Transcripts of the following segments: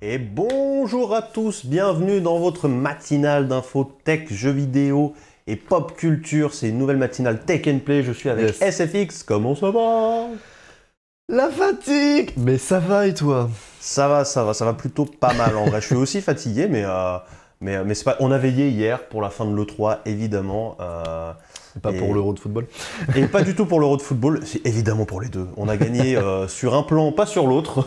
Et bonjour à tous, bienvenue dans votre matinale d'info tech, jeux vidéo et pop culture. C'est une nouvelle matinale tech and play. Je suis avec SFX. Comment ça va La fatigue Mais ça va et toi Ça va, ça va, ça va plutôt pas mal en vrai. Je suis aussi fatigué, mais, euh, mais, euh, mais c'est pas. On a veillé hier pour la fin de l'E3, évidemment. Euh, pas pour l'Euro de football. et pas du tout pour l'Euro de football, c'est évidemment pour les deux. On a gagné euh, sur un plan, pas sur l'autre.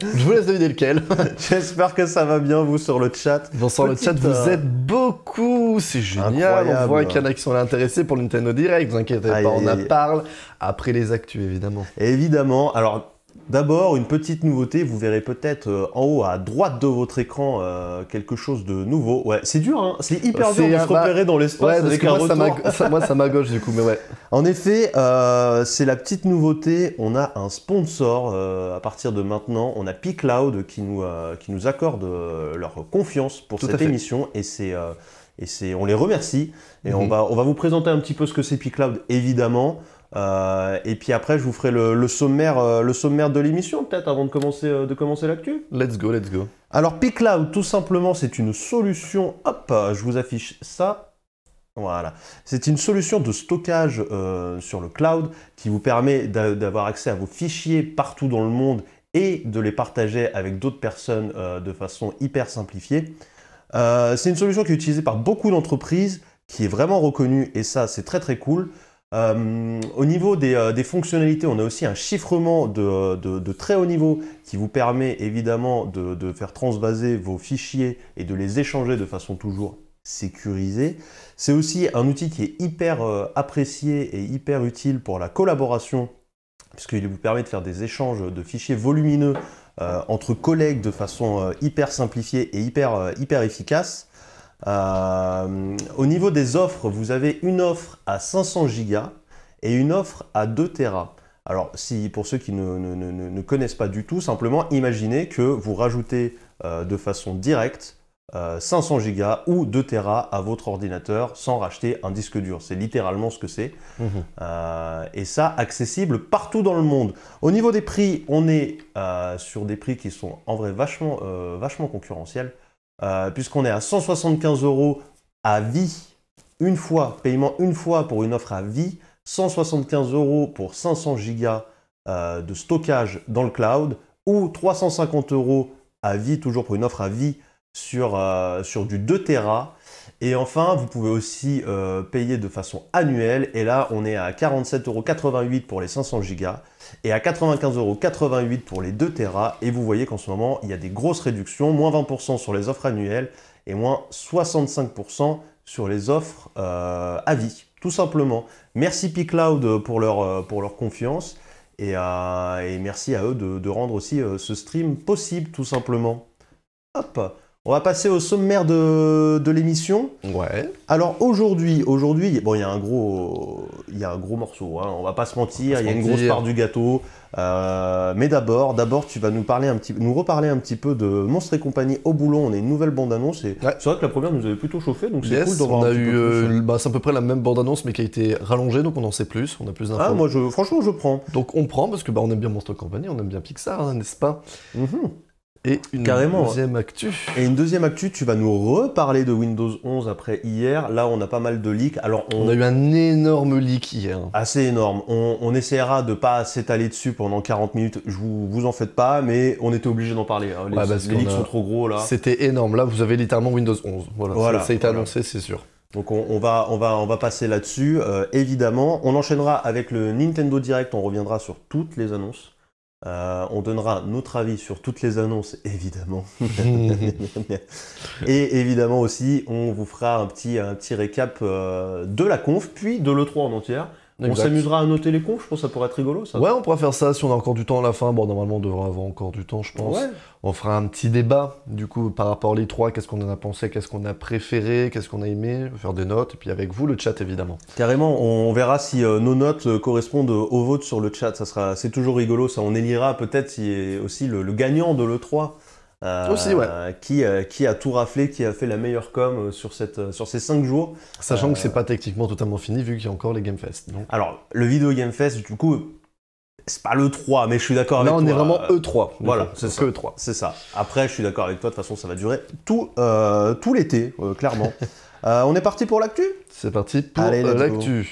Je vous laisse deviner lequel. J'espère que ça va bien, vous, sur le chat. Bon, sur le chat, vous êtes euh, beaucoup, c'est génial. On voit qu'il y en a qui sont intéressés pour Nintendo Direct, vous inquiétez pas, on en parle après les actus, évidemment. Évidemment, alors D'abord, une petite nouveauté, vous verrez peut-être euh, en haut à droite de votre écran euh, quelque chose de nouveau. Ouais, c'est dur, hein c'est hyper dur de se repérer dans l'espace ouais, avec un moi, Ça moi, ça m'agoche du coup, mais ouais. En effet, euh, c'est la petite nouveauté, on a un sponsor à partir de maintenant, on a P-Cloud qui, nous, qui nous accorde leur confiance pour cette émission et c'est et on les remercie et mhm. on va on va vous présenter un petit peu ce que c'est P-Cloud évidemment euh, et puis après, je vous ferai le, sommaire, euh, le sommaire de l'émission, peut-être, avant de commencer, euh, de commencer l'actu. Let's go, let's go. Alors, PiCloud, tout simplement, c'est une solution. Hop, je vous affiche ça. Voilà. C'est une solution de stockage sur le cloud qui vous permet d'avoir accès à vos fichiers partout dans le monde et de les partager avec d'autres personnes de façon hyper simplifiée. c'est une solution qui est utilisée par beaucoup d'entreprises, qui est vraiment reconnue, et ça, c'est très très cool. Euh, au niveau euh, des, fonctionnalités, on a aussi un chiffrement de, euh, très haut niveau qui vous permet évidemment de, faire transvaser vos fichiers et de les échanger de façon toujours sécurisée. C'est aussi un outil qui est hyper apprécié et hyper utile pour la collaboration puisqu'il vous permet de faire des échanges de fichiers volumineux entre collègues de façon hyper simplifiée et hyper, hyper efficace. Euh, au niveau des offres, vous avez une offre à 500 go et une offre à 2 Tera. Alors, si, pour ceux qui ne, connaissent pas du tout, simplement imaginez que vous rajoutez euh, de façon directe 500 euh, go ou 2 Tera à votre ordinateur sans racheter un disque dur. C'est littéralement ce que c'est. Mhm. et ça, accessible partout dans le monde. Au niveau des prix, on est sur des prix qui sont en vrai vachement concurrentiels. Euh, puisqu'on est à 175 euros à vie, une fois, paiement une fois pour une offre à vie, 175 euros pour 500 gigas euh, de stockage dans le cloud, ou 350 euros à vie, toujours pour une offre à vie sur, euh, sur du 2 Tera. Et enfin, vous pouvez aussi euh, payer de façon annuelle. Et là, on est à 47,88€ pour les 500 Go et à 95,88€ pour les 2 Tera. Et vous voyez qu'en ce moment, il y a des grosses réductions, moins 20% sur les offres annuelles et moins 65% sur les offres euh, à vie, tout simplement. Merci Picloud pour leur, euh, pour leur confiance et, merci à eux de, rendre aussi ce stream possible, tout simplement. Hop on va passer au sommaire de, l'émission. Ouais. Alors aujourd'hui, aujourd'hui, bon, il y a un gros, il y un gros morceau. Hein, on va pas se mentir, il y a une grosse part du gâteau. Euh, mais d'abord, d'abord, tu vas nous parler un petit, nous reparler un petit peu de Monstre et compagnie au boulot. On a une nouvelle bande annonce. C'est vrai que la première nous avait plutôt chauffé, donc c'est cool d'avoir. On a eu, euh, bah, c'est à peu près la même bande annonce, mais qui a été rallongée, donc on en sait plus, on a plus d'infos. Ah moi, franchement, je prends. Donc on prend parce que bah, on aime bien Monstre et compagnie, on aime bien Pixar, hein, n'est-ce pas mhm. Et une deuxième actu. Et une deuxième actu, tu vas nous reparler de Windows 11 après hier. Là, on a pas mal de leaks. Alors, on, a eu un énorme leak hier. Assez énorme. On, essaiera de pas s'étaler dessus pendant 40 minutes. Je vous, vous en faites pas, mais on était obligé d'en parler. Hein. Les, leaks sont trop gros là. C'était énorme. Là, vous avez littéralement Windows 11. Voilà. ça, a été annoncé, c'est sûr. Donc on, va, on, va, on va passer là-dessus, euh, évidemment. On enchaînera avec le Nintendo Direct, on reviendra sur toutes les annonces. Euh, on donnera notre avis sur toutes les annonces, évidemment. et évidemment aussi, on vous fera un petit, un petit récap euh, de la conf, puis de l'E3 en entière. On s'amusera à noter les cons, je pense que ça pourrait être rigolo ça. Ouais, on pourra faire ça si on a encore du temps à la fin. Bon, normalement on devrait avoir encore du temps, je pense. On fera un petit débat du coup par rapport les trois, qu'est-ce qu'on en a pensé, qu'est-ce qu'on a préféré, qu'est-ce qu'on a aimé, faire des notes et puis avec vous le chat évidemment. Carrément, on verra si euh, nos notes euh, correspondent aux vôtres sur le chat, ça sera c'est toujours rigolo ça, on élira peut-être aussi le gagnant de l'E3. Euh, euh, qui, a tout raflé, qui a fait la meilleure com euh, sur, ces 5 jours. Sachant que c'est pas techniquement totalement fini vu qu'il y a encore les Game Fest. Alors, le vidéo Game Fest, du coup, c'est pas le 3, mais je suis d'accord avec toi. Là, on est vraiment E3. E voilà, c'est ça. E c'est ça. Après, je suis d'accord avec toi, de toute façon, ça va durer tout, tout l'été, clairement. on est parti pour l'actu C'est parti pour l'actu.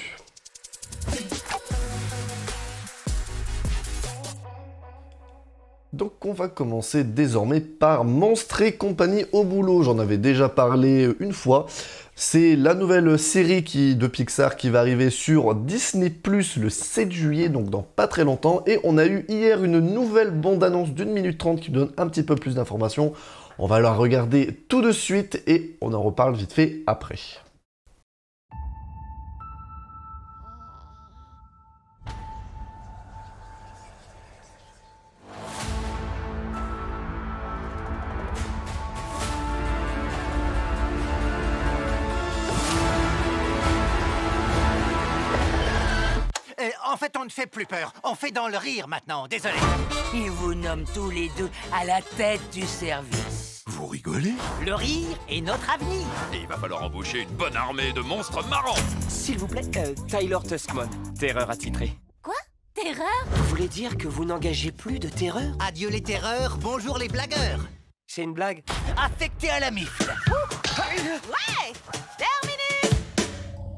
Donc on va commencer désormais par Monstre et compagnie au boulot, j'en avais déjà parlé une fois. C'est la nouvelle série qui, de Pixar qui va arriver sur Disney Plus le 7 juillet, donc dans pas très longtemps. Et on a eu hier une nouvelle bande-annonce d'une minute trente qui donne un petit peu plus d'informations. On va la regarder tout de suite et on en reparle vite fait après. En fait, on ne fait plus peur. On fait dans le rire maintenant, désolé. Ils vous nomment tous les deux à la tête du service. Vous rigolez Le rire est notre avenir. Et il va falloir embaucher une bonne armée de monstres marrants. S'il vous plaît, euh, Tyler Tuskmon, terreur attitrée. Quoi Terreur Vous voulez dire que vous n'engagez plus de terreur Adieu les terreurs, bonjour les blagueurs. C'est une blague Affecté à la mifle. Ouais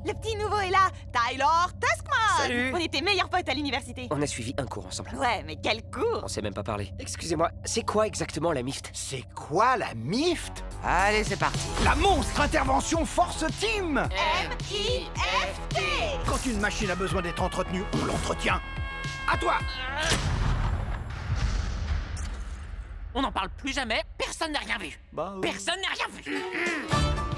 le petit nouveau est là Tyler Tuskman Salut On était meilleurs potes à l'université On a suivi un cours ensemble. Ouais, mais quel cours On s'est même pas parlé. Excusez-moi, c'est quoi exactement la MIFT C'est quoi la MIFT Allez, c'est parti La monstre intervention force team M-I-F-T Quand une machine a besoin d'être entretenue, on l'entretient À toi euh on n'en parle plus jamais, personne n'a rien vu. Bah personne n'a rien vu.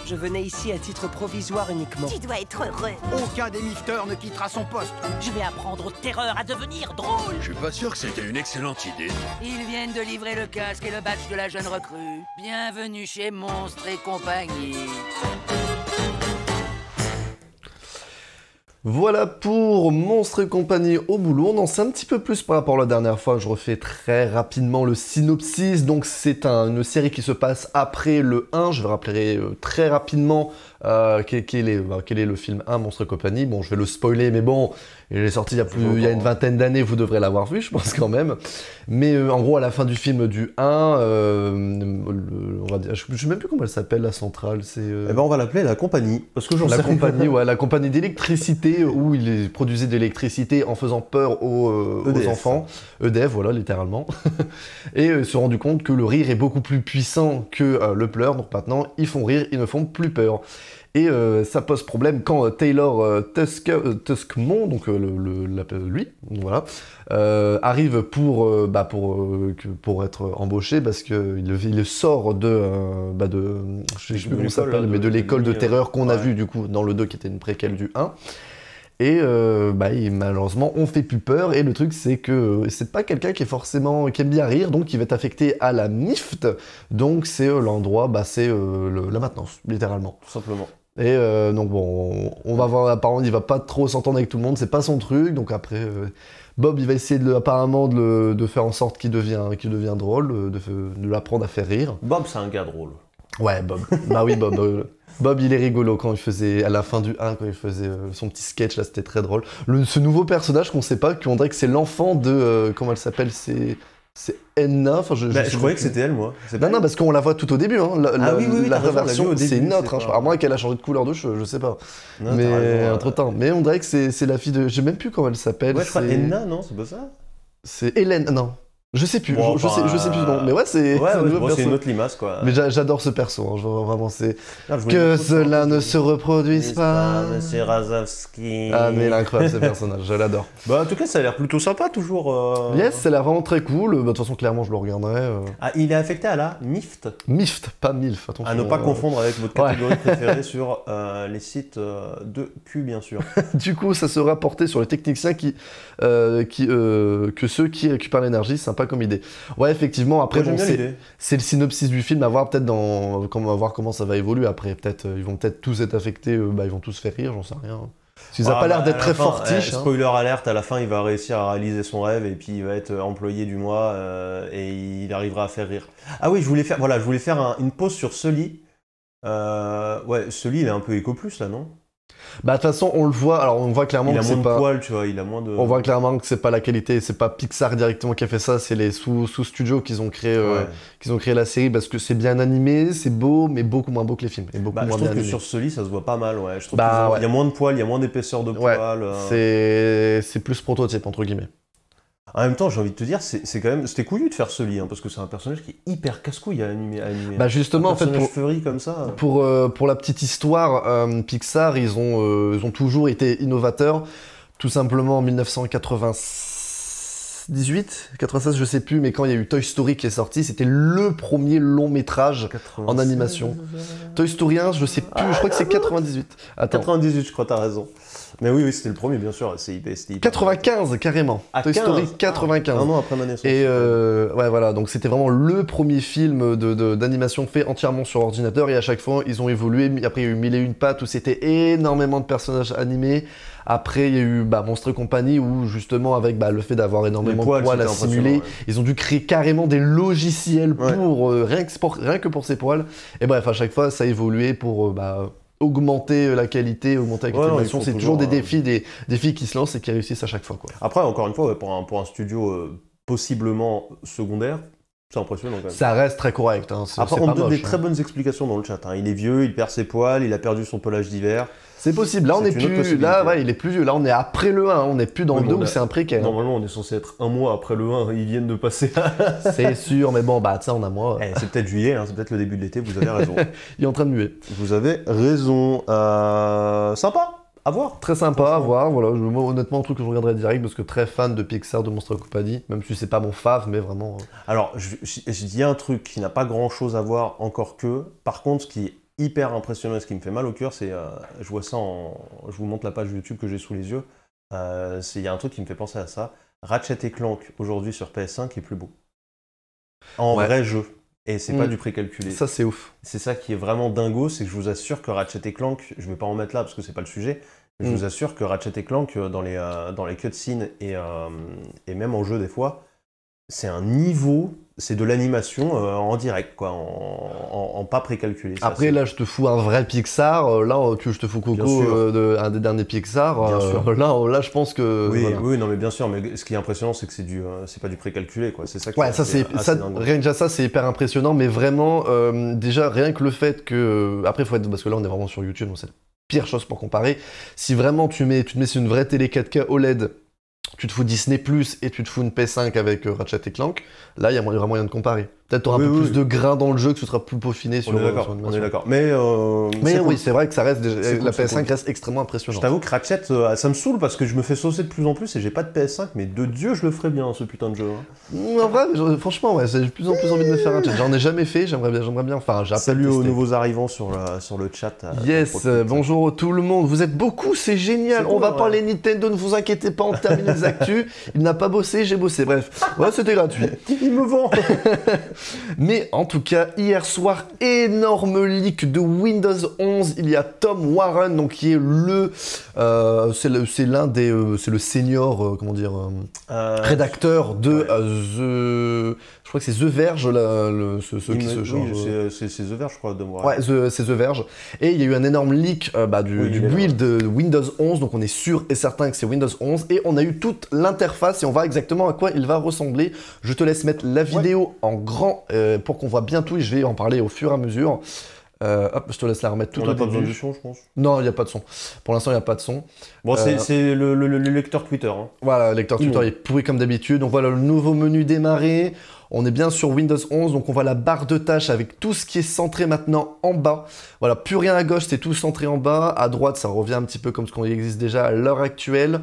Je venais ici à titre provisoire uniquement. Tu dois être heureux. Aucun des mifteurs ne quittera son poste. Je vais apprendre aux terreurs à devenir drôle. Je suis pas sûr que c'était une excellente idée. Ils viennent de livrer le casque et le badge de la jeune recrue. Bienvenue chez Monstre et compagnie. Voilà pour Monstre et compagnie au boulot. On en sait un petit peu plus par rapport à la dernière fois. Je refais très rapidement le synopsis. Donc c'est une série qui se passe après le 1. Je vais rappeler euh, très rapidement euh, quel, est, bah, quel, est, le film 1 Monstre compagnie Bon, je vais le spoiler, mais bon, il est sorti il y a, une vingtaine d'années, vous devrez l'avoir vu, je pense quand même. Mais euh, en gros, à la fin du film du 1, euh, je ne sais même plus comment elle s'appelle, la centrale. C'est, eh ben, on va l'appeler la compagnie. Parce que la compagnie, ouais, la compagnie d'électricité, où ils produisaient de l'électricité en faisant peur aux, e enfants. EDF, voilà, littéralement. et se rendu compte que le rire est beaucoup plus puissant que le pleur. Donc maintenant, ils font rire, ils ne font plus peur. Et euh, ça pose problème quand euh, Taylor euh, Tuskmont donc le, lui, voilà, arrive pour, bah, pour, pour être embauché parce qu'il sort de, bah, de je mais de l'école de, terreur qu'on a vu du coup dans le 2 qui était une préquelle du 1. Et, bah, malheureusement, on fait plus peur. Et le truc, c'est que c'est pas quelqu'un qui est forcément qui aime bien rire, donc qui va être affecté à la MIFT. Donc c'est l'endroit, c'est la maintenance, littéralement. Tout simplement. Et euh, donc bon, on, va voir, apparemment il va pas trop s'entendre avec tout le monde, c'est pas son truc, donc après euh, Bob il va essayer apparemment de, faire en sorte qu'il devienne devient drôle, euh, de, l'apprendre à faire rire. Bob c'est un gars drôle. Ouais Bob, bah oui Bob. Bob il est rigolo quand il faisait, à la fin du 1, quand il faisait son petit sketch là c'était très drôle. ce nouveau personnage qu'on sait pas, qu'on dirait que c'est l'enfant de, comment elle s'appelle, c'est... C'est Enna. Enfin, je, bah, croyais que c'était elle, moi. Non, non, parce qu'on la voit tout au début. Hein. La, ah, c'est notre. Hein. À moins qu'elle a changé de couleur de cheveux, je sais pas. mais euh, entre temps. Mais on dirait que c'est la fille de. Je sais même plus comment elle s'appelle. Ouais, je Enna, non C'est pas ça C'est Hélène. Non. Je sais plus, je, sais, plus mais ouais, c'est une, autre limace quoi. Mais j'adore ce perso, je hein, veux vraiment c'est. Ah, que cela ne se reproduise pas. c'est Razavski Ah, mais il incroyable ce personnage, je l'adore. Bah, en tout cas, ça a l'air plutôt sympa toujours. Euh. Yes, ça a l'air vraiment très cool. Bah, de toute façon, clairement, je le regarderai. Euh. Ah, il est affecté à la MIFT. MIFT, pas MILF, attention. À ne pas euh. confondre avec votre catégorie préférée sur les sites de Q, bien sûr. du coup, ça sera porté sur les techniciens qui. qui que ceux qui récupèrent l'énergie, c'est comme idée. Ouais, effectivement, après, bon, c'est le synopsis du film, à voir peut-être dans. Comment, voir comment ça va évoluer après. Peut-être, euh, ils vont peut-être tous être affectés, euh, bah, ils vont tous faire rire, j'en sais rien. Parce pas l'air bah, d'être très eh, fortiche. Hein. Spoiler alerte, à la fin, il va réussir à réaliser son rêve et puis il va être euh, employé du mois et il arrivera à faire rire. Ah oui, je voulais faire, voilà, je voulais faire une pause sur ce lit ouais, Sully, il est un peu éco plus là, non bah, de toute façon, on le voit. Alors, on voit clairement que c'est pas. On voit clairement que c'est pas la qualité. C'est pas Pixar directement qui a fait ça. C'est les sous-studios qui qu'ils ont créé, euh, qu'ils ont créé la série parce que c'est bien animé, c'est beau, mais beaucoup moins beau que les films. Et beaucoup bah, je trouve que sur ce lit, ça se voit pas mal, ouais. Je bah, qu'il y a moins de poils, il y a moins d'épaisseur de poils. Euh. C'est plus prototype, entre guillemets. En même temps, j'ai envie de te dire, c'est quand même, c'était couillu de faire ce lien, parce que c'est un personnage qui est hyper casse-couille à animer. bah justement, fait, pour, comme ça. Euh, pour, la petite histoire, euh, Pixar, euh, ils ont, toujours été innovateurs. Tout simplement en 1998, 96, je sais plus, mais quand il y a eu Toy Story qui est sorti, c'était le premier long métrage en animation. Toy Story 1, je sais plus, je crois que c'est 98. Ah, 98, je crois, t'as raison. Mais oui, c'était le premier, bien sûr. c'est 95, euh, carrément. Toy 95. après ma Et euh, ouais, voilà, donc c'était vraiment le premier film d'animation de, fait entièrement sur ordinateur. Et à chaque fois, ils ont évolué. Après, il y a eu Mille et une pattes où c'était énormément de personnages animés. Après, il y a eu bah, Monstre compagnie où justement avec bah, le fait d'avoir énormément de poils à simuler, ils ont dû créer carrément des logiciels pour, euh, rien, que pour, ces poils. Et bref, à chaque fois, ça a évolué pour bah, augmenter euh, la qualité, augmenter la qualité C'est toujours, des euh, défis, des défis qui se lancent et qui réussissent à chaque fois. Après, encore une fois, pour, un, studio euh, possiblement secondaire, c'est impressionnant quand même. Ça reste très correct. Hein, Après, on donne des hein. très bonnes explications dans le chat. Hein. Il est vieux, il perd ses poils, il a perdu son pelage d'hiver. C'est possible. Là, on est, plus. Là, ouais, il est plus vieux. Là, on est après le 1. On est plus dans le 2 c'est un préquel. Normalement, on est censé être un mois après le 1. Ils viennent de passer. c'est sûr, mais bon, bah, ça, on a moins. Eh, c'est peut-être juillet, hein, c'est peut-être le début de l'été. Vous avez raison. il est en train de muer. Vous avez raison. Euh, sympa. À voir. Très sympa à voir. Voilà, honnêtement, un truc que je regarderai direct parce que très fan de Pixar, de Monster Company, même si c'est pas mon fave, mais vraiment. Euh. Alors, il y a dis un truc qui n'a pas grand chose à voir encore que. Par contre, ce qui est hyper impressionnant. Ce qui me fait mal au cœur, c'est. Euh, je vois ça en. Je vous montre la page YouTube que j'ai sous les yeux. Euh, il y a un truc qui me fait penser à ça. Ratchet et Clank, aujourd'hui sur PS5, est plus beau. En vrai jeu. Et c'est pas mm. du précalculé. Ça, c'est ouf. C'est ça qui est vraiment dingo, c'est que je vous assure que Ratchet et Clank, je vais pas en mettre là parce que c'est pas le sujet, je mm. vous assure que Ratchet et Clank, euh, dans les, dans les cutscenes et, et même en jeu des fois, c'est un niveau c'est de l'animation euh, en direct, quoi, en, pas précalculé. Après, là, je te fous un vrai Pixar. Euh, là, je te fous Coco, euh, un des derniers Pixar. Bien sûr. Là, oh, là, je pense que. Oui, oui, non, mais bien sûr. Mais ce qui est impressionnant, c'est que c'est du, c'est pas du précalculé, quoi. C'est ça. Que ouais, ça c'est, rien déjà ça, c'est hyper impressionnant. Mais vraiment, déjà rien que le fait que, après, faut être parce que là, on est vraiment sur YouTube, donc c'est la pire chose pour comparer. Si vraiment tu mets, tu te mets sur une vraie télé 4K OLED tu te fous Disney Plus et tu te fous une P5 avec euh, Ratchet et Clank, là, il y a vraiment moyen de comparer. Peut-être tu auras un peu plus de grain dans le jeu, que ce sera plus peaufiné sur, on est On est d'accord. Mais, euh, oui, c'est vrai que ça reste la PS5 reste extrêmement impressionnante. Je t'avoue que Ratchet, euh, ça me saoule parce que je me fais saucer de plus en plus et j'ai pas de PS5, mais de Dieu, je le ferais bien ce putain de jeu. Hein. Mm, en vrai, franchement, ouais, j'ai de plus en plus envie de me faire un chat. J'en ai jamais fait, j'aimerais bien, j'aimerais bien. Enfin, Salut aux nouveaux arrivants sur, sur le chat. Euh, yes, bonjour tout le monde. Vous êtes beaucoup, c'est génial. On va hein. parler Nintendo, ne vous inquiétez pas, on termine les actus. Il n'a pas bossé, j'ai bossé. Bref, ouais, c'était gratuit. Il me vend. Mais en tout cas, hier soir, énorme leak de Windows 11. Il y a Tom Warren, donc qui est le, euh, c'est l'un des, euh, c'est le senior, euh, comment dire, rédacteur de The je crois que c'est The Verge, ce, qui se change. Oui, c'est The Verge, je crois, de moi. Ouais, c'est The Verge. Et il y a eu un énorme leak euh, bah, du, build de Windows 11, donc on est sûr et certain que c'est Windows 11. Et on a eu toute l'interface et on voit exactement à quoi il va ressembler. Je te laisse mettre la vidéo en grand euh, pour qu'on voit bien tout et je vais en parler au fur et à mesure. Euh, hop, je te laisse la remettre tout on a pas besoin du son, je pense. Non, il n'y a pas de son. Pour l'instant, il n'y a pas de son. Bon, c'est le, lecteur Twitter. Hein. Voilà, le lecteur Twitter, est pourri comme d'habitude. Donc voilà, le nouveau menu démarré. On est bien sur Windows 11, donc on voit la barre de tâches avec tout ce qui est centré maintenant en bas. Voilà, plus rien à gauche, c'est tout centré en bas. À droite, ça revient un petit peu comme ce qu'on existe déjà à l'heure actuelle.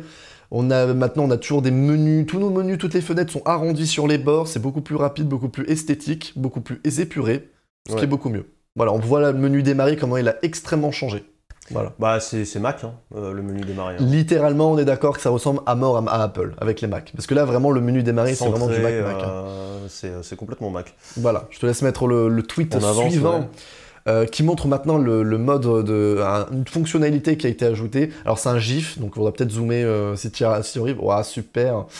On a, maintenant, on a toujours des menus, tous nos menus, toutes les fenêtres sont arrondies sur les bords. C'est beaucoup plus rapide, beaucoup plus esthétique, beaucoup plus épuré, ce qui est beaucoup mieux. Voilà, on voit le menu démarrer, comment il a extrêmement changé. Voilà. Bah, c'est Mac, hein, euh, le menu démarrer. Hein. Littéralement, on est d'accord que ça ressemble à mort à, Apple avec les Mac. Parce que là, vraiment, le menu démarrer, c'est vraiment du Mac. Hein. Euh, euh, c'est complètement Mac. Voilà, je te laisse mettre le, tweet suivant. qui montre maintenant le, mode de une fonctionnalité qui a été ajoutée. Alors c'est un GIF, donc on va peut-être zoomer c'est si tu arrives. super.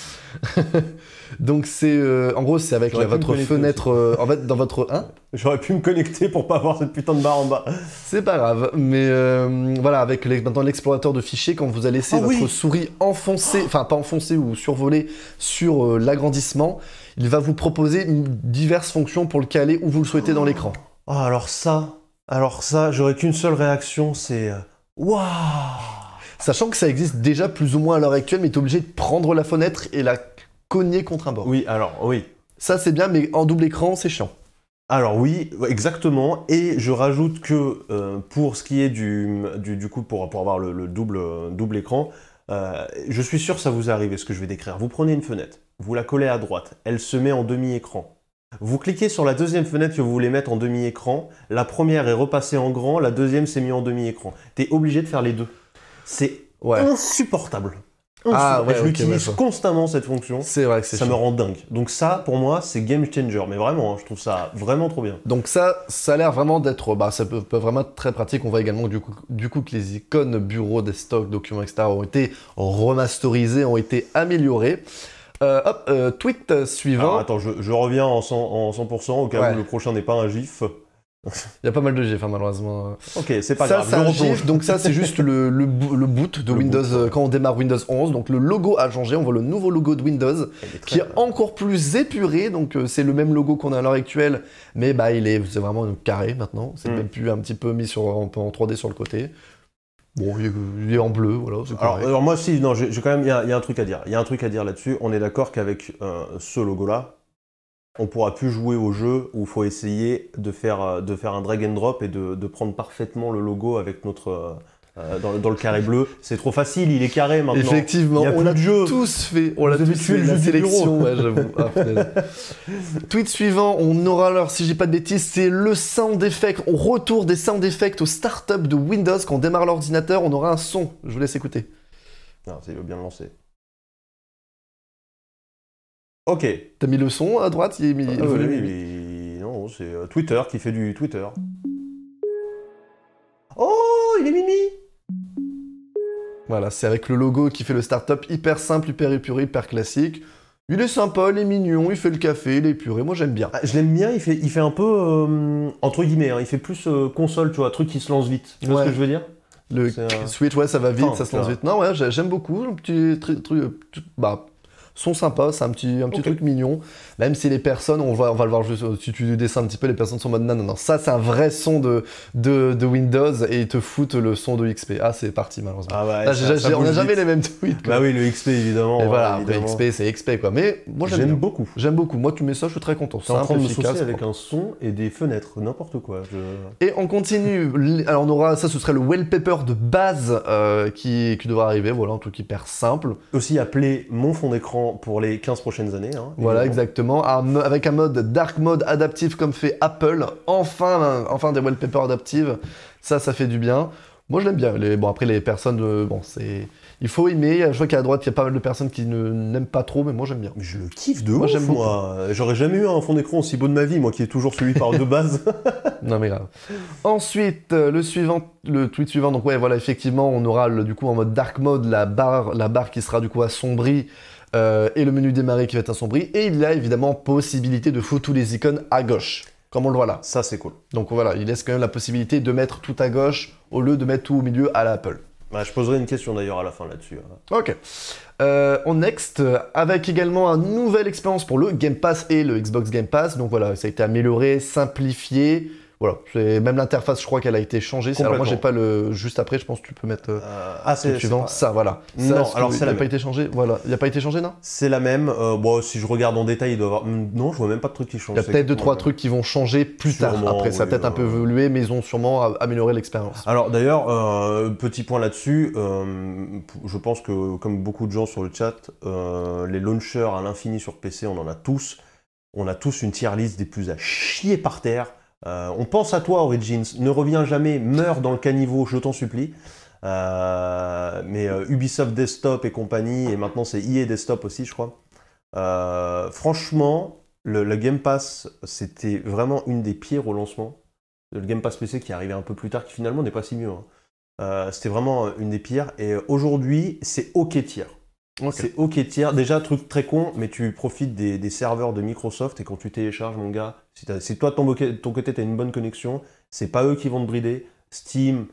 Donc c'est euh, en gros c'est avec votre fenêtre euh, en fait dans votre 1 J'aurais pu me connecter pour pas avoir cette putain de barre en bas. C'est pas grave, mais euh, voilà avec maintenant l'explorateur de fichiers quand vous allez laisser ah votre souris enfoncée, enfin pas enfoncée ou survoler sur l'agrandissement, il va vous proposer diverses fonctions pour le caler où vous le souhaitez dans l'écran. Ah, alors ça, alors ça, j'aurais qu'une seule réaction, c'est waouh Sachant que ça existe déjà plus ou moins à l'heure actuelle, mais tu es obligé de prendre la fenêtre et la cogner contre un bord. Oui, alors oui. Ça c'est bien, mais en double écran, c'est chiant. Alors oui, exactement. Et je rajoute que euh, pour ce qui est du, du, coup, pour, pour avoir le, double, double écran, euh, je suis sûr que ça vous arrive, ce que je vais décrire. Vous prenez une fenêtre, vous la collez à droite, elle se met en demi-écran. Vous cliquez sur la deuxième fenêtre que vous voulez mettre en demi-écran, la première est repassée en grand, la deuxième s'est mise en demi-écran. T'es obligé de faire les deux. C'est insupportable. Ah, ouais, je l'utilise constamment cette fonction. C'est vrai c'est Ça me rend dingue. Donc ça, pour moi, c'est game changer. Mais vraiment, hein, je trouve ça vraiment trop bien. Donc ça, ça a l'air vraiment d'être, bah, ça peut, vraiment être très pratique. On voit également du coup, que les icônes bureaux, des stocks, documents, etc. ont été remasterisés, ont été améliorées. Euh, hop, euh, tweet suivant. attends, je, reviens en 100%, au cas où le prochain n'est pas un GIF. Il y a pas mal de GIFs, hein, malheureusement. Ok, c'est pas grave. Ça, c'est donc ça, c'est juste le, boot de Windows, euh, quand on démarre Windows 11. Donc le logo a changé, on voit le nouveau logo de Windows, qui est encore plus épuré. Donc euh, c'est le même logo qu'on a à l'heure actuelle, mais bah, il est, c'est vraiment carré maintenant. C'est hmm. même plus un petit peu mis sur, en, 3D sur le côté. Bon, il est, en bleu, voilà. Alors, moi, si, non, j'ai quand même, il y, a un truc à dire. Il y a un truc à dire là-dessus. On est d'accord qu'avec euh, ce logo-là, on pourra plus jouer au jeu où il faut essayer de faire, euh, de faire un drag and drop et de, prendre parfaitement le logo avec notre. Euh, euh, dans, le, carré bleu, c'est trop facile, il est carré maintenant. Effectivement, on a on tous fait, on l'a tous fait, sélection, ouais, ah, Tweet suivant, on aura l'heure, si j'ai pas de bêtises, c'est le sound effect, on retourne des sound effects aux startups de Windows, quand on démarre l'ordinateur, on aura un son, je vous laisse écouter. Non, c'est bien lancé. Ok. T'as mis le son à droite il est mis, euh, Non, c'est euh, Twitter qui fait du Twitter. Oh, il est Mimi Voilà, c'est avec le logo qui fait le startup hyper simple, hyper épuré, hyper classique. Il est sympa, il est mignon, il fait le café, il est épuré. moi j'aime bien. Ah, je l'aime bien, il fait, il fait un peu, euh, entre guillemets, hein, il fait plus console, tu vois, truc qui se lance vite. Tu vois ce que je veux dire Le Switch, ouais, ça va vite, ça se lance vite. Non, ouais, j'aime beaucoup, le petit truc, bah, sont sympas. C'est un petit, un petit truc mignon. Même si les personnes, on va, on va le voir juste, euh, si tu dessines un petit peu, les personnes sont en mode non, non, non, ça c'est un vrai son de, de, Windows et ils te foutent le son de XP. Ah, c'est parti malheureusement. Ah ouais, on n'a jamais les mêmes tweets. Bah oui, le XP évidemment. Et voilà, hein, XP c'est XP quoi. Mais moi j'aime beaucoup. J'aime beaucoup. Moi, tu mets ça, je suis très content. C'est en train de avec un son et des fenêtres, n'importe quoi. Et on continue. Alors on aura, ça ce serait le wallpaper de base euh, qui, qui devrait arriver. Voilà, un truc hyper simple. Aussi appelé mon fond d'écran pour les 15 prochaines années. Hein, voilà, exactement. Ah, avec un mode dark mode adaptif comme fait Apple. Enfin, enfin des wallpapers adaptifs Ça, ça fait du bien. Moi, je l'aime bien. Les, bon, après, les personnes, euh, bon, c'est. Il faut aimer. Je vois qu'à droite, il y a pas mal de personnes qui ne n'aiment pas trop, mais moi, j'aime bien. je le kiffe de moi, j'aime moi. J'aurais jamais eu un fond d'écran aussi beau de ma vie, moi, qui est toujours celui par de base. non, mais grave. Ensuite, euh, le suivant, le tweet suivant. Donc, ouais, voilà, effectivement, on aura du coup en mode dark mode la barre, la barre qui sera du coup assombrie euh, et le menu démarrer qui va être assombri. Et il a évidemment possibilité de foutre tous les icônes à gauche, comme on le voit là. Ça, c'est cool. Donc voilà, il laisse quand même la possibilité de mettre tout à gauche au lieu de mettre tout au milieu à l'Apple. je poserai une question d'ailleurs à la fin là-dessus. Hein. Ok. Euh, on next avec également une nouvelle expérience pour le Game Pass et le Xbox Game Pass. Donc voilà, ça a été amélioré, simplifié. Voilà, c'est même l'interface, je crois qu'elle a été changée. Alors moi, j'ai pas le juste après. Je pense que tu peux mettre euh, euh, ah, c'est suivant. Ça, voilà. Ça, non, alors ça n'a pas été changé. Voilà, il a pas été changé, non C'est la même. Euh, bon, si je regarde en détail, il doit avoir... Hmm, non, je vois même pas de truc qui changent. Il y a peut-être deux trois trucs qui vont changer plus tard. Après, ça peut-être un peu évolué, mais ils ont sûrement amélioré l'expérience. Alors d'ailleurs, petit point là-dessus. je pense que comme beaucoup de gens sur le chat, les launchers à l'infini sur PC, on en a tous. On a tous une tier list des plus à chier par terre. Euh, on pense à toi, Origins. Ne reviens jamais, meurs dans le caniveau, je t'en supplie. Euh, mais euh, Ubisoft Desktop et compagnie, et maintenant c'est EA Desktop aussi, je crois. franchement, le, Game Pass, c'était vraiment une des pires au lancement. Le Game Pass PC qui est arrivé un peu plus tard, qui finalement n'est pas si mieux. Hein. c'était vraiment une des pires. Et aujourd'hui, c'est OK tier. C'est OK tiers. Déjà, truc très con, mais tu profites des, serveurs de Microsoft et quand tu télécharges, mon gars, si, toi, ton, ton côté, t'as une bonne connexion, c'est pas eux qui vont te brider. Steam,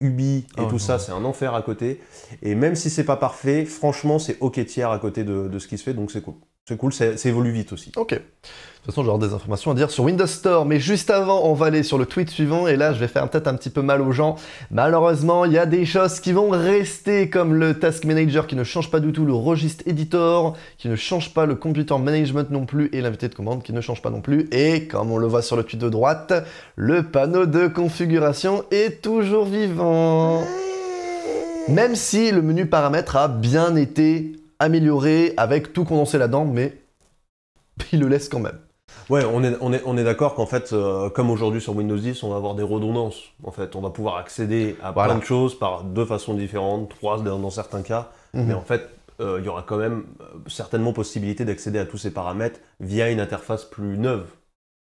Ubi et ah tout ça, c'est un enfer à côté. Et même si c'est pas parfait, franchement, c'est OK tiers à côté de, de ce qui se fait, donc c'est cool. C'est cool, ça évolue vite aussi. Ok. De toute façon, j'aurai des informations à dire sur Windows Store. Mais juste avant, on va aller sur le tweet suivant. Et là, je vais faire peut-être un petit peu mal aux gens. Malheureusement, il y a des choses qui vont rester, comme le Task Manager qui ne change pas du tout, le registre Editor qui ne change pas, le Computer Management non plus, et l'invité de commande qui ne change pas non plus. Et comme on le voit sur le tweet de droite, le panneau de configuration est toujours vivant. Même si le menu paramètres a bien été amélioré avec tout condensé là-dedans, mais il le laisse quand même. Ouais, on est, on est, on est d'accord qu'en fait, euh, comme aujourd'hui sur Windows 10, on va avoir des redondances. En fait, on va pouvoir accéder à plein de choses par deux façons différentes, trois dans, certains cas. Mhm. Mais en fait, euh, il y aura quand même euh, certainement possibilité d'accéder à tous ces paramètres via une interface plus neuve.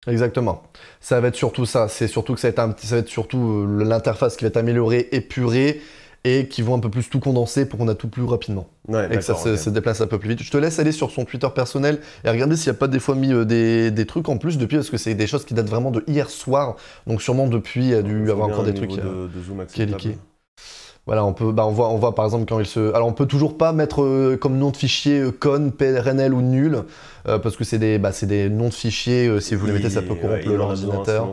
Exactement. Ça va être surtout ça. C'est surtout que ça va être, être surtout l'interface qui va être améliorée, épurée et qui vont un peu plus tout condenser pour qu'on a tout plus rapidement. et que ça se, déplace un peu plus vite. Je te laisse aller sur son Twitter personnel et regarder s'il n'y a pas des fois mis euh, des, trucs en plus depuis, parce que c'est des choses qui datent vraiment de hier soir, donc sûrement depuis, il a dû avoir encore des trucs euh, qui Voilà, on peut, bah, on voit, par exemple quand il se, alors on peut toujours pas mettre euh, comme nom de fichier con, PRNL ou nul, parce que c'est des, bah, c'est des noms de fichiers. si vous les mettez, ça peut corrompre l'ordinateur.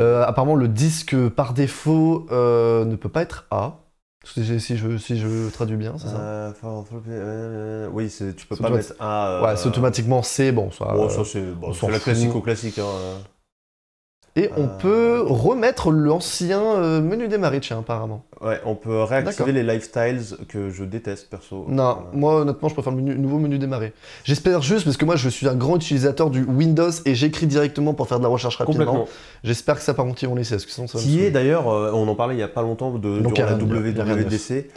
Hein. apparemment, le disque par défaut ne peut pas être A. Si je, si je traduis bien, c'est ça euh, euh, euh Oui, tu peux pas mettre A. ouais, c'est automatiquement C, bon, ça. Bon, oh, ça c'est bon, la classique classique. Hein. Euh. Et on peut remettre l'ancien euh, menu démarrer, tiens, apparemment. Ouais, on peut réactiver les lifestyles que je déteste, perso. Non, euh, moi, honnêtement, je préfère le nouveau menu démarrer. J'espère juste, parce que moi, je suis un grand utilisateur du Windows et j'écris directement pour faire de la recherche rapidement. J'espère que ça, part en ils vont laisser, parce que sinon, ça Qui est, d'ailleurs, euh, on en parlait il n'y a pas longtemps, de, durant la WWDC.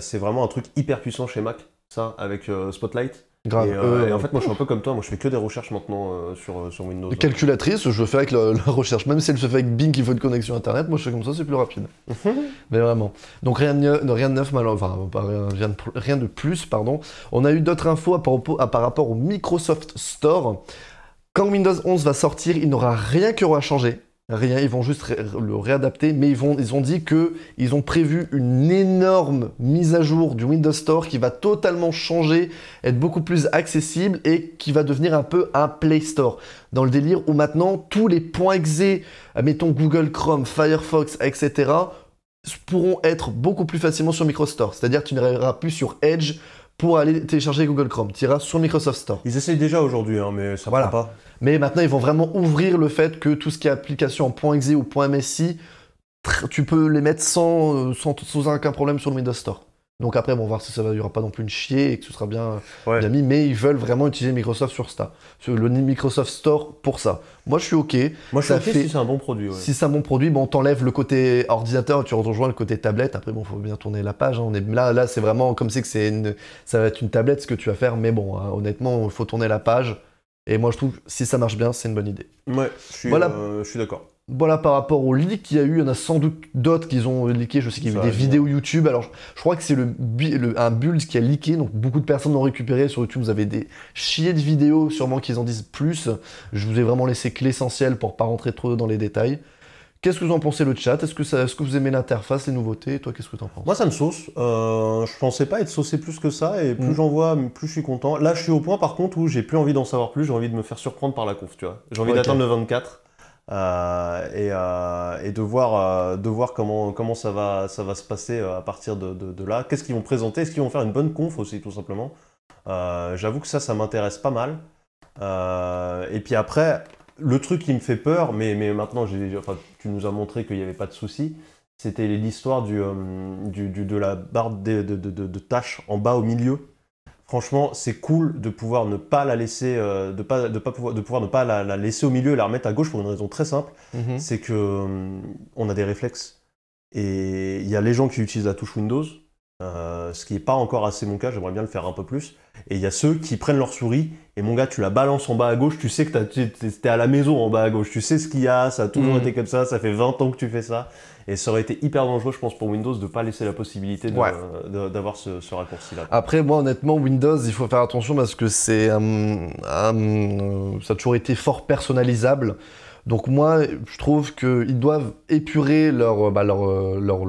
c'est vraiment un truc hyper puissant chez Mac, ça, avec Spotlight. Euh, euh, et, en fait, moi, je suis un peu comme toi. Moi, je fais que des recherches maintenant euh, sur, sur Windows. des calculatrices, je fais avec la, recherche. Même si elle se fait avec Bing, il faut une connexion Internet. Moi, je fais comme ça, c'est plus rapide. Mais vraiment. Donc, rien de, rien de neuf, malheureusement. rien, de, plus, pardon. On a eu d'autres infos à propos à, par rapport au Microsoft Store. Quand Windows 11 va sortir, il n'aura rien qui aura changé. Rien, ils vont juste le réadapter, mais ils, vont, ils ont dit qu'ils ont prévu une énorme mise à jour du Windows Store qui va totalement changer, être beaucoup plus accessible et qui va devenir un peu un Play Store. Dans le délire où maintenant tous les points exés, mettons Google Chrome, Firefox, etc., pourront être beaucoup plus facilement sur Store. C'est-à-dire que tu n'iras plus sur Edge, pour aller télécharger Google Chrome. Tu iras sur Microsoft Store. Ils essayent déjà aujourd'hui, hein, mais ça ne va pas. Mais maintenant, ils vont vraiment ouvrir le fait que tout ce qui est application en .exe ou .msi, tu peux les mettre sans, euh, sans, sans aucun problème sur le Windows Store. Donc après, on va voir si ça va, aura pas non plus une chier et que ce sera bien, euh, mis. Mais ils veulent vraiment utiliser Microsoft sur ça, le Microsoft Store pour ça. Moi, je suis ok. Moi, je ça suis ok fait... si c'est un bon produit. Si c'est un bon produit, bon, t'enlèves le côté ordinateur, tu rejoins le côté tablette. Après, bon, faut bien tourner la page. Hein. On est là, là, c'est vraiment comme c'est que c'est une... ça va être une tablette ce que tu vas faire. Mais bon, hein, honnêtement, il faut tourner la page. Et moi, je trouve que si ça marche bien, c'est une bonne idée. Ouais, voilà. Euh, je suis d'accord. Voilà par rapport au leak qu'il y a eu, il y en a sans doute d'autres qui ont euh, leaké, je sais qu'il y a eu des vidéos YouTube, alors je crois que c'est le, un build qui a leaké, donc beaucoup de personnes l'ont récupéré sur YouTube, vous avez des chiers de vidéos, sûrement qu'ils en disent plus, je vous ai vraiment laissé que l'essentiel pour pas rentrer trop dans les détails. Qu'est-ce que vous en pensez le chat Est-ce que, que vous aimez l'interface, les nouveautés Toi, qu'est-ce que tu en penses Moi, ça me sauce. Euh, je pensais pas être saucé plus que ça, et plus mm. j'en vois, plus je suis content. Là, je suis au point, par contre, où j'ai plus envie d'en savoir plus, j'ai envie de me faire surprendre par la conf, tu vois. J'ai envie d'atteindre d'attendre le 24. Euh, euh, et, de, voir, euh, comment, ça, va, ça va se passer à partir de, là. Qu'est-ce qu'ils vont présenter Est-ce qu'ils vont faire une bonne conf aussi, tout simplement J'avoue que ça, ça m'intéresse pas mal. et puis après, le truc qui me fait peur, mais, mais maintenant, tu nous as montré qu'il n'y avait pas de souci, c'était l'histoire du, du, de la barre de, de, de, tâches en bas au milieu franchement, c'est cool de pouvoir ne pas la laisser, euh, de, pouvoir, ne pas la, laisser au milieu la remettre à gauche pour une raison très simple, mhm. c'est que hum, on a des réflexes. Et il y a les gens qui utilisent la touche Windows, euh, ce qui n'est pas encore assez mon cas, j'aimerais bien le faire un peu plus. Et il y a ceux qui prennent leur souris, et mon gars, tu la balances en bas à gauche, tu sais que tu t'es à la maison en bas à gauche, tu sais ce qu'il y a, ça a toujours mhm. été comme ça, ça fait 20 ans que tu fais ça. Et ça aurait été hyper dangereux, je pense, pour Windows de ne pas laisser la possibilité d'avoir ce, raccourci-là. Après, moi, honnêtement, Windows, il faut faire attention parce que c'est euh, euh, ça a toujours été fort personnalisable. Donc moi, je trouve qu'ils doivent épurer leur, bah, leur, euh, leur,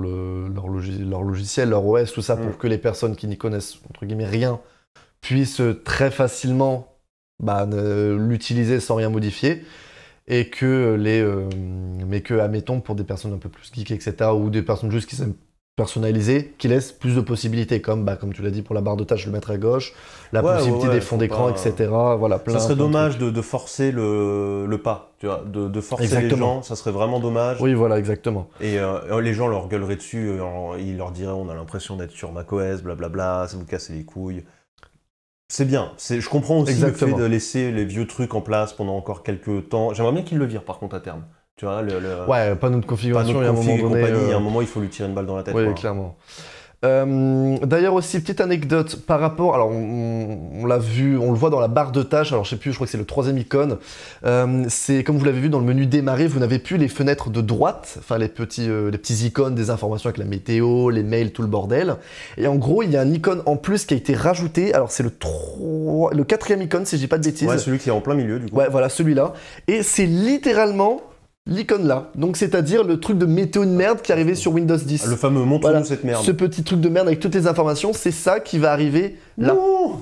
logiciel, leur OS, tout ça, mm. pour que les personnes qui n'y connaissent, entre guillemets, rien, puissent très facilement bah, l'utiliser sans rien modifier et que les euh, mais que admettons pour des personnes un peu plus geek etc ou des personnes juste qui s'aiment personnaliser qui laissent plus de possibilités comme bah, comme tu l'as dit pour la barre de tâche, le mettre à gauche la possibilité des fonds d'écran etc voilà plein, ça serait dommage de, forcer le, pas tu vois de, forcer exactement. les gens ça serait vraiment dommage oui voilà exactement et euh, les gens leur gueuleraient dessus euh, ils leur diraient on a l'impression d'être sur macOS blablabla ça vous casse les couilles c'est bien. Je comprends aussi le fait de laisser les vieux trucs en place pendant encore quelques temps. J'aimerais bien qu'ils le virent par contre à terme. Tu vois, le, Ouais, pas notre configuration, il y a un euh, moment Il faut lui tirer une balle dans la tête. Oui, clairement. Euh, d'ailleurs aussi, petite anecdote par rapport, alors on, l'a vu, on le voit dans la barre de tâches, alors je sais plus, je crois que c'est le troisième icône, euh, c'est comme vous l'avez vu dans le menu démarrer, vous n'avez plus les fenêtres de droite, enfin les petits, euh, les petits icônes des informations avec la météo, les mails, tout le bordel, et en gros il y a un icône en plus qui a été rajouté, alors c'est le, le quatrième icône si je pas de bêtises. Ouais, celui qui est en plein milieu du coup. Ouais, voilà, celui-là, et c'est littéralement l'icône là. Donc c'est-à-dire le truc de météo de merde qui arrivait sur Windows 10. Ah, le fameux montre de cette merde. Ce petit truc de merde avec toutes les informations, c'est ça qui va arriver là.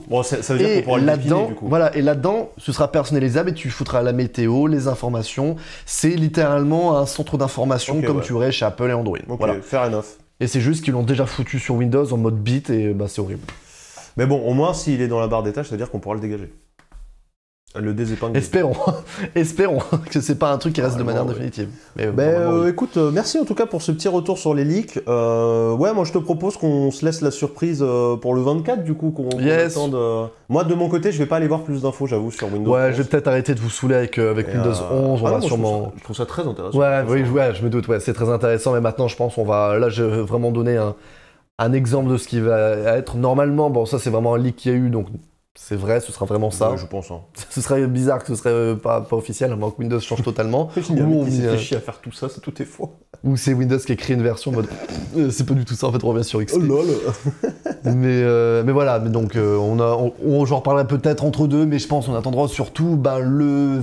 bon, ça, veut dire qu'on pourra le -dedans, du coup. Voilà, et là-dedans, ce sera personnalisable et tu foutras la météo, les informations. C'est littéralement un centre d'information comme tu aurais chez Apple et Android. Voilà, voilà. un off Et c'est juste qu'ils l'ont déjà foutu sur Windows en mode bit et bah c'est horrible. Mais bon, au moins s'il est dans la barre des tâches, c'est-à-dire qu'on pourra le dégager. Le désépingle. Espérons, espérons que c'est pas un truc qui reste de ah, manière définitive. Mais, euh, écoute, euh, merci en tout cas pour ce petit retour sur les leaks. Euh, ouais, moi je te propose qu'on se laisse la surprise pour le 24 du coup, qu'on Moi de mon côté, je vais pas aller voir plus d'infos, j'avoue, sur Windows. Ouais, je vais peut-être arrêter de vous saouler avec, avec Windows 11. On ah va Je trouve, ça, très intéressant. Ouais, je me doute. c'est très intéressant. Mais maintenant, je pense, on va. Là, je vais vraiment donner un, exemple de ce qui va être. Normalement, bon, ça c'est vraiment un leak qu'il y a eu, donc c'est vrai, ce sera vraiment ça. je pense. Hein. ce serait bizarre que ce serait euh, pas, pas, officiel, à moins que Windows change totalement. Ou on euh, à faire tout ça, c'est tout est faux. Ou c'est Windows qui a créé une version en mode euh, c'est pas du tout ça, en fait, on revient sur XP. Oh lol. mais, mais voilà, mais donc on a, on, j'en reparlerai peut-être entre deux, mais je pense qu'on attendra surtout bah, le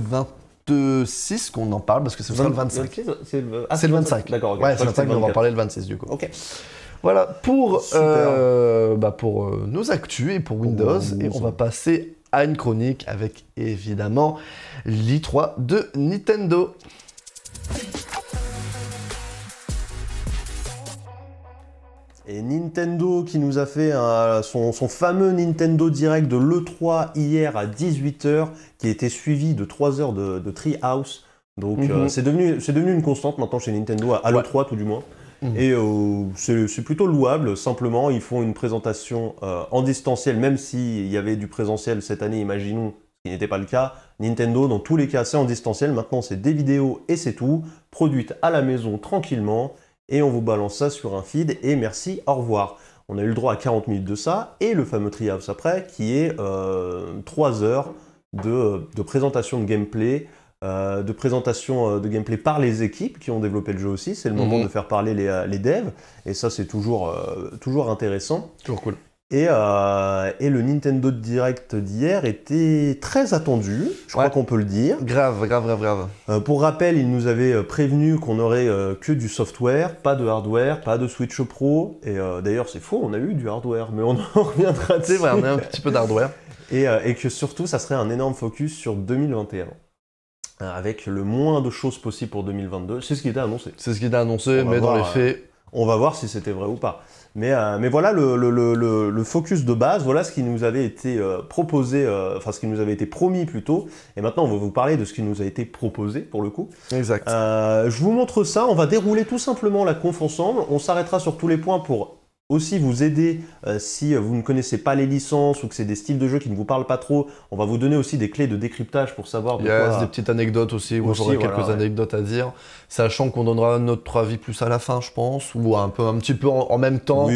26 qu'on en parle parce que ce le 25. C'est le, 25. Ah, D'accord. Ouais, c'est le 25 on va en parler le 26 du coup. Ok. Voilà, pour, euh, bah, pour euh, nos actus et pour Windows, oh, et on va passer à une chronique avec évidemment l'i3 de Nintendo. Et Nintendo qui nous a fait euh, son, fameux Nintendo Direct de l'E3 hier à 18h, qui était suivi de 3 heures de, de Treehouse. Donc mhm. c'est devenu, une constante maintenant chez Nintendo, à, l'E3 tout du moins. Mmh. Et euh, c'est plutôt louable. Simplement, ils font une présentation euh, en distanciel, même s'il y avait du présentiel cette année, imaginons, ce qui n'était pas le cas. Nintendo, dans tous les cas, c'est en distanciel. Maintenant, c'est des vidéos et c'est tout, produites à la maison tranquillement. Et on vous balance ça sur un feed. Et merci, au revoir. On a eu le droit à 40 minutes de ça et le fameux triage après, qui est 3 euh, heures de présentation de gameplay. Euh, de présentation euh, de gameplay par les équipes qui ont développé le jeu aussi. C'est le moment mhm. de faire parler euh, les, devs. Et ça, c'est toujours, toujours intéressant. Toujours cool. Et, le Nintendo Direct d'hier était très attendu, je crois qu'on peut le dire. Grave, grave, grave, grave. pour rappel, il nous avait prévenu qu'on n'aurait que du software, pas de hardware, pas de Switch Pro. Et d'ailleurs, c'est faux, on a eu du hardware, mais on en reviendra. C'est on a un petit peu d'hardware. Et, et que surtout, ça serait un énorme focus sur 2021. Euh, avec le moins de choses possibles pour 2022. C'est ce qui était annoncé. C'est ce qui était annoncé, mais dans les faits. Euh, on va voir si c'était vrai ou pas. Mais, euh, mais voilà le, le, le, focus de base, voilà ce qui nous avait été proposé, enfin ce qui nous avait été promis plutôt. Et maintenant, on va vous parler de ce qui nous a été proposé pour le coup. Exact. je vous montre ça, on va dérouler tout simplement la conf ensemble. On s'arrêtera sur tous les points pour aussi vous aider euh, si euh, vous ne connaissez pas les licences ou que c'est des styles de jeu qui ne vous parlent pas trop. On va vous donner aussi des clés de décryptage pour savoir. De yes, quoi... des petites anecdotes aussi. où j'aurai quelques anecdotes à dire, sachant qu'on donnera notre avis plus à la fin, je pense, ou un peu un petit peu en, même temps.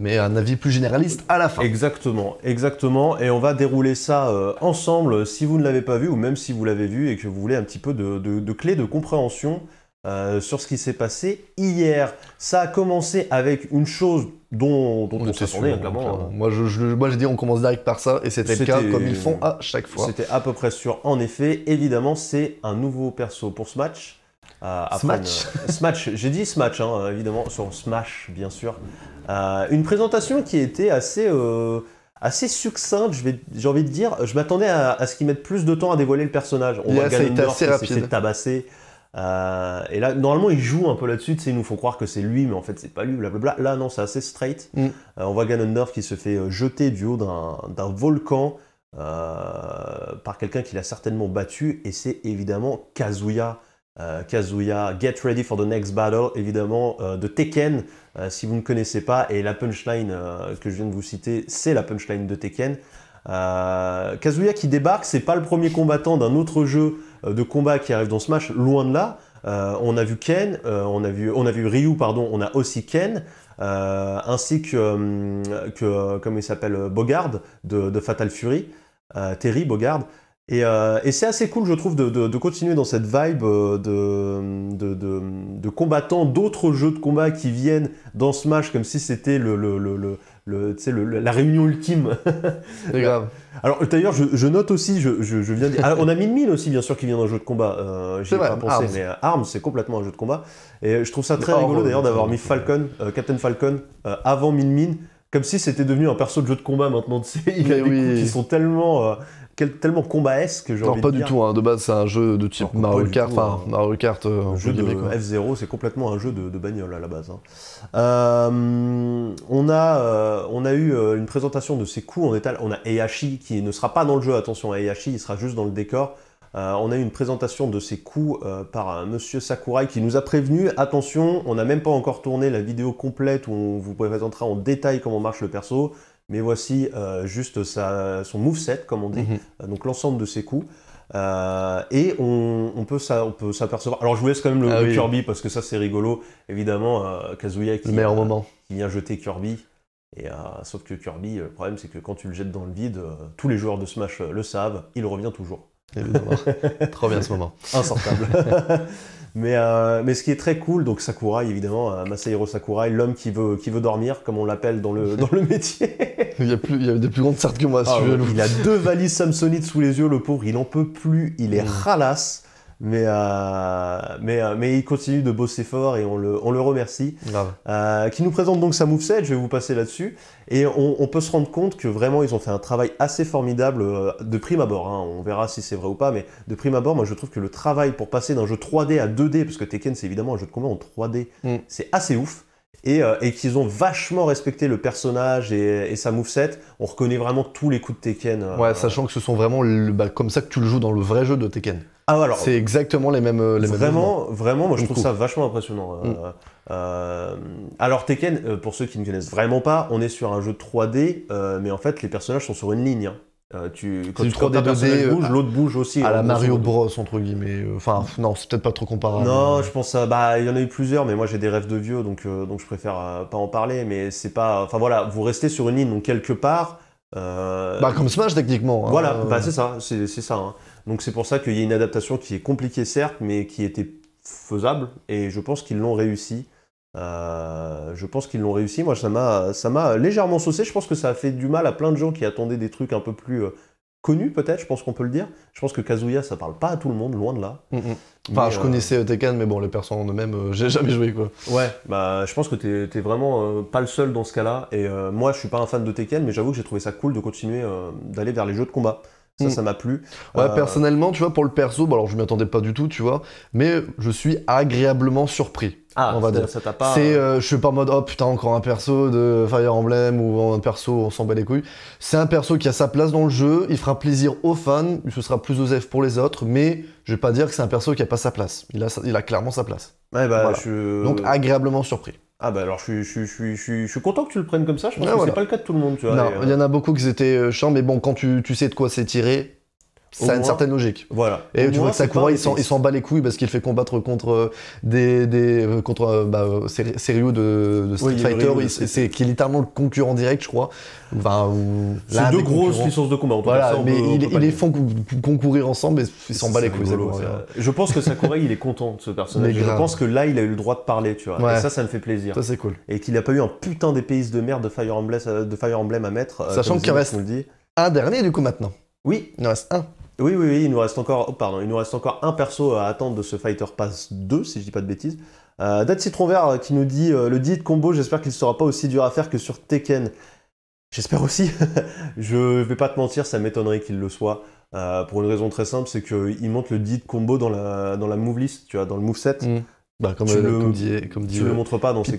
Mais un avis plus généraliste à la fin. Exactement, exactement. Et on va dérouler ça euh, ensemble si vous ne l'avez pas vu ou même si vous l'avez vu et que vous voulez un petit peu de, de clés de compréhension euh, sur ce qui s'est passé hier. Ça a commencé avec une chose dont, on, s'attendait. Hein, moi, je, je, dis on commence direct par ça, et c'était le cas, comme ils font à chaque fois. C'était à peu près sûr. En effet, évidemment, c'est un nouveau perso pour ce match. Smash euh, Smash, j'ai dit Smash, hein, évidemment, sur Smash, bien sûr. Euh, une présentation qui était assez assez succincte, j'ai envie de dire. Je m'attendais à, ce qu'ils mettent plus de temps à dévoiler le personnage. On voit Ganondorf qui s'est euh, et là, normalement, il joue un peu là-dessus. C'est nous font croire que c'est lui, mais en fait, c'est pas lui, blablabla. Là, non, c'est assez straight. Mm. Euh, on voit Ganondorf qui se fait euh, jeter du haut d'un volcan par quelqu'un qu'il a certainement battu, et c'est évidemment Kazuya. Kazuya, Get Ready for the Next Battle, évidemment, de Tekken, si vous ne connaissez pas. Et la punchline que je viens de vous citer, c'est la punchline de Tekken. Kazuya qui débarque, c'est pas le premier combattant d'un autre jeu euh, de combat qui arrivent dans ce match, loin de là. Euh, on a vu Ken, euh, on, a vu, on a vu Ryu, pardon, on a aussi Ken, ainsi que, que, comme il s'appelle, Bogard de, Fatal Fury, Terry Bogard. Et, c'est assez cool, je trouve, de, continuer dans cette vibe de, combattants d'autres jeux de combat qui viennent dans Smash comme si c'était le, la réunion ultime. C'est grave. Alors d'ailleurs, je, note aussi, je, viens ah, on a Min aussi, bien sûr, qui vient d'un jeu de combat. Euh, J'y pas pensé, mais euh, Arms, c'est complètement un jeu de combat. Et je trouve ça très rigolo d'ailleurs d'avoir mis Falcon, euh, Captain Falcon, euh, avant Min Min, comme si c'était devenu un perso de jeu de combat maintenant. Tu il a des coups qui sont tellement tellement combat-esque. j'ai envie pas du tout. Hein. De base, c'est un jeu de type hein. Mario, Kart, Mario euh, Kart. jeu de F0, c'est complètement un jeu de, de, bagnole à la base. Hein. Euh, on, a, euh, on a eu une présentation de ses coups. On, on a Ayashi qui ne sera pas dans le jeu. Attention, Ayashi, il sera juste dans le décor. on a eu une présentation de ses coups par un monsieur Sakurai qui nous a prévenu. Attention, on n'a même pas encore tourné la vidéo complète où on vous présentera en détail comment marche le perso mais voici euh, juste son son set, comme on dit, mhm. euh, donc l'ensemble de ses coups. Euh, et on, peut s'apercevoir. Alors je vous laisse quand même le, ah Kirby parce que ça c'est rigolo. Évidemment, Kazuya qui, le meilleur moment. vient jeter Kirby. Et, sauf que Kirby, le problème c'est que quand tu le jettes dans le vide, tous les joueurs de Smash le savent, il revient toujours. Évidemment. Trop bien ce moment. Insortable. Mais, euh, mais ce qui est très cool, donc Sakurai, évidemment, euh, Masahiro Sakurai, l'homme qui veut, qui veut dormir, comme on l'appelle dans le, dans le métier. il, y a plus, des plus grandes certes que moi, ah Il a deux valises Samsonite sous les yeux, le pauvre, il en peut plus, il est mm. ralasse. Mais, euh, mais, mais il continue de bosser fort et on le, on le remercie. qui nous présente donc sa moveset, je vais vous passer là-dessus. Et on, peut se rendre compte que vraiment, ils ont fait un travail assez formidable euh, de prime abord. Hein. on verra si c'est vrai ou pas, mais de prime abord, moi je trouve que le travail pour passer d'un jeu 3D à 2D, parce que Tekken c'est évidemment un jeu de combat en 3D, mm. c'est assez ouf. Euh, et, qu'ils ont vachement respecté le personnage et, sa moveset. On reconnaît vraiment tous les coups de Tekken. Euh, ouais, sachant que ce sont vraiment bah, comme ça que tu le joues dans le vrai jeu de Tekken. Ah, alors. C'est exactement les mêmes. Les vraiment, vraiment, moi je trouve ça vachement impressionnant. Euh, mm. euh, alors Tekken, euh, pour ceux qui ne connaissent vraiment pas, on est sur un jeu 3D, mais en fait les personnages sont sur une ligne. Hein. tu, quand tu personnage l'autre bouge aussi. À la Mario Bros entre guillemets. Enfin non, c'est peut-être pas trop comparable. Non, je pense bah il y en a eu plusieurs, mais moi j'ai des rêves de vieux, donc donc je préfère pas en parler. Mais c'est pas, enfin voilà, vous restez sur une ligne donc quelque part. Bah comme Smash techniquement. Hein. Voilà, bah c'est ça, c'est ça. Hein. Donc c'est pour ça qu'il y a une adaptation qui est compliquée certes, mais qui était faisable, et je pense qu'ils l'ont réussi. Euh, je pense qu'ils l'ont réussi. Moi, ça m'a, ça m'a légèrement saucé. Je pense que ça a fait du mal à plein de gens qui attendaient des trucs un peu plus euh, connus, peut-être. Je pense qu'on peut le dire. Je pense que Kazuya, ça parle pas à tout le monde, loin de là. Mm, mm. Enfin, je euh, connaissais Tekken, mais bon, les personnes en eux-mêmes, j'ai jamais joué, quoi. Ouais, bah, je pense que t'es, vraiment pas le seul dans ce cas-là. Et moi, je suis pas un fan de Tekken, mais j'avoue que j'ai trouvé ça cool de continuer d'aller vers les jeux de combat. Ça, mm. ça m'a plu. Ouais, euh, personnellement, tu vois, pour le perso, bon bah, alors je m'y attendais pas du tout, tu vois, mais je suis agréablement surpris. Ah, on va dire. Ça t'a pas. C'est, euh, euh, je suis pas en mode, oh putain, encore un perso de Fire Emblem ou un perso, on s'en bat les couilles. C'est un perso qui a sa place dans le jeu, il fera plaisir aux fans, ce sera plus osé pour les autres, mais je vais pas dire que c'est un perso qui a pas sa place. Il a, il a clairement sa place. Ouais, bah, je... Donc agréablement surpris. Ah bah alors je suis, je, suis, je, suis, je suis, content que tu le prennes comme ça, je pense que c'est pas le cas de tout le monde. Tu vois, non, euh, il y en a beaucoup qui étaient euh, chiants, mais bon, quand tu, tu sais de quoi c'est tiré, ça a une certaine logique. Voilà. Et tu vois que Sakurai il s'en bat les couilles parce qu'il fait combattre contre euh, des, euh, contre euh, bah, de, Street Fighter. C'est qui est littéralement le concurrent direct, je crois. c'est deux grosses puissances de combat. voilà, mais ils, les font concourir ensemble et ils s'en bat les couilles. Je pense que Sakura, il est content de ce personnage. Je pense que là, il a eu le droit de parler, tu vois. Et ça, ça me fait plaisir. Ça, c'est cool. Et qu'il a pas eu un putain d'épéiste de merde de Fire Emblem, de Fire Emblem à mettre. Sachant qu'il reste un dernier du coup maintenant. Oui, il nous reste un. Oui, oui, oui, il nous reste encore, oh, pardon, il nous reste encore un perso euh, à attendre de ce Fighter Pass 2, si je dis pas de bêtises. Euh, Date Citron Vert euh, qui nous dit euh, le dit combo, j'espère qu'il ne sera pas aussi dur à faire que sur Tekken. J'espère aussi. je vais pas te mentir, ça m'étonnerait qu'il le soit. pour une raison très simple, c'est qu'il monte le dit combo dans la, dans la move list, tu vois, dans le move set. Mm. Bah, comme, le, dit, comme le montres pas dans ces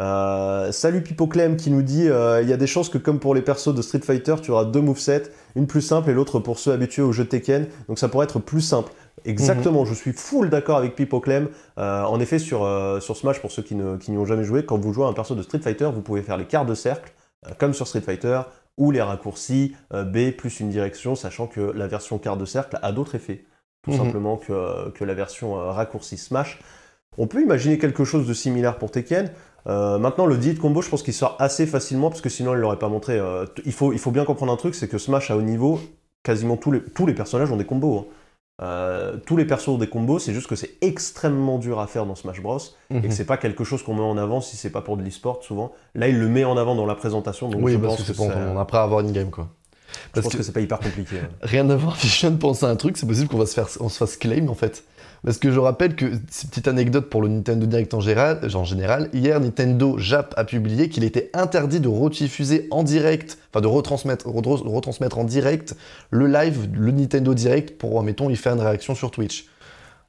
euh, salut Pipoclem qui nous dit euh, il y a des chances que comme pour les persos de Street Fighter, tu auras deux movesets, une plus simple et l'autre pour ceux habitués au jeu Tekken, donc ça pourrait être plus simple. Exactement, mhm. je suis full d'accord avec Pipoclem. Euh, en effet, sur, euh, sur Smash, pour ceux qui n'y ont jamais joué, quand vous jouez à un perso de Street Fighter, vous pouvez faire les quarts de cercle, comme sur Street Fighter, ou les raccourcis B plus une direction, sachant que la version quart de cercle a d'autres effets, tout mhm. simplement que, la version raccourci Smash. On peut imaginer quelque chose de similaire pour Tekken, euh, maintenant, le dit Combo, je pense qu'il sort assez facilement parce que sinon, il l'aurait pas montré. Euh, il, faut, il faut bien comprendre un truc c'est que Smash à haut niveau, quasiment tous les, tous les personnages ont des combos. Hein. Euh, tous les persos ont des combos, c'est juste que c'est extrêmement dur à faire dans Smash Bros. Et que mhm. c'est pas quelque chose qu'on met en avant si c'est pas pour de l'e-sport souvent. Là, il le met en avant dans la présentation. Donc oui, je parce pense que c'est pas on après avoir une game quoi. Parce je pense que, ce c'est pas hyper compliqué. Hein. Rien à voir, Fiction pense à un truc, c'est possible qu'on va se faire, on se fasse claim en fait. Parce que je rappelle que, petite anecdote pour le Nintendo Direct en général, en général hier Nintendo Jap a publié qu'il était interdit de rediffuser en direct, enfin de retransmettre, retransmettre en direct le live, le Nintendo Direct pour, mettons, y faire une réaction sur Twitch.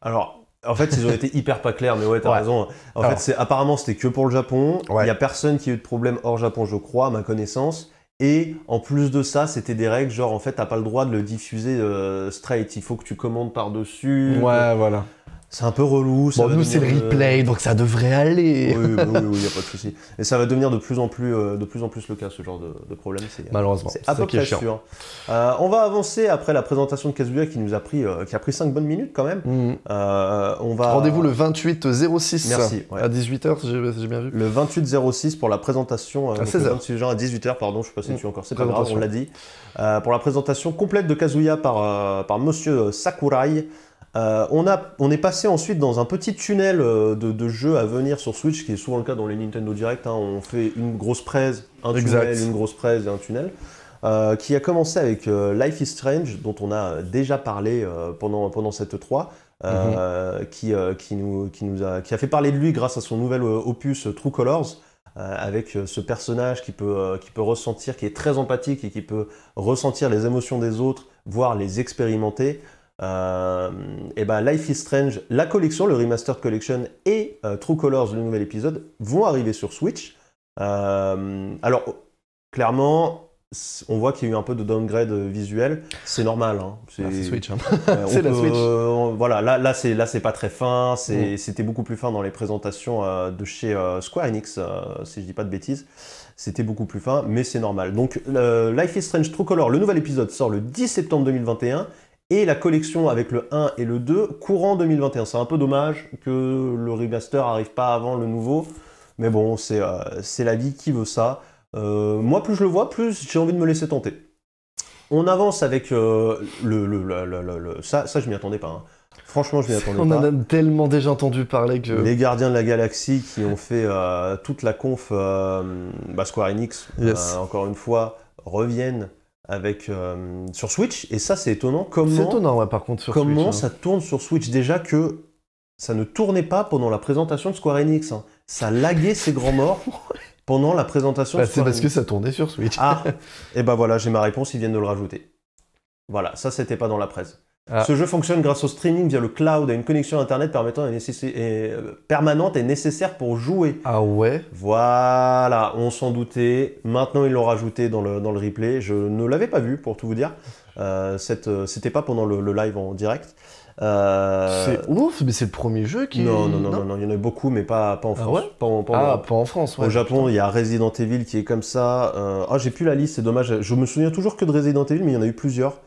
Alors, en fait, ils ont été hyper pas clairs, mais ouais, t'as raison. En fait c'est apparemment, c'était que pour le Japon. Il n'y a personne qui a eu de problème hors Japon, je crois, à ma connaissance. Et en plus de ça, c'était des règles genre en fait, t'as pas le droit de le diffuser euh, straight. Il faut que tu commandes par-dessus. Ouais, voilà. C'est un peu relou. bon, nous, c'est le euh, replay, donc ça devrait aller. Oui, oui, il n'y a pas de souci. Et ça va devenir de plus en plus, euh, de plus, en plus le cas, ce genre de, problème. Malheureusement. C'est à peu près sûr. Euh, on va avancer après la présentation de Kazuya qui nous a pris, qui a pris 5 bonnes minutes quand même. Mm. on va... Rendez-vous le 28 06. Merci. À 18h, j'ai bien vu. Le 28 06 pour la présentation. Ah, à 16h. à 18h, pardon, je ne sais pas si tu es mm. encore, c'est pas grave, on l'a dit. pour la présentation complète de Kazuya par, par Monsieur Sakurai. Euh, on, a, on est passé ensuite dans un petit tunnel euh, de, jeux à venir sur Switch, qui est souvent le cas dans les Nintendo Direct. Hein. on fait une grosse presse, un tunnel, une grosse presse et un tunnel. Euh, qui a commencé avec Life is Strange, dont on a déjà parlé pendant, pendant cette 3, mhm. qui, qui, nous, qui, nous a, qui a fait parler de lui grâce à son nouvel opus True Colors, avec ce personnage qui peut, qui peut ressentir, qui est très empathique et qui peut ressentir les émotions des autres, voire les expérimenter et euh, eh ben Life is Strange, la collection, le Remastered Collection et euh, True Colors, le nouvel épisode, vont arriver sur Switch. Euh, alors, clairement, on voit qu'il y a eu un peu de downgrade visuel. C'est normal. Hein. Bah, c'est Switch. Hein. c'est la Switch. voilà, là, là c'est là c'est pas très fin. Mm. C'était beaucoup plus fin dans les présentations de chez Square Enix, si je dis pas de bêtises c'était beaucoup plus fin, mais c'est normal. Donc Life is Strange True Color, le nouvel épisode sort le 10 septembre 2021 et la collection avec le 1 et le 2 courant 2021. C'est un peu dommage que le remaster arrive pas avant le nouveau, mais bon, c'est euh, c'est la vie qui veut ça. Euh, moi, plus je le vois, plus j'ai envie de me laisser tenter. On avance avec euh, le, le, le, Ça, ça je m'y attendais pas. Hein. Franchement, je m'y attendais pas. On en a tellement déjà entendu parler que. Les gardiens de la galaxie qui ont fait toute la conf bah, Square Enix, encore une fois, reviennent avec euh, sur Switch et ça c'est étonnant comment par contre comment hein. ça tourne sur Switch déjà que ça ne tournait pas pendant la présentation de Square Enix hein. ça laguait ses grands morts pendant la présentation bah, de Square c'est parce que ça tournait sur Switch ah et eh ben voilà j'ai ma réponse ils viennent de le rajouter voilà ça c'était pas dans la presse ah. Ce jeu fonctionne grâce au streaming via le cloud et une connexion internet permettant euh, permanente et nécessaire pour jouer. Ah ouais Voilà, on s'en doutait. Maintenant, ils l'ont rajouté dans le, replay. Je ne l'avais pas vu, pour tout vous dire. Euh, euh, c'était pas pendant le, live en direct. C'est ouf, mais c'est le premier jeu qui. Non, non, non, non, il y en a eu beaucoup, mais pas, pas en ah France. Ah ouais pas, en, ah, pas en, France, ouais. Au Japon, il y a Resident Evil qui est comme ça. Ah, j'ai plus la liste, c'est dommage. Je me souviens toujours que de Resident Evil, mais il y en a eu plusieurs.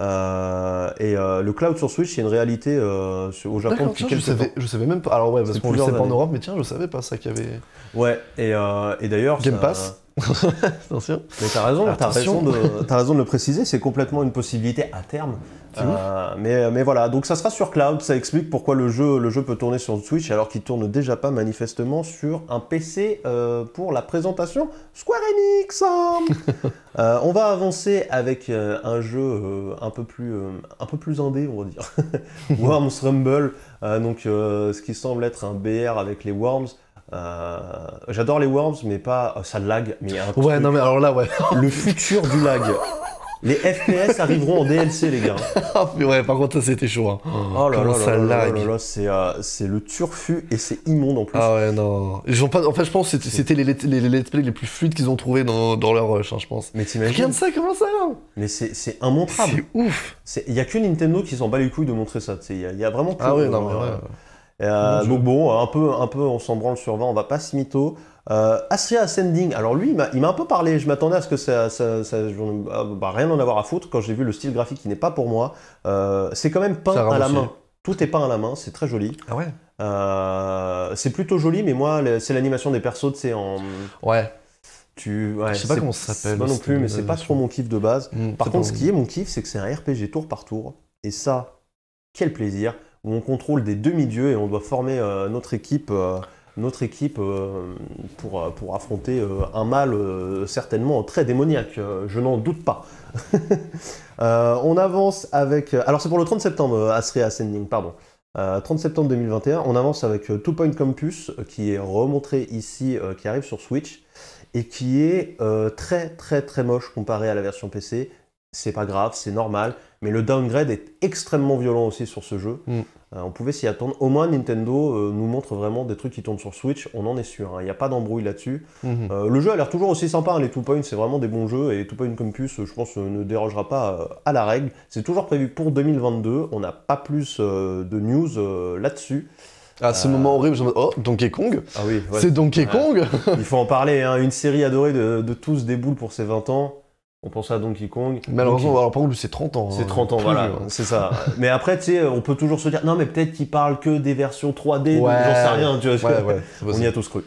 Euh, et euh, le cloud sur Switch, c'est une réalité euh, au Japon depuis je savais, Je savais même pas. Alors ouais, parce qu'on le sait pas en Europe, mais tiens, je savais pas ça qu'il y avait. Ouais, et, euh, et d'ailleurs. Game Pass. Attention. Mais t'as raison, t'as raison, raison, de le préciser, c'est complètement une possibilité à terme. Euh, mais, mais, voilà, donc ça sera sur cloud, ça explique pourquoi le jeu, le jeu peut tourner sur Switch alors qu'il tourne déjà pas manifestement sur un PC euh, pour la présentation Square Enix. Euh, on va avancer avec un jeu un, peu plus, un peu plus indé, on va dire. Worms Rumble, donc ce qui semble être un BR avec les Worms. Euh, j'adore les worms, mais pas. Oh, ça lag, mais un truc- Ouais, non, mais alors là, ouais. Le futur du lag. Les FPS arriveront en DLC, les gars. Ah, mais ouais, par contre, ça c'était chaud. Hein. Oh là là ça lag. Euh, c'est le turfu et c'est immonde en plus. Ah ouais, non. pas... En fait, je pense que c'était- les, les, les let's play les plus fluides qu'ils ont trouvé dans, dans leur rush, hein, je pense. Mais Regarde de ça, comment ça là Mais c'est c'est immontrable. C'est ouf. Il y a que Nintendo qui s'en bat les couilles de montrer ça. Il y, a- vraiment y vraiment. Ah ouais, non, mais ouais. Hein. Euh, donc bon, un peu, un peu, on s'en branle sur 20, on va pas si mytho. Euh, Ascending, alors lui, il m'a un peu parlé, je m'attendais à ce que ça... Ah, bah, rien en avoir à foutre quand j'ai vu le style graphique qui n'est pas pour moi. Euh, c'est quand même peint à la main. Tout est peint à la main, c'est très joli. Ah ouais euh, c'est plutôt joli, mais moi, c'est l'animation des persos, c'est en. Ouais. Tu, ouais, je sais pas comment ça s'appelle. Moi non plus, mais c'est pas trop mon kiff de base. Hmm, par contre, ce qui est mon kiff, c'est que c'est un RPG tour par tour. Et ça, quel plaisir où on contrôle des demi-dieux et on doit former euh, notre équipe, euh, notre équipe euh, pour, pour affronter un mal certainement très démoniaque, je n'en doute pas. on avance avec... Alors c'est pour le 30 septembre, Asre Ascending, pardon. 30 septembre 2021, on avance avec Two Point Campus qui est remontré ici, qui arrive sur Switch et qui est très très très moche comparé à la version PC. C'est pas grave, c'est normal. Mais le downgrade est extrêmement violent aussi sur ce jeu. Mm. Euh, on pouvait s'y attendre. Au moins, Nintendo euh, nous montre vraiment des trucs qui tournent sur Switch, on en est sûr. Hein. Il n'y a pas d'embrouille là-dessus. Mm-hmm. Euh, le jeu a l'air toujours aussi sympa. Hein. Les Two Points, c'est vraiment des bons jeux. Et Two comme Campus, je pense, ne dérogera pas à la règle. C'est toujours prévu pour 2022. On n'a pas plus de news là-dessus. À ce moment horrible, je me oh, Donkey Kong ah oui, C'est Donkey Kong Il faut en parler, hein. une série adorée de, tous des boules pour ses 20 ans. On pense à Donkey Kong. Malheureusement, alors par contre, c'est 30 ans. C'est 30 hein, ans, voilà, hein. c'est ça. mais après, tu sais, euh, on peut toujours se dire, non, mais peut-être qu'ils parlent que des versions 3D, ouais, j'en sais rien, tu vois. Ouais, on y a tous cru.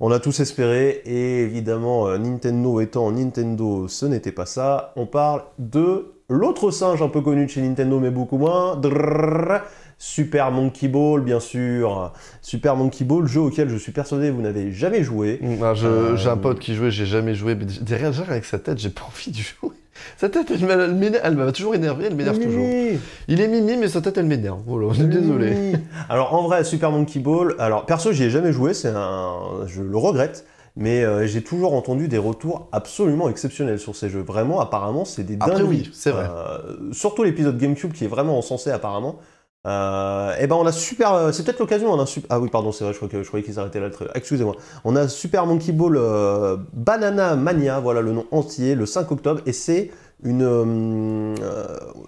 On a tous espéré, et évidemment, euh, Nintendo étant Nintendo, ce n'était pas ça. On parle de l'autre singe un peu connu de chez Nintendo, mais beaucoup moins. Drrr, Super Monkey Ball, bien sûr. Super Monkey Ball, jeu auquel je suis persuadé vous n'avez jamais joué. Mm, ah, euh, j'ai un pote qui jouait, j'ai jamais joué. Mais derrière, avec sa tête, j'ai pas envie de jouer. Sa tête, elle m'a toujours énervé, elle m'énerve toujours. Il est mimi, mais sa tête, elle m'énerve. désolé. Alors, en vrai, Super Monkey Ball, alors perso, j'y ai jamais joué, c'est un... je le regrette, mais euh, j'ai toujours entendu des retours absolument exceptionnels sur ces jeux. Vraiment, apparemment, c'est des dingues. Après, oui, c'est vrai. Euh, surtout l'épisode GameCube qui est vraiment encensé, apparemment et euh, eh ben on a super, euh, c'est peut-être l'occasion, on a ah oui pardon c'est vrai, je croyais qu'ils arrêtaient là, excusez-moi. On a Super Monkey Ball euh, Banana Mania, voilà le nom entier, le 5 octobre, et c'est une,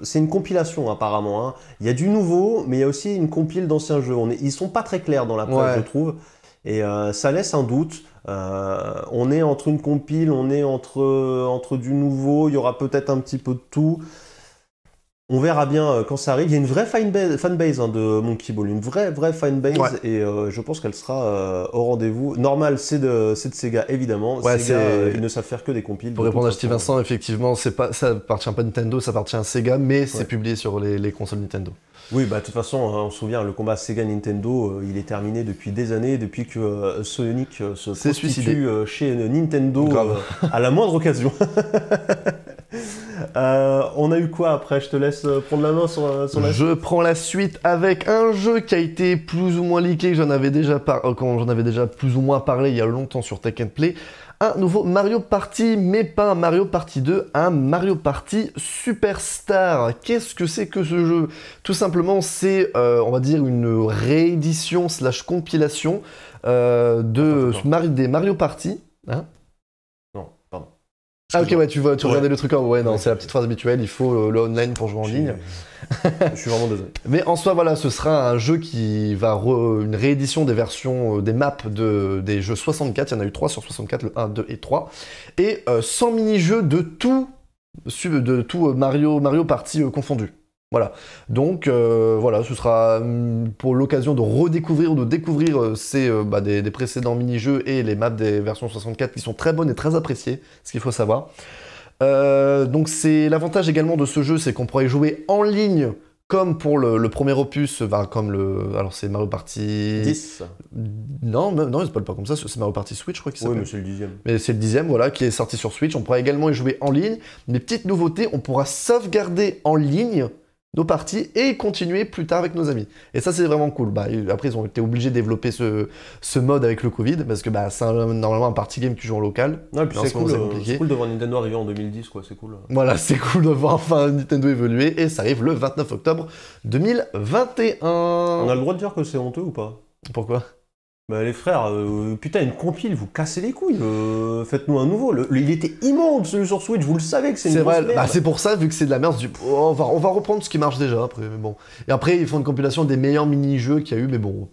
c'est une compilation apparemment. Hein. Il y a du nouveau, mais il y a aussi une compile d'anciens jeux. On est, ils sont pas très clairs dans la preuve, je trouve, et ça laisse un doute. on est entre une compile, on est entre entre du nouveau, il y aura peut-être un petit peu de tout. On verra bien euh, quand ça arrive. Il y a une vraie fanbase, hein, de Monkey Ball, une vraie, vraie fanbase, et euh, je pense qu'elle sera euh, au rendez-vous. Normal, c'est de, de Sega, évidemment. ils ne savent faire que des compiles. Pour répondre à Steve Vincent, effectivement, pas, ça appartient pas à Nintendo, ça appartient à Sega, mais c'est publié sur les, consoles Nintendo. Oui, bah de toute façon, hein, on se souvient, le combat Sega-Nintendo, il est terminé depuis des années, depuis que Sonic se prostitue chez Nintendo à la moindre occasion. Euh, on a eu quoi après Je te laisse euh, prendre la main sur, euh, Je prends la suite avec un jeu qui a été plus ou moins leaké, j'en avais déjà quand j'en avais déjà plus ou moins parlé il y a longtemps sur Tech and Play. Un nouveau Mario Party, mais pas un Mario Party 2, un Mario Party Superstar. Qu'est-ce que c'est que ce jeu Tout simplement, c'est, on va dire, une réédition slash compilation de des Mario Party. Hein. Ah ok ouais tu vois tu regardais le truc en ouais non c'est la petite phrase habituelle il faut euh, le online pour jouer en ligne. Je suis vraiment désolé. Mais en soi voilà ce sera un jeu qui va une réédition des versions euh, des maps de des jeux 64 il y en a eu 3 sur 64 le 1 2 et 3 et 100 euh, mini jeux de tout de tout Mario Mario Party confondu. Voilà. Donc euh, voilà, ce sera mm, pour l'occasion de redécouvrir, de découvrir euh, ces, euh, bah, des, précédents mini-jeux et les maps des versions 64 qui sont très bonnes et très appréciées, ce qu'il faut savoir. donc c'est l'avantage également de ce jeu, c'est qu'on pourrait jouer en ligne comme pour le, premier opus, comme le. Alors c'est Mario Party. 10 Non, mais, non, il se pas comme ça, c'est Mario Party Switch, je crois que c'est. Oui, mais c'est le dixième. Mais c'est le dixième, voilà, qui est sorti sur Switch. On pourra également y jouer en ligne. Mais petites nouveautés. on pourra sauvegarder en ligne nos parties et continuer plus tard avec nos amis. Et ça, c'est vraiment cool. Bah, après, ils ont été obligés de développer ce, ce mode avec le Covid parce que bah, c'est normalement un party game toujours en local. c'est cool, cool, de voir Nintendo arriver en 2010, quoi. C'est cool. Voilà, c'est cool de voir enfin Nintendo évoluer et ça arrive le 29 octobre 2021. On a le droit de dire que c'est honteux ou pas Pourquoi mais bah, les frères, euh, putain, une compile, vous cassez les couilles. Euh, faites-nous un nouveau. il était immonde celui sur Switch, vous le savez que c'est une C'est bah, c'est pour ça, vu que c'est de la merde, du... on, va, reprendre ce qui marche déjà après. bon. Et après, ils font une compilation des meilleurs mini-jeux qu'il y a eu, mais bon,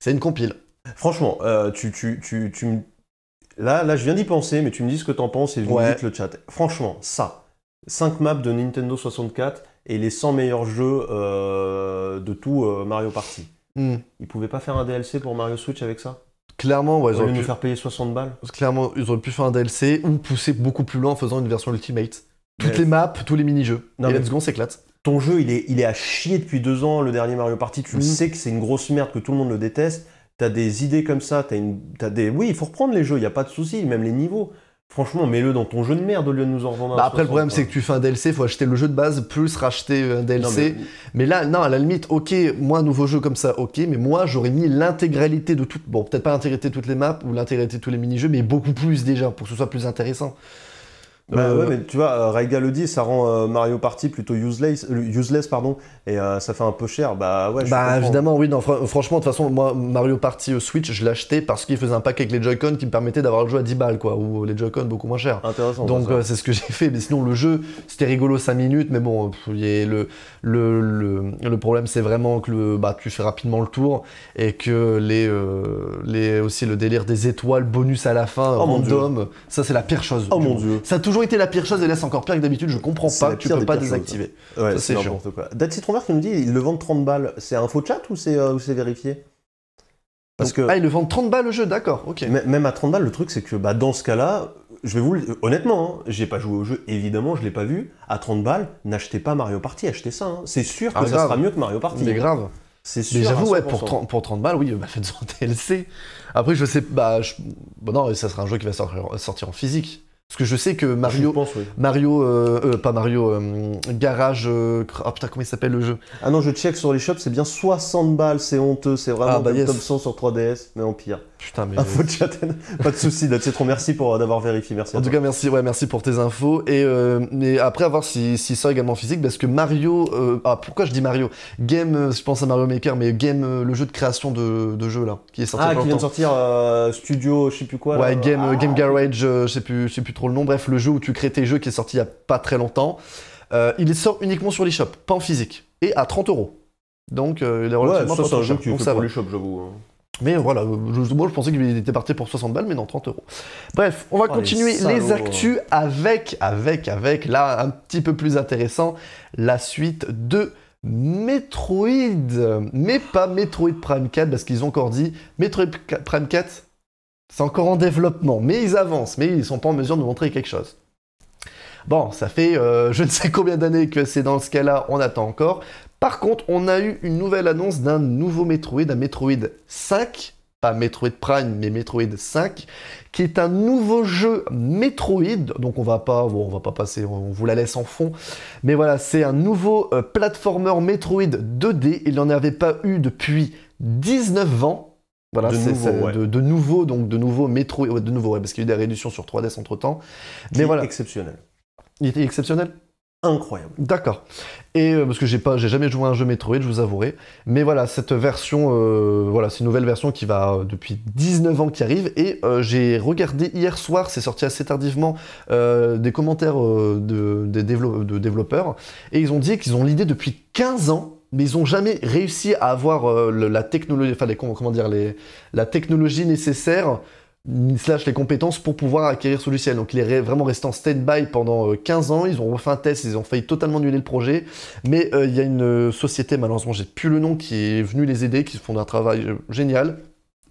c'est une compile. Franchement, euh, tu, tu, tu, me... là, là, je viens d'y penser, mais tu me dis ce que t'en penses et vous dis le chat. Franchement, ça, 5 maps de Nintendo 64 et les 100 meilleurs jeux de tout Mario Party. Il hmm. Ils pouvaient pas faire un DLC pour Mario Switch avec ça Clairement, ouais, ils auraient pu nous faire payer 60 balles. Clairement, ils auraient pu faire un DLC ou pousser beaucoup plus loin en faisant une version Ultimate. Toutes les maps, tous les mini-jeux. Et let's go, s'éclate. Ton jeu, il est, à chier depuis deux ans, le dernier Mario Party. Tu hmm. sais que c'est une grosse merde, que tout le monde le déteste. T'as des idées comme ça, t'as des... Oui, il faut reprendre les jeux, il n'y a pas de souci, même les niveaux. Franchement, mets-le dans ton jeu de merde au lieu de nous en revendre bah, Après, le problème, c'est que tu fais un DLC, faut acheter le jeu de base, plus racheter un DLC. mais... là, non, à la limite, ok, moi, nouveau jeu comme ça, ok, mais moi, j'aurais mis l'intégralité de toutes. Bon, peut-être pas l'intégralité de toutes les maps ou l'intégralité de tous les mini-jeux, mais beaucoup plus déjà, pour que ce soit plus intéressant. Bah euh, mais tu vois, euh, Raiga le dit, ça rend euh, Mario Party plutôt useless, useless pardon, et ça fait un peu cher. Bah ouais. bah évidemment, oui. franchement, de toute façon, moi, Mario Party Switch, je l'achetais parce qu'il faisait un pack avec les Joy-Con qui me permettait d'avoir le jeu à 10 balles, quoi, ou les Joy-Con beaucoup moins cher. Donc c'est ce que j'ai fait. Mais sinon, le jeu, c'était rigolo 5 minutes, mais bon, le, le, problème, c'est vraiment que le, bah, tu fais rapidement le tour et que les, les aussi le délire des étoiles bonus à la fin, oh random, ça c'est la pire chose. Oh mon Dieu. Ça toujours été la pire chose et laisse encore pire que d'habitude. Je comprends pas. Tu peux pas désactiver. Ouais, c'est n'importe quoi. Date qui nous dit il le vend 30 balles. C'est un faux chat ou c'est euh, vérifié parce que, ah, ils le vend 30 balles le jeu, d'accord, ok. Même à 30 balles, le truc, c'est que bah, dans ce cas-là, je vais vous honnêtement, hein, j'ai pas joué au jeu, évidemment, je l'ai pas vu. À 30 balles, n'achetez pas Mario Party, achetez ça. Hein. C'est sûr que ah, ça sera mieux que Mario Party. Mais grave. C'est sûr. Mais j'avoue, ouais, pour 30, pour 30 balles, oui, bah, faites-en TLC, Après, je sais, bah, Bon, bah, non, ça sera un jeu qui va sortir en physique. Parce que je sais que Mario, Mario, euh, euh, pas Mario, euh, Garage, Ah putain comment il s'appelle le jeu Ah non, je check sur les shops, c'est bien 60 balles, c'est honteux, c'est vraiment ah, bah, comme 100 sur 3DS, mais en pire. Putain, mais... Info ah, de Pas de souci, c'est trop merci pour euh, d'avoir vérifié. Merci. En tout cas, merci, ouais, merci pour tes infos. Et euh, mais après, à voir si, sort également physique, parce que Mario. Euh, ah, pourquoi je dis Mario Game, je pense à Mario Maker, mais Game, le jeu de création de, de jeu là, qui est sorti. Ah, qui vient de sortir Studio, je sais plus quoi. Ouais, Game, Game ah, Garage, je sais plus, sais plus trop le nom. Bref, le jeu où tu crées tes jeux, qui est sorti il y a pas très longtemps. il sort uniquement sur l'eShop, pas en physique, et à 30 euros. Donc, il est relativement ça, c'est un jeu que tu pour l'eShop, j'avoue. Hein. Mais voilà, je, moi je pensais qu'il était parti pour 60 balles, mais non, 30 euros. Bref, on va oh, continuer les, actus avec, avec, avec, là, un petit peu plus intéressant, la suite de Metroid. Mais pas Metroid Prime 4, parce qu'ils ont encore dit Metroid Prime 4, c'est encore en développement, mais ils avancent, mais ils sont pas en mesure de montrer quelque chose. Bon, ça fait euh, je ne sais combien d'années que c'est dans ce cas-là, on attend encore. Par contre, on a eu une nouvelle annonce d'un nouveau Metroid, un Metroid 5, pas Metroid Prime, mais Metroid 5, qui est un nouveau jeu Metroid. Donc on va pas, on va pas passer, on vous la laisse en fond. Mais voilà, c'est un nouveau euh, platformer Metroid 2D. Il n'en avait pas eu depuis 19 ans. Voilà, c'est de, nouveau, donc de nouveau Metroid, de nouveau, parce qu'il y a eu des réductions sur 3DS entre temps. Mais voilà. Exceptionnel. Il était exceptionnel. Incroyable. D'accord. Et euh, parce que j'ai pas, j'ai jamais joué à un jeu Metroid, je vous avouerai. Mais voilà, cette version, euh, voilà, c'est une nouvelle version qui va euh, depuis 19 ans qui arrive. Et j'ai regardé hier soir, c'est sorti assez tardivement, des commentaires de, des développeurs. Et ils ont dit qu'ils ont l'idée depuis 15 ans mais ils n'ont jamais réussi à avoir la technologie, enfin comment dire, la technologie nécessaire slash les compétences pour pouvoir acquérir ce logiciel. Donc il est vraiment resté en stand-by pendant 15 euh, ans, ils ont refait un test, ils ont failli totalement annuler le projet, mais euh, il y a une euh, société, malheureusement j'ai plus le nom, qui est venue les aider, qui font un travail génial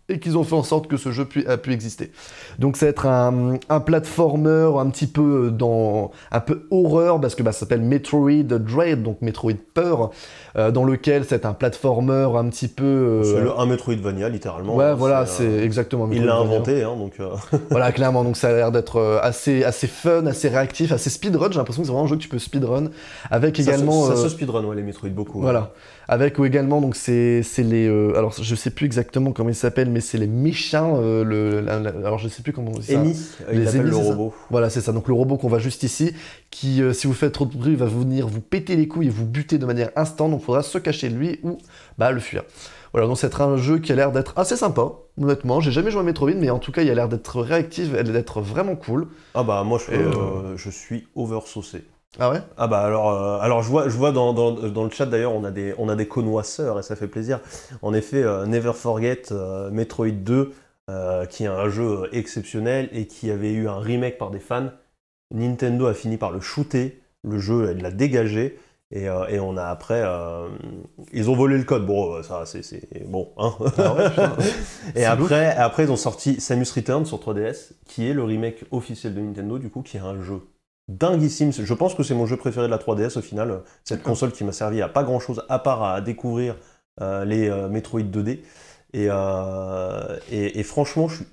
et qu'ils ont fait en sorte que ce jeu a pu exister. Donc ça va être un, un platformer un petit peu euh, dans un peu horreur parce que bah, ça s'appelle Metroid Dread, donc Metroid Peur, euh, dans lequel c'est un platformer un petit peu. Euh, c'est le un Metroidvania littéralement. Ouais, hein, voilà, c'est exactement. Il l'a inventé, hein, donc. voilà, clairement, donc ça a l'air d'être assez assez fun, assez réactif, assez speedrun. J'ai l'impression que c'est vraiment un jeu que tu peux speedrun avec également. Ça, se speedrun, ouais, les Metroid beaucoup. Voilà avec ou également, donc c'est les. Euh, alors je sais plus exactement comment il s'appelle, mais c'est les méchants. Euh, le, alors je sais plus comment on dit ça. Euh, les le robot. Voilà, c'est ça. Donc le robot qu'on va juste ici, qui, si vous faites trop de bruit, va venir vous péter les couilles et vous buter de manière instant. Donc il faudra se cacher de lui ou bah, le fuir. Voilà, donc c'est un jeu qui a l'air d'être assez sympa, honnêtement. J'ai jamais joué à Metroid, mais en tout cas, il a l'air d'être réactif, d'être vraiment cool. Ah bah, moi, je, je suis oversaucé. Ah ouais Ah bah alors, euh, alors je vois, dans, le chat d'ailleurs, on a des, on a des connoisseurs et ça fait plaisir. En effet, euh, Never Forget, euh, Metroid 2, qui est un jeu exceptionnel et qui avait eu un remake par des fans. Nintendo a fini par le shooter, le jeu, elle l'a dégagé. Et, on a après, ils ont volé le code. Bon, ça, c'est bon. Hein. Ah et après, après, ils ont sorti Samus return sur 3DS, qui est le remake officiel de Nintendo, du coup, qui est un jeu dinguissime. Je pense que c'est mon jeu préféré de la 3DS au final. Cette console qui m'a servi à pas grand chose à part à découvrir euh, les euh, Metroid 2D. Euh, et, et, franchement, je suis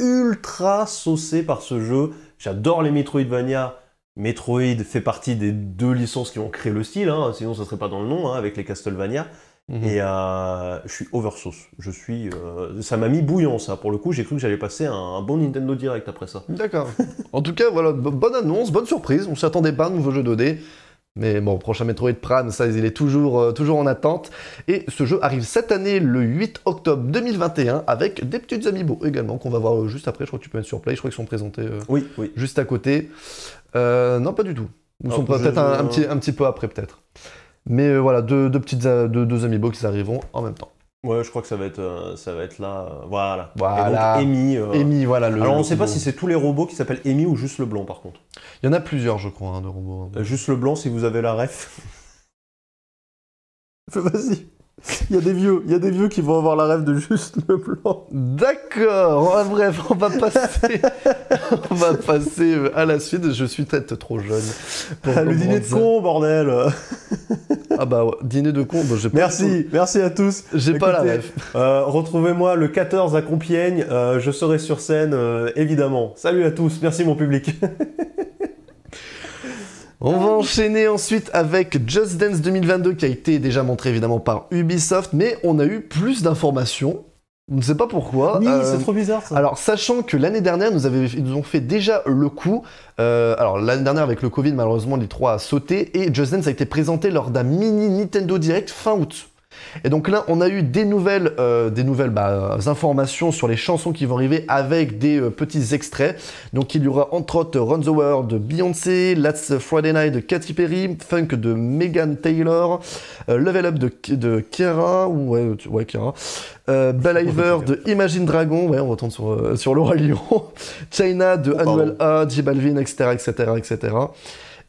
ultra saucé par ce jeu. J'adore les Metroidvania. Metroid fait partie des deux licences qui ont créé le style, hein. sinon ça serait pas dans le nom hein, avec les Castlevania. Mhm. Et euh, je suis oversauce. Je suis, euh, ça m'a mis bouillant ça. Pour le coup, j'ai cru que j'allais passer un, bon Nintendo Direct après ça. D'accord. en tout cas, voilà, bonne annonce, bonne surprise. On s'attendait pas à un nouveau jeu 2 Mais bon, prochain Metroid Prime, ça, il est toujours, euh, toujours en attente. Et ce jeu arrive cette année, le 8 octobre 2021, avec des petites amiibo également, qu'on va voir juste après. Je crois que tu peux mettre sur Play, je crois qu'ils sont présentés juste à côté. non, pas du tout. sont peut-être un, petit, un petit peu après, peut-être. Mais euh, voilà, deux, deux petites, euh, deux, amiibo qui arriveront en même temps. Ouais, je crois que ça va être, euh, ça va être là. voilà. Voilà. Et donc, voilà. Le, Alors, on ne sait pas si c'est tous les robots qui s'appellent Amy ou juste le blanc, par contre. Il y en a plusieurs, je crois, hein, de robots. juste le blanc, si vous avez la ref. Vas-y. Il y a des vieux, il y a des vieux qui vont avoir la rêve de juste le blanc. D'accord. bref, on va passer, on va passer à la suite. Je suis peut-être trop jeune. Ah, le dîner de con, bordel. ah bah ouais, dîner de con. Bah, pas merci, pas... merci à tous. J'ai pas la rêve. Euh, retrouvez-moi le 14 à Compiègne. Euh, je serai sur scène, euh, évidemment. Salut à tous. Merci mon public. On va enchaîner ensuite avec Just Dance 2022 qui a été déjà montré évidemment par Ubisoft, mais on a eu plus d'informations. On ne sait pas pourquoi. Oui, c'est euh, trop bizarre ça. Alors, sachant que l'année dernière, nous, nous ont fait déjà le coup. Euh, alors, l'année dernière, avec le Covid, malheureusement, les trois a sauté. Et Just Dance a été présenté lors d'un mini Nintendo Direct fin août. Et donc là, on a eu des nouvelles, euh, bah, informations sur les chansons qui vont arriver avec des euh, petits extraits. Donc il y aura entre autres Run the World de Beyoncé, Last Friday Night de Katy Perry, Funk de Megan Taylor, euh, Level Up de, de ou ouais, de Imagine Dragon, ouais, on retourne sur, sur Laura Lyon, China de Anuel A, J Balvin, etc., etc., etc.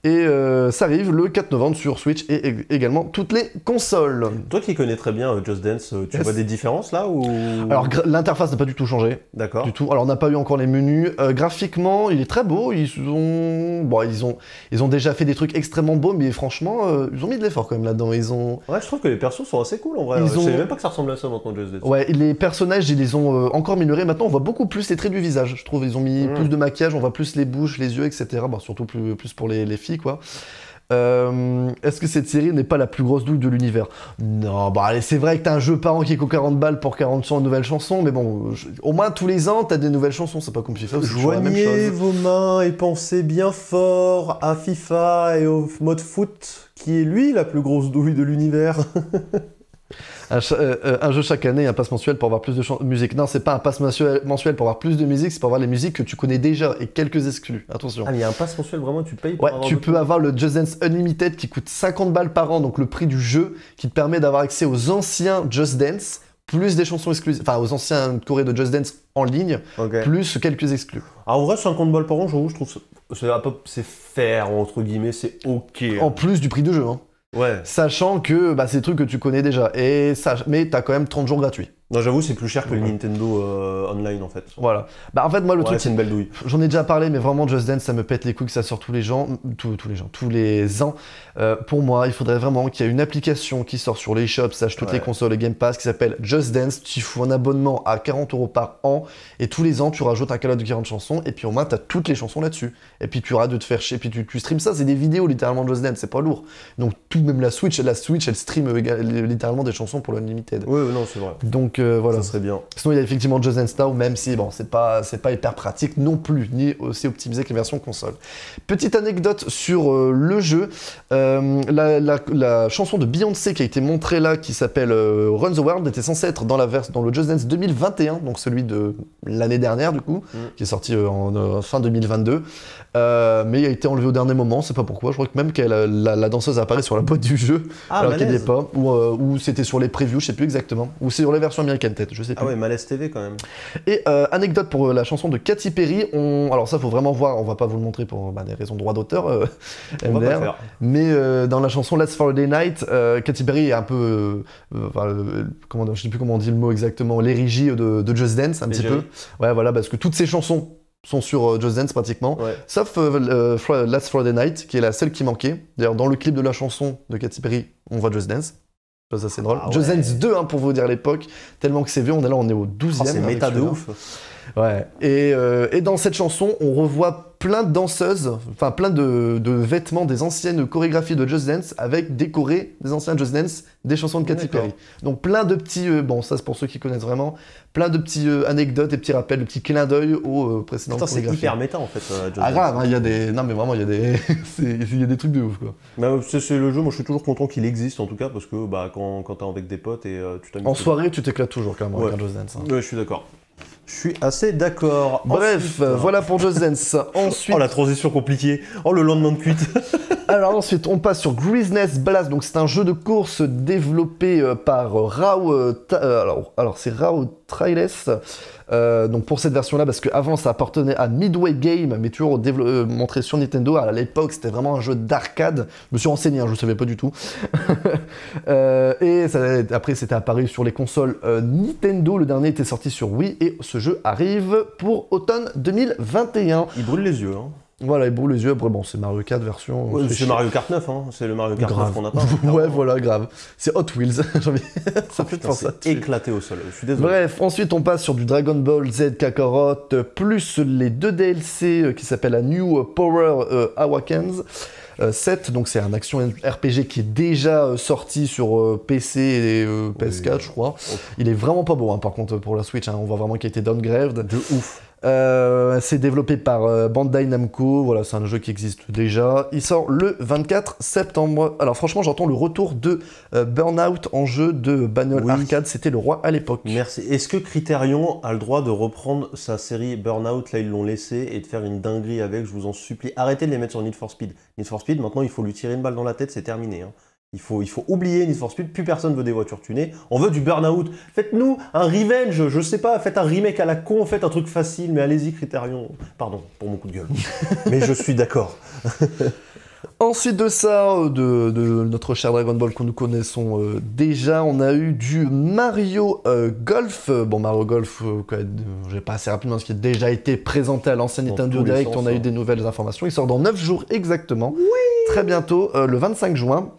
Et euh, ça arrive le 4 novembre sur Switch et également toutes les consoles. Toi qui connais très bien euh, Just Dance, euh, tu vois des différences là ou... Alors l'interface n'a pas du tout changé. D'accord. Du tout. Alors on n'a pas eu encore les menus. graphiquement, il est très beau. Ils ont... Bon, ils ont... ils ont déjà fait des trucs extrêmement beaux, mais franchement, ils ont mis de l'effort quand même là-dedans. Ils ont... Ouais, je trouve que les persos sont assez cool en vrai. Ils je ont... même pas que ça ressemble à ça maintenant Just Dance. Ouais, les personnages, ils les ont encore améliorés. Maintenant, on voit beaucoup plus les traits du visage. Je trouve ils ont mis mm. plus de maquillage, on voit plus les bouches, les yeux, etc. surtout plus, plus pour les, les filles quoi. Euh, est-ce que cette série n'est pas la plus grosse douille de l'univers Non, bah c'est vrai que t'as un jeu par an qui coûte 40 balles pour 40 cents de nouvelles chansons, mais bon, au moins tous les ans, t'as des nouvelles chansons, c'est pas compliqué Joignez la même chose. vos mains et pensez bien fort à FIFA et au mode foot, qui est lui la plus grosse douille de l'univers. Euh, euh, un, jeu chaque année, un passe mensuel pour avoir plus de musique. Non, c'est pas un passe mensuel, mensuel pour avoir plus de musique, c'est pour avoir les musiques que tu connais déjà et quelques exclus. Attention. Ah, il y a un passe mensuel vraiment, tu payes Ouais, tu peux avoir le Just Dance Unlimited qui coûte 50 balles par an, donc le prix du jeu, qui te permet d'avoir accès aux anciens Just Dance, plus des chansons exclusives, enfin aux anciens chorés de Just Dance en ligne, plus quelques exclus. Alors, ah, en vrai, 50 balles par an, je trouve c'est fair, entre guillemets, c'est ok. Hein. En plus du prix de jeu, hein. Ouais. Sachant que bah, c'est des trucs que tu connais déjà. Et ça, mais t'as quand même 30 jours gratuits. Non, j'avoue, c'est plus cher que le Nintendo euh, Online en fait. Voilà. Bah en fait, moi le truc. c'est une belle douille. J'en ai déjà parlé, mais vraiment, Just Dance, ça me pète les couilles que ça sort tous les gens, tous, tous les gens, tous les ans. Euh, pour moi, il faudrait vraiment qu'il y ait une application qui sort sur les shops, sache toutes les consoles et Game Pass, qui s'appelle Just Dance. Tu fous un abonnement à 40 euros par an, et tous les ans, tu rajoutes un catalogue de 40 chansons, et puis au moins, t'as toutes les chansons là-dessus. Et puis tu auras de te faire chier, puis tu, ça, c'est des vidéos littéralement de Just Dance, c'est pas lourd. Donc tout, même la Switch, la Switch, elle stream euh, littéralement des chansons pour l'Unlimited. Oui, non, c'est vrai. Donc voilà. Ça serait bien. Sinon, il y a effectivement Just Dance même si bon, c'est pas, c'est pas hyper pratique non plus, ni aussi optimisé que les versions console. Petite anecdote sur euh, le jeu. Euh, la, la, chanson de Beyoncé qui a été montrée là, qui s'appelle euh, Run the World, était censée être dans, la verse, dans le Just Dance 2021, donc celui de l'année dernière du coup, mm. qui est sorti en fin 2022. mais il a été enlevé au dernier moment, c'est pas pourquoi. Je crois que même qu'elle la, danseuse apparaît sur la boîte du jeu, ah, alors qu'elle n'est pas, ou, c'était sur les previews, je sais plus exactement, ou c'est sur les versions tête, je sais pas. Ah ouais, Malaise TV quand même. Et euh, anecdote pour euh, la chanson de Katy Perry, on... alors ça faut vraiment voir, on va pas vous le montrer pour bah, des raisons de droit d'auteur, euh, mais euh, dans la chanson Last Friday Night, Katy Perry est un peu, comment, je sais plus comment on dit le mot exactement, l'érigie de, Just Dance un petit peu. Ouais voilà, parce que toutes ces chansons sont sur Just Dance pratiquement, sauf Last Friday Night, qui est la seule qui manquait. D'ailleurs, dans le clip de la chanson de Katy Perry, on voit Just Dance. Ça, c'est drôle. Ah Josen's 2 hein, pour vous dire l'époque, tellement que c'est vieux, on est là, on est au 12e. c'est ah, méta de ouf. Ouais. Euh, et, dans cette chanson, on revoit plein de danseuses, enfin plein de, vêtements des anciennes chorégraphies de Just Dance avec décoré des anciens Just Dance des chansons de Katy Perry. Donc plein de petits, euh, bon ça c'est pour ceux qui connaissent vraiment, plein de petits euh, anecdotes et petits rappels, le petits clin d'œil aux précédentes Putain, c'est hyper méta en fait. Just ah grave, hein, il y a des, non mais vraiment il y a des, il y a des trucs de ouf quoi. Bah, c'est le jeu, moi je suis toujours content qu'il existe en tout cas parce que bah quand, quand t'es avec des potes et tu t'amuses. En soirée, tu t'éclates toujours quand même avec Just Dance. Hein. Ouais, je suis d'accord. Je suis assez d'accord. Bref, euh, voilà pour Josens. ensuite. Oh la transition compliquée. Oh le lendemain de cuite. Alors ensuite, on passe sur Greasiness Blast. Donc c'est un jeu de course développé euh, par Rao. Euh, alors, alors c'est Rao Trails, euh, donc pour cette version là, parce qu'avant ça appartenait à Midway Game, mais toujours euh, montré sur Nintendo. À l'époque c'était vraiment un jeu d'arcade. Je me suis renseigné, hein, je ne savais pas du tout. Euh, et après c'était apparu sur les consoles Nintendo. Le dernier était sorti sur Wii et ce jeu arrive pour automne 2021. Il brûle les yeux. Hein. Voilà, il brûle les yeux. Après, bon, c'est Mario Kart version. c'est Mario Kart 9, hein. c'est le Mario Kart 9 qu'on a pas. ouais, voilà, grave. C'est Hot Wheels. ça oh, c'est Éclaté au sol, je suis désolé. Bref, ensuite, on passe sur du Dragon Ball Z Kakarot, plus les deux DLC euh, qui s'appellent la New Power euh, Awakens. 7, euh, donc c'est un action RPG qui est déjà sorti sur PC et PS4, je crois. Oh. Il est vraiment pas beau, hein, par contre, pour la Switch. Hein. on voit vraiment qu'il a été De ouf. Euh, c'est développé par euh, Bandai Namco, voilà, c'est un jeu qui existe déjà. Il sort le 24 septembre. Alors franchement, j'entends le retour de euh, Burnout en jeu de Banner Arcade, c'était le roi à l'époque. Merci. Est-ce que Criterion a le droit de reprendre sa série Burnout, là ils l'ont laissé, et de faire une dinguerie avec, je vous en supplie. Arrêtez de les mettre sur Need for Speed. Need for Speed, maintenant il faut lui tirer une balle dans la tête, c'est terminé. Hein. Il faut, il faut oublier Need for Speed, plus personne veut des voitures tunées, on veut du burn-out. Faites-nous un revenge, je sais pas, faites un remake à la con, faites un truc facile, mais allez-y Criterion. Pardon pour mon coup de gueule, mais je suis d'accord. Ensuite de ça, euh, de, notre cher Dragon Ball que nous connaissons euh, déjà, on a eu du Mario euh, Golf. Bon, Mario Golf, euh, vais pas assez rapidement, ce qui a déjà été présenté à l'ancienne Nintendo Direct. on a eu des hein. nouvelles informations. Il sort dans 9 jours exactement. Oui très bientôt, le 25 juin.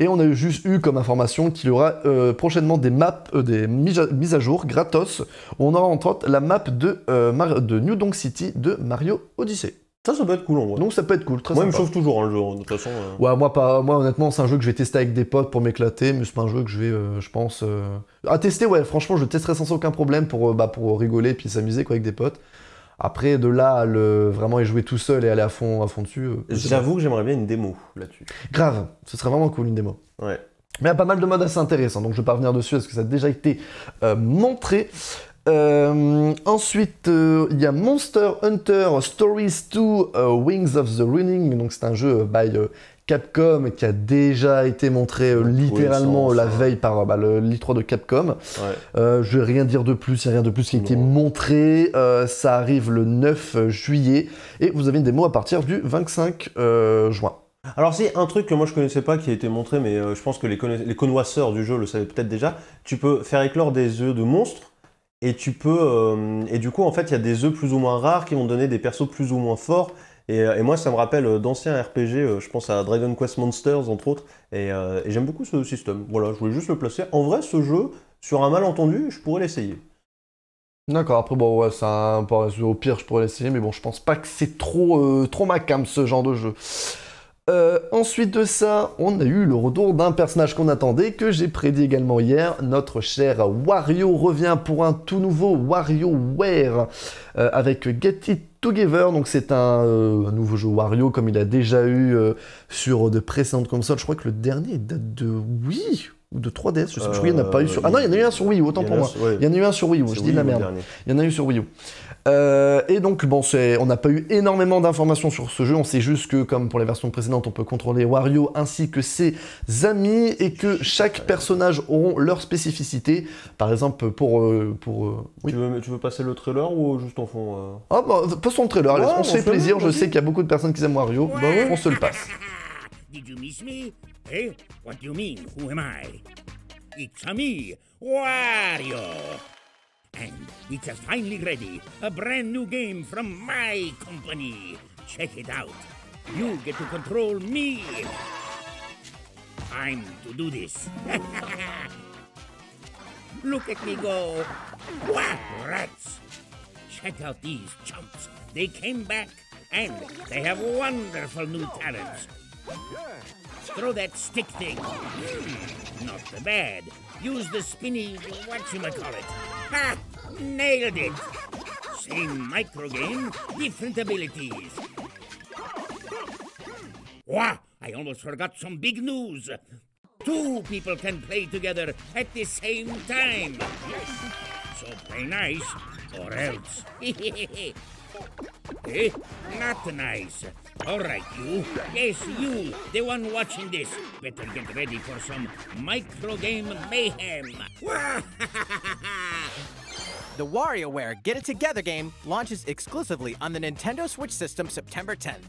Et on a juste eu comme information qu'il y aura euh, prochainement des maps, euh, des mises à, jour gratos. On aura entre autres la map euh, de, New Donk City de Mario Odyssey. Ça, ça peut être cool en vrai. Donc ça peut être cool, très Moi, il me chauffe toujours hein, le jeu, hein, de toute façon. Ouais, moi, pas, moi honnêtement, c'est un jeu que je vais tester avec des potes pour m'éclater, mais c'est pas un jeu que je vais, je pense. À tester, ouais, franchement, je testerai sans aucun problème pour, bah, pour rigoler puis s'amuser quoi, avec des potes. Après, de là à le vraiment y jouer tout seul et aller à fond, à fond dessus. Euh, J'avoue que j'aimerais bien une démo là-dessus. Grave, ce serait vraiment cool une démo. Ouais. Mais il y a pas mal de modes assez intéressants, donc je ne vais pas revenir dessus parce que ça a déjà été euh, montré. Euh, ensuite, il y a Monster Hunter Stories 2 Wings of the Running, donc c'est un jeu by Capcom qui a déjà été montré euh, littéralement la veille par bah, le le de Capcom. Je euh, ne je vais rien dire de plus, il rien de plus qui a été montré. Euh, ça arrive le 9 juillet et vous avez une démo à partir du 25 juin. Alors c'est un truc que moi je connaissais pas qui a été montré mais je pense que les, connoisseurs du jeu le savaient peut-être déjà. Tu peux faire éclore des œufs de monstres et tu peux et du coup en fait il y a des œufs plus ou moins rares qui vont donner des persos plus ou moins forts euh, et, moi, ça me rappelle euh, d'anciens RPG, euh, je pense à Dragon Quest Monsters, entre autres, et, j'aime beaucoup ce système. Voilà, je voulais juste le placer. En vrai, ce jeu, sur un malentendu, je pourrais l'essayer. D'accord, après, bon, ouais, ça, au pire, je pourrais l'essayer, mais bon, je pense pas que c'est trop, trop ma ce genre de jeu. ensuite de ça, on a eu le retour d'un personnage qu'on attendait, que j'ai prédit également hier. Notre cher Wario revient pour un tout nouveau WarioWare avec Get It Together, donc c'est euh, un, nouveau jeu Wario comme il a déjà eu euh, sur de précédentes consoles. Je crois que le dernier date de Wii ou de 3DS, je sais euh, je crois n'y en a pas eu sur... Euh, ah non, il y en a eu un sur Wii autant pour moi. Il y en a eu un sur Wii U, je dis la merde. Il y en a eu sur Wii U. Euh, et donc, bon, on n'a pas eu énormément d'informations sur ce jeu, on sait juste que, comme pour les versions précédentes, on peut contrôler Wario ainsi que ses amis, et que chaque personnage auront leur spécificité. Par exemple, pour... Euh, pour euh, tu, veux, passer le trailer ou juste en fond Ah bah, passons le trailer, on, se fait plaisir, je sais qu'il y a beaucoup de personnes qui aiment Wario, bah on se le passe. Did you miss me? Hey, eh? what do you mean? Who am I? It's Wario! And it's finally ready. A brand new game from my company. Check it out. You get to control me. I'm to do this. Look at me go. What rats? Check out these chumps. They came back and they have wonderful new talents. Throw that stick thing. Hmm, not the bad. Use the spinny whatchamacallit. Ha! Nailed it! Same microgame, different abilities. Wah! I almost forgot some big news. Two people can play together at the same time. So play nice, or else. Eh? Not nice. All right, you. Yes, you, the one watching this. Better get ready for some micro game mayhem. the WarioWare Get It Together game launches exclusively on the Nintendo Switch system September 10th.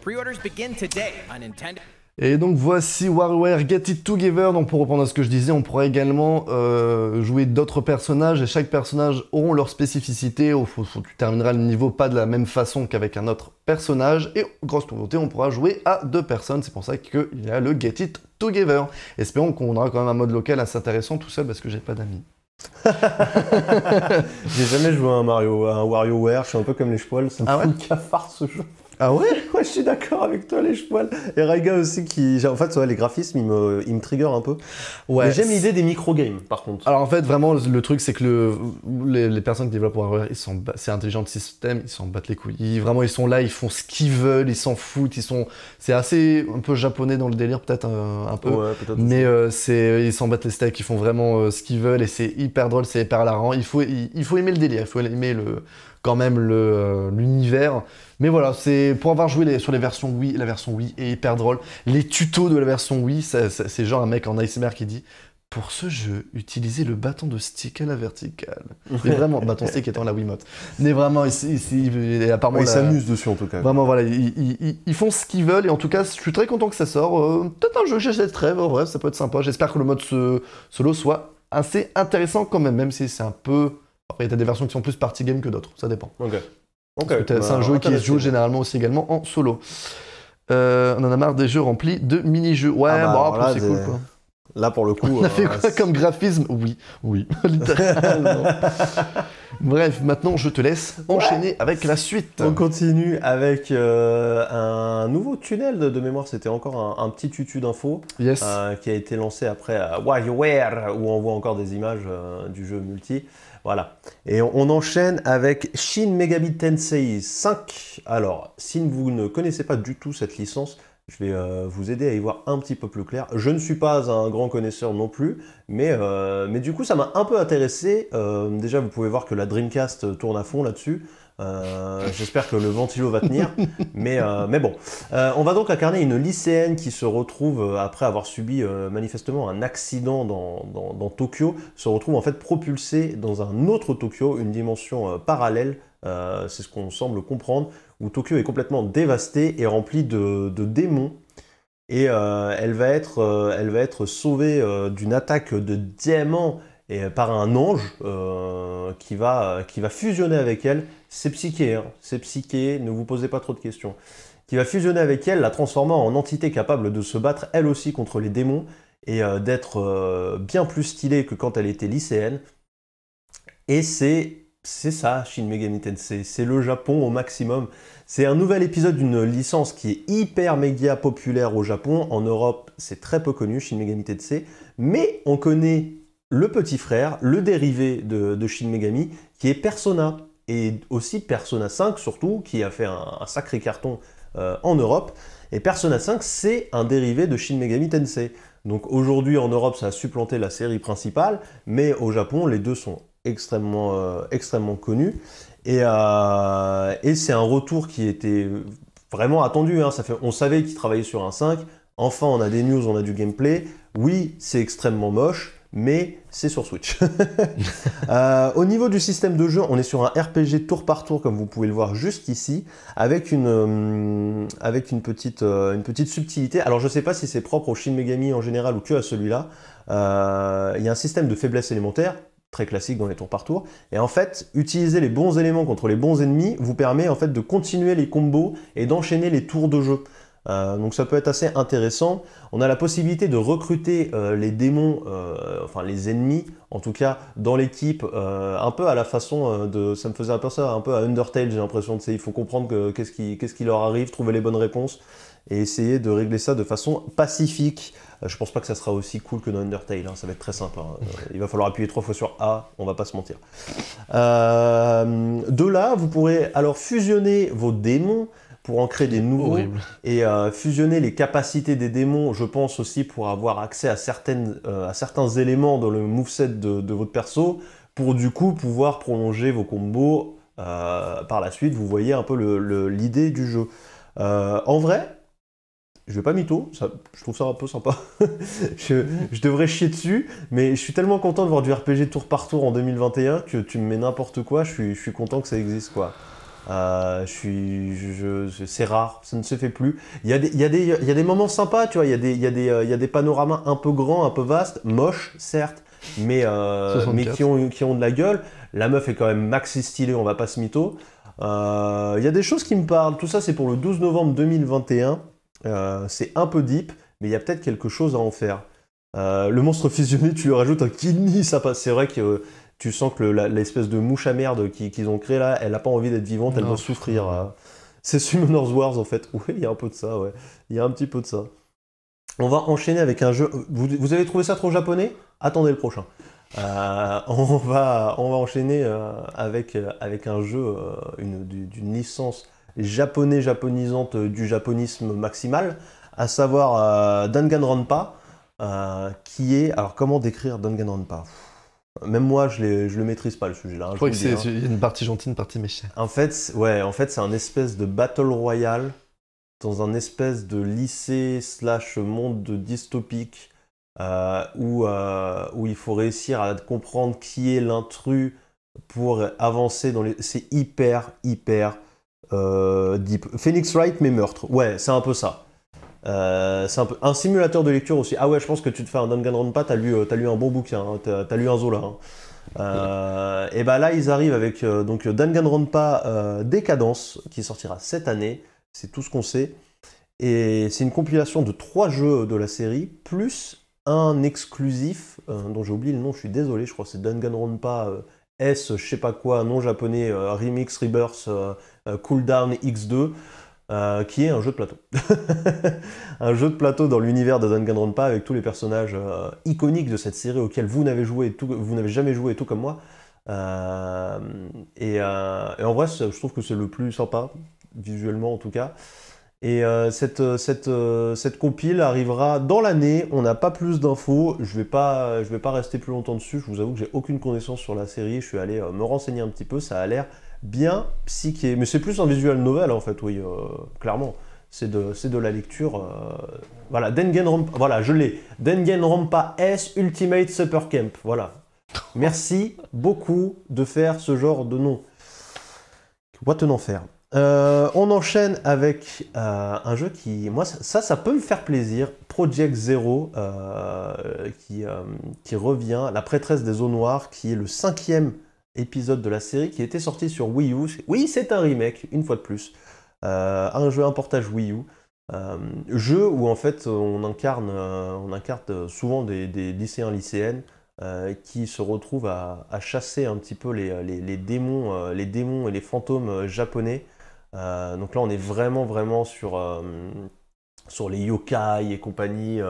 Pre-orders begin today on Nintendo... Et donc voici WarioWare Get It Together. Donc pour reprendre à ce que je disais, on pourra également euh, jouer d'autres personnages et chaque personnage auront leur spécificité. tu termineras le niveau pas de la même façon qu'avec un autre personnage. Et grosse nouveauté, on pourra jouer à deux personnes. C'est pour ça qu'il y a le Get It Together. Espérons qu'on aura quand même un mode local assez intéressant tout seul parce que j'ai pas d'amis. j'ai jamais joué à un Mario, à WarioWare, je suis un peu comme les chevaux, ça me fait ah une cafard ce jeu. Ah ouais je suis d'accord avec toi, les chevaux. Et Raiga aussi, qui. En fait, les graphismes, ils me, ils me triggerent un peu. Ouais. J'aime l'idée des micro-games, par contre. Alors en fait, vraiment, le truc, c'est que les, personnes qui développent WarioWare, ils sont... c'est intelligent de système, ils s'en battent les couilles. vraiment, ils sont là, ils font ce qu'ils veulent, ils s'en foutent, ils sont. C'est assez un peu japonais dans le délire, peut-être euh, un, peu. Ouais, peut-être. Mais euh, c'est... ils s'en battent les steaks, ils font vraiment euh, ce qu'ils veulent et c'est hyper drôle, c'est hyper larrant, Il faut, il, faut aimer le délire, il faut aimer le quand même euh, l'univers. Mais voilà, c'est pour avoir joué sur les versions Wii, la version Wii est hyper drôle. Les tutos de la version Wii, c'est genre un mec en ASMR qui dit pour ce jeu, utilisez le bâton de stick à la verticale. Mais vraiment, bâton stick étant la Wiimote. Mais vraiment, ici, apparemment. Ils s'amusent dessus en tout cas. Vraiment, voilà, ils, font ce qu'ils veulent et en tout cas, je suis très content que ça sort. Euh, peut-être un jeu que très bon vrai, ça peut être sympa. J'espère que le mode solo soit assez intéressant quand même, même si c'est un peu après, a des versions qui sont plus party game que d'autres, ça dépend. C'est un bah, jeu qui se joue généralement aussi également en solo. Euh, on en a marre des jeux remplis de mini-jeux. Ouais, ah bah, bon, c'est cool quoi. Là, pour le coup. On a fait euh, quoi comme graphisme Oui, oui, Bref, maintenant, je te laisse enchaîner avec la suite. On continue avec euh, un nouveau tunnel de, mémoire. C'était encore un, petit tutu d'info qui a été lancé après WarioWare, où on voit encore des images du jeu multi. Voilà. Et on enchaîne avec Shin Megami Tensei 5. Alors, si vous ne connaissez pas du tout cette licence, je vais euh, vous aider à y voir un petit peu plus clair. Je ne suis pas un grand connaisseur non plus, mais, euh, du coup ça m'a un peu intéressé. Euh, déjà vous pouvez voir que la Dreamcast tourne à fond là-dessus. Euh, j'espère que le ventilo va tenir. mais, euh, mais bon. Euh, on va donc incarner une lycéenne qui se retrouve, après avoir subi manifestement un accident dans, dans, Tokyo, se retrouve en fait propulsée dans un autre Tokyo, une dimension parallèle. C'est ce qu'on semble comprendre, où Tokyo est complètement dévasté et rempli de, de démons et elle, va être, elle va être sauvée d'une attaque de diamants et, par un ange qui, va, qui va fusionner avec elle c'est psyché, hein. c'est psyché, ne vous posez pas trop de questions, qui va fusionner avec elle, la transformant en entité capable de se battre elle aussi contre les démons et euh, d'être euh, bien plus stylée que quand elle était lycéenne. Et c'est c'est ça Shin Megami Tensei, c'est le Japon au maximum. C'est un nouvel épisode d'une licence qui est hyper méga populaire au Japon. En Europe, c'est très peu connu Shin Megami Tensei, mais on connaît le petit frère, le dérivé de Shin Megami, qui est Persona et aussi Persona 5 surtout, qui a fait un, sacré carton euh, en Europe. Et Persona 5, c'est un dérivé de Shin Megami Tensei. Donc aujourd'hui en Europe, ça a supplanté la série principale, mais au Japon, les deux sont extrêmement, euh, extrêmement connus. Euh, et, c'est un retour qui était vraiment attendu. Hein. on savait qu'ils travaillaient sur un 5. Enfin, on a des news, on a du gameplay. Oui, c'est extrêmement moche mais c'est sur Switch. Euh, au niveau du système de jeu, on est sur un RPG tour par tour, comme vous pouvez le voir jusqu'ici avec une, euh, euh, petite, subtilité. Alors je ne sais pas si c'est propre au Shin Megami en général ou que à celui-là. Il y a un système de faiblesse élémentaire, très classique dans les tours par tour. Et en fait, utiliser les bons éléments contre les bons ennemis vous permet en fait de continuer les combos et d'enchaîner les tours de jeu. Euh, donc ça peut être assez intéressant. On a la possibilité de recruter euh, les démons, euh, enfin les ennemis, en tout cas dans l'équipe, un peu à la façon de... Ça me faisait un peu ça, un peu à Undertale, j'ai l'impression. Il faut comprendre qu'est-ce qui, qui, leur arrive, trouver les bonnes réponses et essayer de régler ça de façon pacifique. je pense pas que ça sera aussi cool que dans Undertale, hein, ça va être très simple. Hein. il va falloir appuyer trois fois sur A, on va pas se mentir. de là, vous pourrez alors fusionner vos démons pour en créer des nouveaux et euh, fusionner les capacités des démons, je pense aussi pour avoir accès à, certaines, euh, à certains éléments dans le moveset de, de, votre perso, pour du coup pouvoir prolonger vos combos euh, par la suite. Vous voyez un peu l'idée du jeu. en vrai, je vais pas mytho, je trouve ça un peu sympa. je, devrais chier dessus, mais je suis tellement content de voir du RPG tour par tour en 2021 que tu me mets n'importe quoi, je suis, je suis content que ça existe quoi. Euh, je je, c'est rare, ça ne se fait plus. Il y, a des, il, moments sympas, tu vois, il y, a des, il, euh, panoramas un peu grands, un peu vastes, moches, certes, mais, euh, qui, ont, de la gueule. La meuf est quand même maxi stylée, on va pas se mytho. il y a des choses qui me parlent, tout ça c'est pour le 12 novembre 2021. c'est un peu deep, mais il y a peut-être quelque chose à en faire. le monstre fusionné, tu lui rajoutes un kidney, ça passe. C'est vrai que tu sens que l'espèce de mouche à merde qu'ils ont créée là, elle n'a pas envie d'être vivante, elle va doit souffrir. Euh. C'est Summoner's Wars en fait. Oui, il y a un peu de ça, ouais. Il y a un petit peu de ça. On va enchaîner avec un jeu. Euh, vous, avez trouvé ça trop japonais Attendez le prochain. Euh, on, va, on va enchaîner avec, avec un jeu d'une licence japonais-japonisante du japonisme maximal, à savoir Danganronpa, qui est... Alors comment décrire Danganronpa même moi, je, ne le maîtrise pas le sujet là. Hein, je, crois que c'est hein. une partie gentille, une partie méchante. En fait, ouais, en fait, c'est un espèce de battle royale dans un espèce de lycée slash monde dystopique euh, euh, où, il faut réussir à comprendre qui est l'intrus pour avancer dans les. C'est hyper, hyper euh, deep. Phoenix Wright, mais meurtre. Ouais, c'est un peu ça. Euh, c'est un peu un simulateur de lecture aussi. Ah ouais, je pense que tu te fais un Danganronpa, t'as lu, euh, as lu un bon bouquin, hein, t'as as lu un Zola. Hein. Euh, et bah là, ils arrivent avec euh, donc Danganronpa Décadence qui sortira cette année. C'est tout ce qu'on sait. Et c'est une compilation de trois jeux de la série plus un exclusif dont j'ai oublié le nom. Je suis désolé. Je crois que c'est Danganronpa S, je sais pas quoi, non japonais, remix, rebirth, cooldown X2. Euh, qui est un jeu de plateau. un jeu de plateau dans l'univers de Danganronpa avec tous les personnages euh, iconiques de cette série auxquels vous n'avez joué, vous n'avez jamais joué tout comme moi. Euh, et, en vrai, je trouve que c'est le plus sympa, visuellement en tout cas. Et cette, cette, cette compile arrivera dans l'année, on n'a pas plus d'infos, je ne vais, pas, je vais pas rester plus longtemps dessus, je vous avoue que j'ai aucune connaissance sur la série, je suis allé me renseigner un petit peu, ça a l'air bien psyché. Mais c'est plus un visual novel, en fait, oui, euh, clairement. C'est de, de, la lecture. Euh, voilà, Voilà, Danganronpa, voilà, je l'ai. Danganronpa S Ultimate Super Camp, voilà. Merci beaucoup de faire ce genre de nom. What an enfer. Euh, on enchaîne avec euh, un jeu qui, moi, ça, ça peut me faire plaisir. Project Zero, qui, qui, revient, La prêtresse des eaux noires, qui est le cinquième épisode de la série qui était sorti sur Wii U. Oui, c'est un remake, une fois de plus. Euh, un jeu, un portage Wii U. Euh, jeu où en fait on incarne, euh, on incarne souvent des, lycéens, lycéennes qui se retrouvent à, chasser un petit peu les, démons, et les fantômes japonais. donc là on est vraiment vraiment sur, sur les yokai et compagnie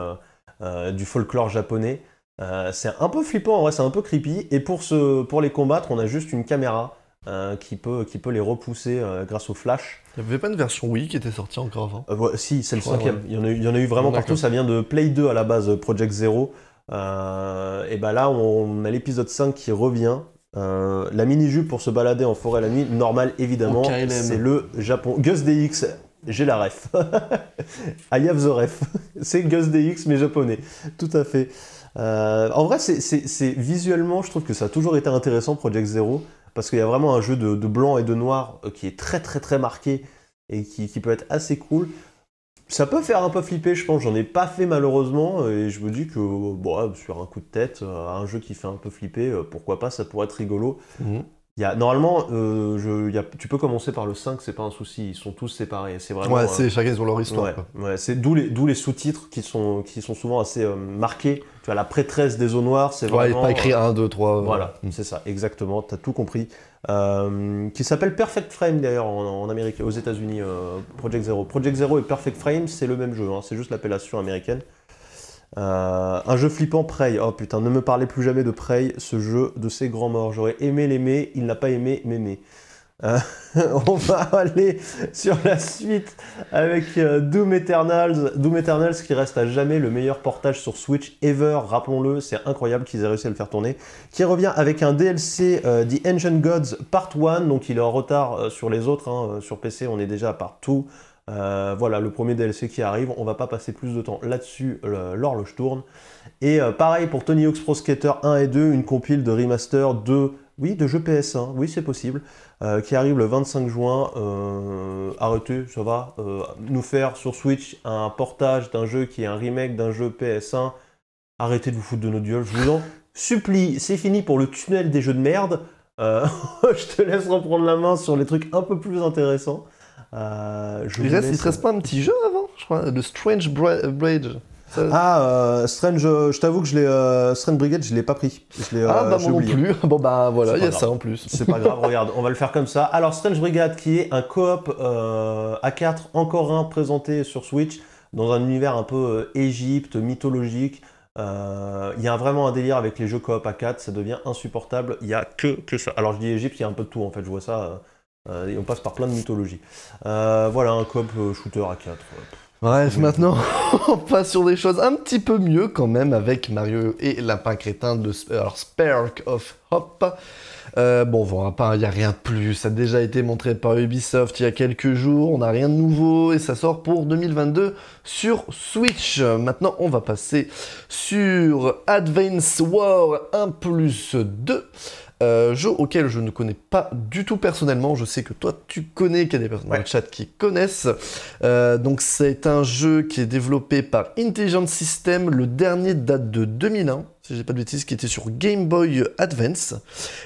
du folklore japonais. Euh, c'est un peu flippant, vrai, c'est un peu creepy. Et pour, ce, pour les combattre, on a juste une caméra euh, qui, peut, qui peut les repousser euh, grâce au flash. Il n'y avait pas une version Wii qui était sortie encore avant Si, c'est le cinquième. Il, y, en a eu vraiment partout. Ça vient de Play 2 à la base, Project Zero. et ben là, on, a l'épisode 5 qui revient. la mini-jupe pour se balader en forêt la nuit, normal évidemment, c'est le Japon. Gus DX, j'ai la ref. I have the ref. c'est Gus DX mais japonais. Tout à fait. Euh, en vrai, c'est visuellement, je trouve que ça a toujours été intéressant Project Zero parce qu'il y a vraiment un jeu de, blanc et de noir euh, qui est très très très marqué et qui, peut être assez cool. Ça peut faire un peu flipper, je pense. J'en ai pas fait malheureusement et je me dis que sur un coup de tête, euh, un jeu qui fait un peu flipper, pourquoi pas, ça pourrait être rigolo. Mhm. Y a, normalement, euh, je, tu peux commencer par le 5, c'est pas un souci, ils sont tous séparés. C'est vraiment. Ouais, euh, c'est chacun ils ont leur histoire. Ouais, c'est d'où les, sous-titres qui sont, qui sont souvent assez euh, marqués. Tu as la prêtresse des eaux noires, c'est vraiment. Ouais, il pas écrit 1, 2, 3. Voilà, hmm. c'est ça, exactement, tu as tout compris. qui s'appelle Perfect Frame d'ailleurs en, Amérique, aux États-Unis, Project Zero. Project Zero et Perfect Frame, c'est le même jeu, hein. c'est juste l'appellation américaine. Euh, un jeu flippant, Prey. Oh putain, ne me parlez plus jamais de Prey, ce jeu de ses grands morts. J'aurais aimé l'aimer, il n'a pas aimé m'aimer. Euh, on va aller sur la suite avec euh, Doom Eternals. Doom Eternals qui reste à jamais le meilleur portage sur Switch ever, rappelons-le, c'est incroyable qu'ils aient réussi à le faire tourner. Qui revient avec un DLC The Ancient Gods Part 1, donc il est en retard sur les autres, hein, sur PC on est déjà à Part 2. Euh, voilà, le premier DLC qui arrive, on va pas passer plus de temps là-dessus, l'horloge tourne. Et euh, pareil pour Tony Hawk's Pro Skater 1 et 2, une compile de remaster de, oui, de jeux PS1, oui c'est possible, euh, qui arrive le 25 juin. arrêtez, ça va, nous faire sur Switch un portage d'un jeu qui est un remake d'un jeu PS1. Arrêtez de vous foutre de nos duels je vous en supplie, c'est fini pour le tunnel des jeux de merde. je te laisse reprendre la main sur les trucs un peu plus intéressants. Euh, je il ne reste pas un petit jeu avant, je crois, le Strange Bridge. Ah, euh, Strange, euh, je t'avoue que je l'ai, Strange Brigade, je l'ai pas pris. ah, bah moi non plus. Bon, bah voilà, il y a ça en plus. C'est pas grave, regarde, on va le faire comme ça. Alors, Strange Brigade, qui est un coop à 4, encore un présenté sur Switch, dans un univers un peu Égypte, mythologique. Il y a vraiment un délire avec les jeux coop à 4, ça devient insupportable. Il y a que, que ça. Alors, je dis Égypte, il y a un peu de tout en fait, je vois ça. Euh, et on passe par plein de mythologies. Euh, voilà, un cop euh, shooter à 4. Bref, maintenant, on passe sur des choses un petit peu mieux quand même avec Mario et Lapin Crétin de Spark of Hop. Euh, bon, voilà, pas, il n'y a rien de plus. Ça a déjà été montré par Ubisoft il y a quelques jours. On n'a rien de nouveau et ça sort pour 2022 sur Switch. Maintenant, on va passer sur Advance War 1 plus 2. Euh, jeu auquel je ne connais pas du tout personnellement. Je sais que toi, tu connais, qu'il y a des personnes dans le chat qui connaissent. Euh, donc, c'est un jeu qui est développé par Intelligent System. Le dernier date de 2001, si j'ai pas de bêtises, qui était sur Game Boy Advance.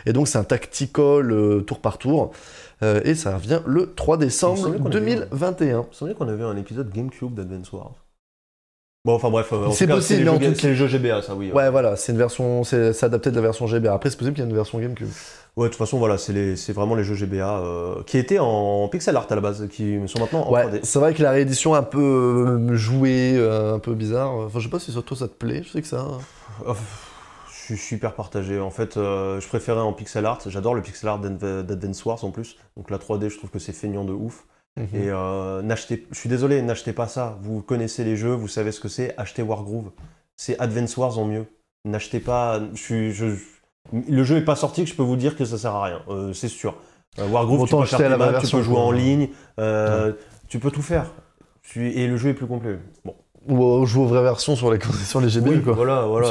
Et donc, c'est un tactical euh, tour par tour. et ça revient le 3 décembre 2021. Il semblait qu'on avait un épisode GameCube d'Advance Wars. Bon, enfin bref, c'est possible, C'est le jeu GBA, ça, oui. Hein. Ouais, voilà, c'est une version, c'est adapté de la version GBA. Après, c'est possible qu'il y ait une version GameCube. Ouais, de toute façon, voilà, c'est vraiment les jeux GBA euh, qui étaient en pixel art à la base, qui sont maintenant en ouais, C'est vrai que la réédition un peu euh, jouée, euh, un peu bizarre. Enfin, je sais pas si surtout ça te plaît, je sais que ça. Hein. Oh, je suis super partagé. En fait, je préférais en pixel art. J'adore le pixel art d'Advance Wars en plus. Donc la 3D, je trouve que c'est feignant de ouf. Mhm. Et euh, je suis désolé, n'achetez pas ça. Vous connaissez les jeux, vous savez ce que c'est. Achetez Wargroove. C'est Advance Wars en mieux. N'achetez pas. le jeu n'est pas sorti que je peux vous dire que ça sert à rien. Euh, c'est sûr. Euh, Wargroove, tu peux, la jouer en ligne, tu peux tout faire. Et le jeu est plus complet. Bon. Ou jouer aux vraies versions sur les, sur les Voilà, voilà,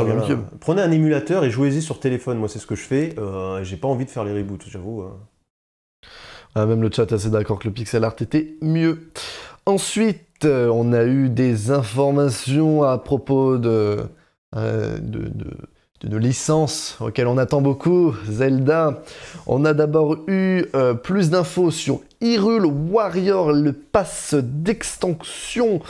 Prenez un émulateur et jouez-y sur téléphone. Moi, c'est ce que je fais. j'ai pas envie de faire les reboots, j'avoue. Hein. Ah, même le chat est assez d'accord que le pixel art était mieux. Ensuite, euh, on a eu des informations à propos de, euh, licences auxquelles on attend beaucoup, Zelda. On a d'abord eu euh, plus d'infos sur Hyrule Warrior, le pass d'extension,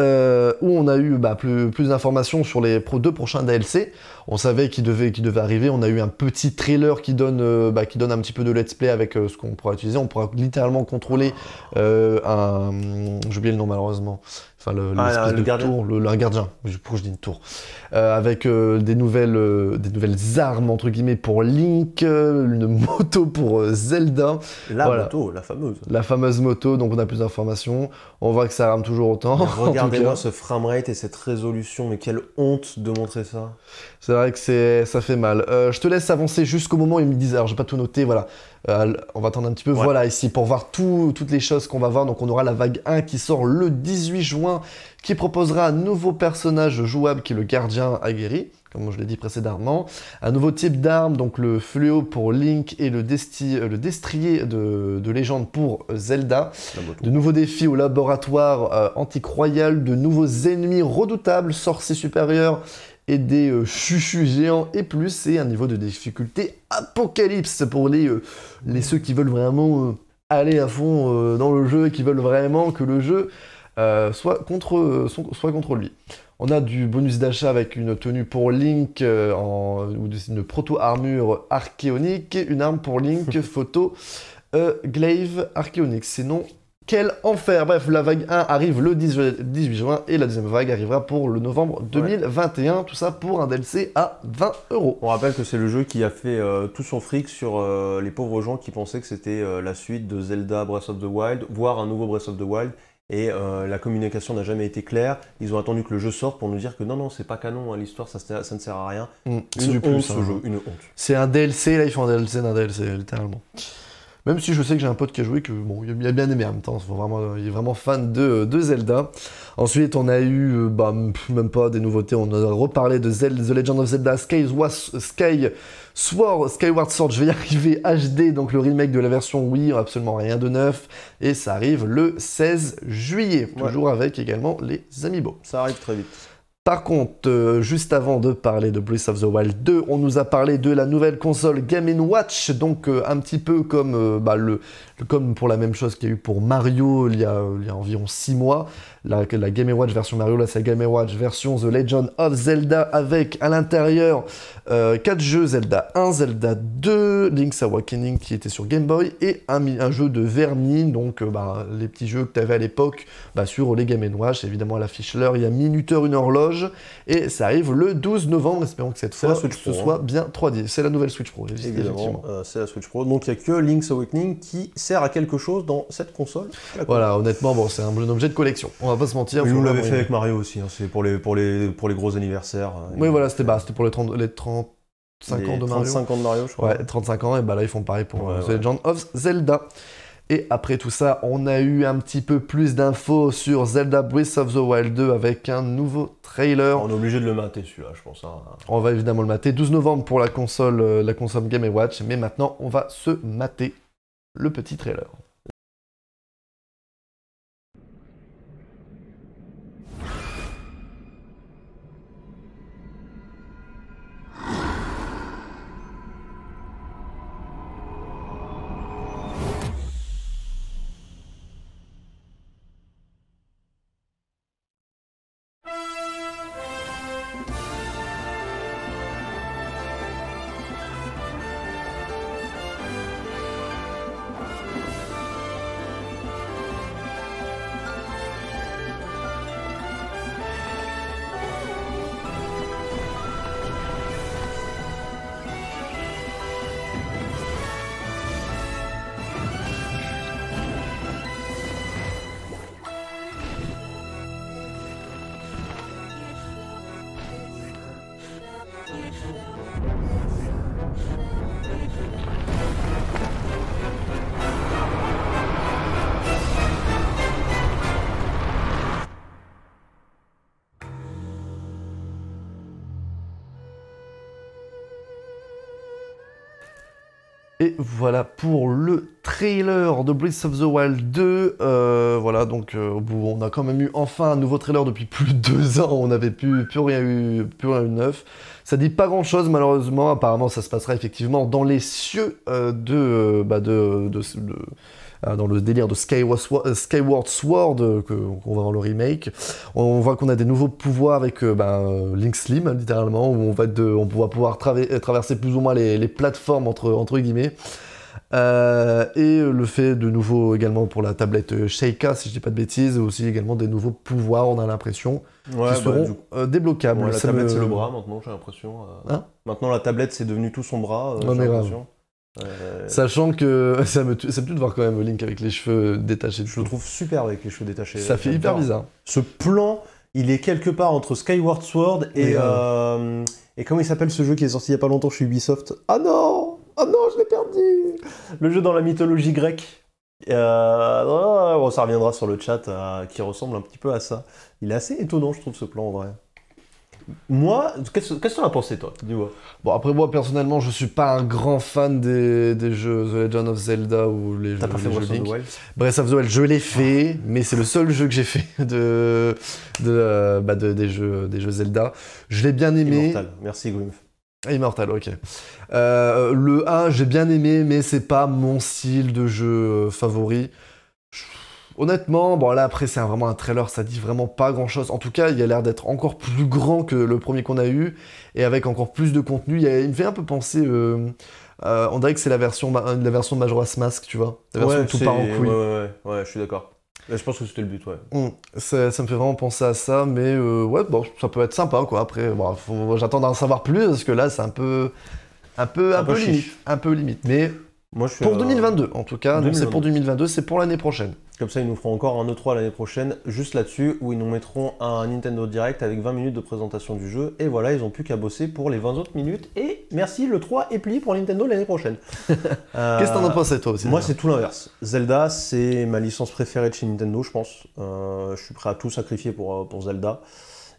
euh, où on a eu bah, plus, plus d'informations sur les deux prochains DLC on savait qu'il devait, devait arriver. On a eu un petit trailer qui donne, euh, bah, qui donne un petit peu de let's play avec euh, ce qu'on pourra utiliser. On pourra littéralement contrôler euh, un. J'ai oublié le nom malheureusement. Enfin, le, ah, gardien. le, gardien, pourquoi je dis une tour, avec des, nouvelles, des nouvelles armes, entre guillemets, pour Link, une moto pour Zelda. La moto, la fameuse. La fameuse moto, donc on a plus d'informations, on voit que ça rame toujours autant. Regardez-moi ce framerate et cette résolution, mais quelle honte de montrer ça. ça c'est vrai que ça fait mal. Euh, je te laisse avancer jusqu'au moment où ils me disent, alors j'ai pas tout noté, voilà. Euh, on va attendre un petit peu, voilà, ici, pour voir toutes les choses qu'on va voir. Donc on aura la vague 1 qui sort le 18 juin, qui proposera un nouveau personnage jouable qui est le gardien aguerri comme je l'ai dit précédemment. Un nouveau type d'arme, donc le fléau pour Link et le, euh, le destrier de, légende pour Zelda. De nouveaux défis au laboratoire euh, royal de nouveaux ennemis redoutables, sorciers supérieurs et des euh, chuchus géants et plus. C'est un niveau de difficulté apocalypse pour les, euh, ceux qui veulent vraiment euh, aller à fond dans le jeu et qui veulent vraiment que le jeu soit, contre, soit contre lui. On a du bonus d'achat avec une tenue pour Link, en, une proto-armure archéonique, une arme pour Link, photo, glaive archéonique. non quel enfer Bref, la vague 1 arrive le 18 juin et la deuxième vague arrivera pour le novembre 2021. Tout ça pour un DLC à 20 euros. On rappelle que c'est le jeu qui a fait euh, tout son fric sur euh, les pauvres gens qui pensaient que c'était euh, la suite de Zelda Breath of the Wild, voire un nouveau Breath of the Wild. Et la communication n'a jamais été claire. Ils ont attendu que le jeu sorte pour nous dire que non, non, c'est pas canon, hein, l'histoire, ça, ne sert à rien. Mm, c'est du plus, ce hein. jeu, une honte. C'est un DLC, là, ils font un DLC d'un DLC, littéralement. Même si je sais que j'ai un pote qui a joué, que bon, il a bien aimé en même temps, il est vraiment fan de, Zelda. Ensuite, on a eu, euh, bah, même pas des nouveautés, on a reparlé de The Legend of Zelda Sky, Sky Sword, Skyward Sword, je vais y arriver, HD, donc le remake de la version Wii, absolument rien de neuf, et ça arrive le 16 juillet, toujours avec également les Amiibo. Ça arrive très vite. Par contre, euh, juste avant de parler de Breath of the Wild 2, on nous a parlé de la nouvelle console Game Watch, donc euh, un petit peu comme euh, bah, le, comme pour la même chose qu'il y a eu pour Mario il y a, il a environ 6 mois, la, la Game Watch version Mario, là c'est la Game Watch version The Legend of Zelda avec à l'intérieur euh, 4 jeux Zelda 1, Zelda 2, Link's Awakening qui était sur Game Boy et un, un jeu de vermine, donc euh, bah, les petits jeux que tu avais à l'époque bah, sur les Game Watch, évidemment à l'affiche l'heure, il y a minuteur, une horloge et ça arrive le 12 novembre, espérons que cette fois ce hein. soit bien 3D. C'est la nouvelle Switch Pro, évidemment. Euh, c'est la Switch Pro, donc il n'y a que Link's Awakening qui s'est à quelque chose dans cette console. Voilà, honnêtement, bon, c'est un, objet de collection. On va pas se mentir. vous l'avez fait avec Mario aussi. Hein, c'est pour les, pour, les, pour les gros anniversaires. Hein. Oui, voilà, c'était bah, pour les 30, les ans de 35 ans de Mario, je crois. Ouais, 35 ans, et bah là, ils font pareil pour euh, The Legend of Zelda. Et après tout ça, on a eu un petit peu plus d'infos sur Zelda Breath of the Wild 2 avec un nouveau trailer. On est obligé de le mater celui-là, je pense. Hein. On va évidemment le mater. 12 novembre pour la console, euh, la console Game Watch, mais maintenant on va se mater le petit trailer. Et voilà pour le trailer de Breath of the Wild 2. Euh, voilà, donc euh, on a quand même eu enfin un nouveau trailer depuis plus de deux ans. On n'avait plus, rien eu, plus de neuf. Ça dit pas grand chose, malheureusement. Apparemment, ça se passera effectivement dans les cieux euh, bah, de, de, de euh, dans le délire de euh, Skyward Sword, euh, qu'on va dans le remake. On voit qu'on a des nouveaux pouvoirs avec ben, Link Slim, littéralement, où on va, de, on pouvoir traverser plus ou moins les, plateformes, entre, entre guillemets. et le fait de nouveau également pour la tablette Sheikah, si je dis pas de bêtises, aussi également des nouveaux pouvoirs, on a l'impression, qui bah, seront débloquables. la tablette c'est le bras maintenant, j'ai l'impression. Hein maintenant la tablette c'est devenu tout son bras, j'ai l'impression. Euh, Sachant que ça me tue, ça de voir quand même Link avec les cheveux détachés. Je le trouve super avec les cheveux détachés. Ça fait hyper bizarre. Ce plan, il est quelque part entre Skyward Sword et. Euh, euh, et comment il s'appelle ce jeu qui est sorti il y a pas longtemps chez Ubisoft Ah non Ah non, je l'ai perdu Le jeu dans la mythologie grecque. Euh, ça reviendra sur le chat qui ressemble un petit peu à ça. Il est assez étonnant, je trouve, ce plan en vrai. Moi, qu'est-ce que tu en as pensé toi Bon après moi personnellement je suis pas un grand fan des, des jeux The Legend of Zelda ou les jeux. Breath of the Wild Breath of the Wild, je l'ai ah. fait, mais c'est le seul jeu que j'ai fait de, de, bah, des jeux des jeux Zelda. Je l'ai bien aimé. Immortal. Merci Grimf. Immortal, ok. Euh, le 1, j'ai bien aimé, mais c'est pas mon style de jeu euh, favori. Honnêtement, bon là après c'est vraiment un trailer, ça dit vraiment pas grand chose. En tout cas, il a l'air d'être encore plus grand que le premier qu'on a eu, et avec encore plus de contenu. Il, me fait un peu penser... Euh, euh, on dirait que c'est la version, la version Majora's Mask, tu vois. La version tout part en couille. Ouais, je suis d'accord. Je pense que c'était le but, ouais. Hmm. Ça, me fait vraiment penser à ça, mais euh, ouais, bon, ça peut être sympa, quoi. Après, bon, j'attends d'en savoir plus, parce que là, c'est un peu... Un peu, un, limite. Un peu limite, mais je pour 2022, en tout cas. c'est pour 2022, c'est pour l'année prochaine. Comme ça, ils nous feront encore un E3 l'année prochaine, juste là-dessus, où ils nous mettront un Nintendo Direct avec 20 minutes de présentation du jeu. Et voilà, ils n'ont plus qu'à bosser pour les 20 autres minutes. Et merci, le 3 est plié pour Nintendo l'année prochaine. Qu'est-ce que t'en as euh, pensé, toi aussi Moi, c'est tout l'inverse. Zelda, c'est ma licence préférée de chez Nintendo, je pense. Euh, je suis prêt à tout sacrifier pour, euh, Zelda.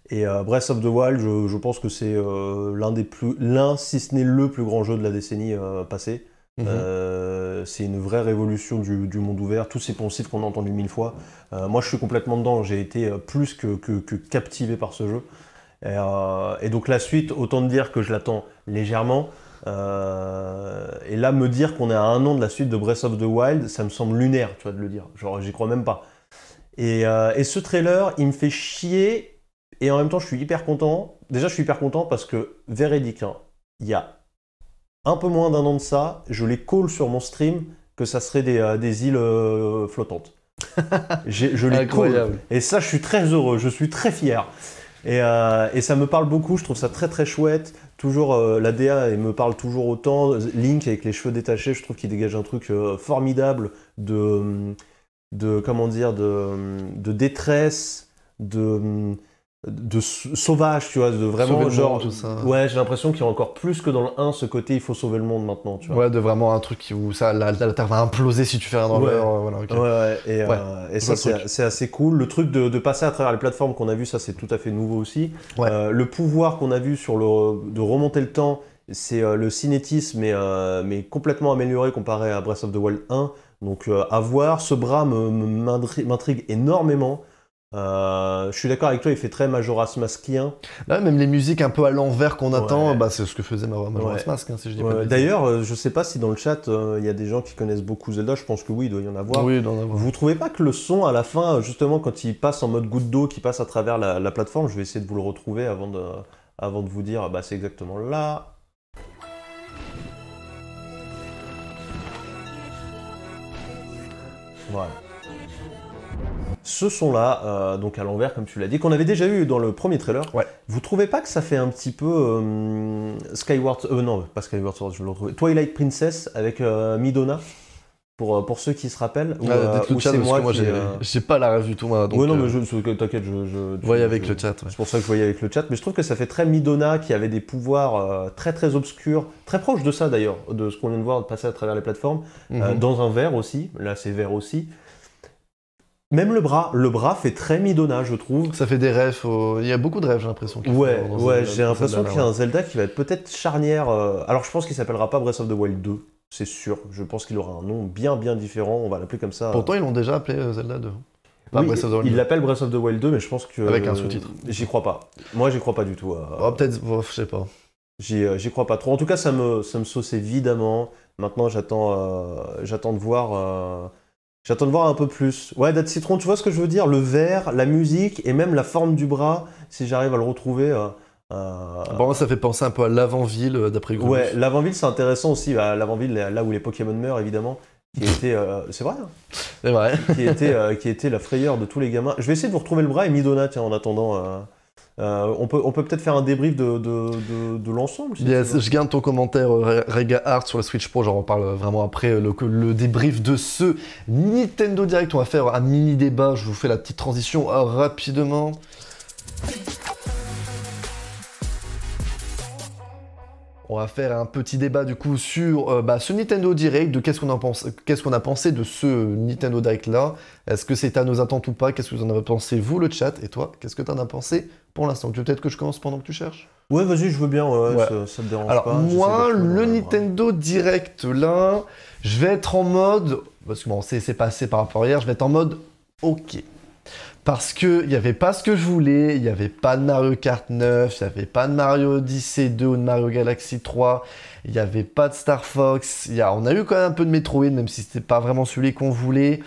Et Breath of the Wild, je, je pense que c'est l'un des plus, l'un, si ce n'est le plus grand jeu de la décennie passée. Mmh. Euh, c'est une vraie révolution du, monde ouvert, tous ces poncifs qu'on a entendus mille fois. Euh, moi, je suis complètement dedans, j'ai été euh, plus que, captivé par ce jeu. Et, donc la suite, autant dire que je l'attends légèrement. et là, me dire qu'on est à un an de la suite de Breath of the Wild, ça me semble lunaire, tu vois, de le dire. Genre, j'y crois même pas. Et, ce trailer, il me fait chier, et en même temps, je suis hyper content. Déjà, je suis hyper content parce que, véridique, hein, il y a un peu moins d'un an de ça, je les call sur mon stream que ça serait des, euh, îles euh, flottantes. je les Incroyable. Et ça, je suis très heureux, je suis très fier. Et, euh, ça me parle beaucoup, je trouve ça très très chouette. Toujours la DA me parle toujours autant. Link avec les cheveux détachés, je trouve qu'il dégage un truc formidable de, de comment dire de détresse, de de sauvage, tu vois, de vraiment genre. Ouais, j'ai l'impression qu'il y a encore plus que dans le 1 ce côté il faut sauver le monde maintenant, tu vois. Ouais, de vraiment un truc où ça, la, Terre va imploser si tu fais un dans euh, ouais. et, euh, ça, c'est assez cool. Le truc de, passer à travers les plateformes qu'on a vu, ça, c'est tout à fait nouveau aussi. Euh, le pouvoir qu'on a vu sur le. de remonter le temps, c'est le cinétisme, mais, mais complètement amélioré comparé à Breath of the Wild 1. Donc, à voir, ce bras m'intrigue énormément. Euh, je suis d'accord avec toi, il fait très Majoras Maskien. Hein. Là, même les musiques un peu à l'envers qu'on attend, bah, c'est ce que faisait Majoras Mask, je dis D'ailleurs, euh, je sais pas si dans le chat, euh, il y a des gens qui connaissent beaucoup Zelda, je pense que oui, il doit y en avoir. vous ne Vous trouvez pas que le son, à la fin, justement, quand il passe en mode goutte d'eau, qui passe à travers la, plateforme, je vais essayer de vous le retrouver avant de, vous dire, bah, c'est exactement là, Voilà. Ce sont là euh, donc à l'envers, comme tu l'as dit, qu'on avait déjà eu dans le premier trailer, ouais. vous trouvez pas que ça fait un petit peu euh, Skyward... Euh, non, pas Skyward Sword, je l'ai retrouvé. Twilight Princess avec Midona pour, ceux qui se rappellent, ou, ah, c'est moi, Je j'ai pas la rêve du tout. Oui, non, mais t'inquiète, je, je, je voyais avec le chat. C'est pour ça que je voyais avec le chat, mais je trouve que ça fait très Midona qui avait des pouvoirs très très obscurs, très proche de ça d'ailleurs, de ce qu'on vient de voir passer à travers les plateformes, mhm. dans un verre aussi. Là, c'est vert aussi. Même le bras, le bras fait très Midona, je trouve. Ça fait des rêves, il y a beaucoup de rêves, j'ai l'impression. Ouais, ouais, j'ai l'impression qu'il y a un Zelda qui va être peut-être charnière. Euh, alors je pense qu'il s'appellera pas Breath of the Wild 2, c'est sûr. Je pense qu'il aura un nom bien, bien différent. On va l'appeler comme ça. Pourtant, ils l'ont déjà appelé euh, Zelda 2. Oui, il l'appelle Breath of the Wild 2, mais je pense que. Avec un sous-titre. J'y crois pas. Moi, j'y crois pas du tout. Euh. Oh, peut-être, oh, je sais pas. J'y crois pas trop. En tout cas, ça me, ça me sauce évidemment. Maintenant, j'attends de voir J'attends de voir un peu plus. Ouais, Date Citron, tu vois ce que je veux dire Le vert, la musique et même la forme du bras, si j'arrive à le retrouver. Euh, Bon, euh, ça fait penser un peu à l'avant-ville euh, d'après Grumus. Ouais, l'avant-ville, c'est intéressant aussi. Bah, l'avant-ville, là où les Pokémon meurent, évidemment. Qui était. Euh, c'est vrai hein C'est vrai. qui, était, qui était la frayeur de tous les gamins. Je vais essayer de vous retrouver le bras et Midona, tiens, en attendant. Euh, on peut peut être faire un débrief de, l'ensemble. je garde ton commentaire euh, Rega Art sur la Switch Pro, j'en reparle vraiment après euh, le, le, débrief de ce Nintendo Direct. On va faire un mini débat, je vous fais la petite transition rapidement. On va faire un petit débat du coup sur euh, bah, ce Nintendo Direct, de qu'est-ce qu'on a, pensé de ce Nintendo Direct là. Est-ce que c'est à nos attentes ou pas Qu'est-ce que vous en avez pensé vous le chat Et toi, qu'est-ce que tu en as pensé pour l'instant Tu veux peut-être que je commence pendant que tu cherches Ouais, vas-y, je veux bien, Ça, ne me dérange Alors, Moi, le Nintendo Direct là, je vais être en mode, parce que bon, c'est passé par rapport à hier, je vais être en mode ok parce il n'y avait pas ce que je voulais, il n'y avait pas de Mario Kart 9, il n'y avait pas de Mario Odyssey 2 ou de Mario Galaxy 3, il n'y avait pas de Star Fox, a, on a eu quand même un peu de Metroid, même si c'était pas vraiment celui qu'on voulait.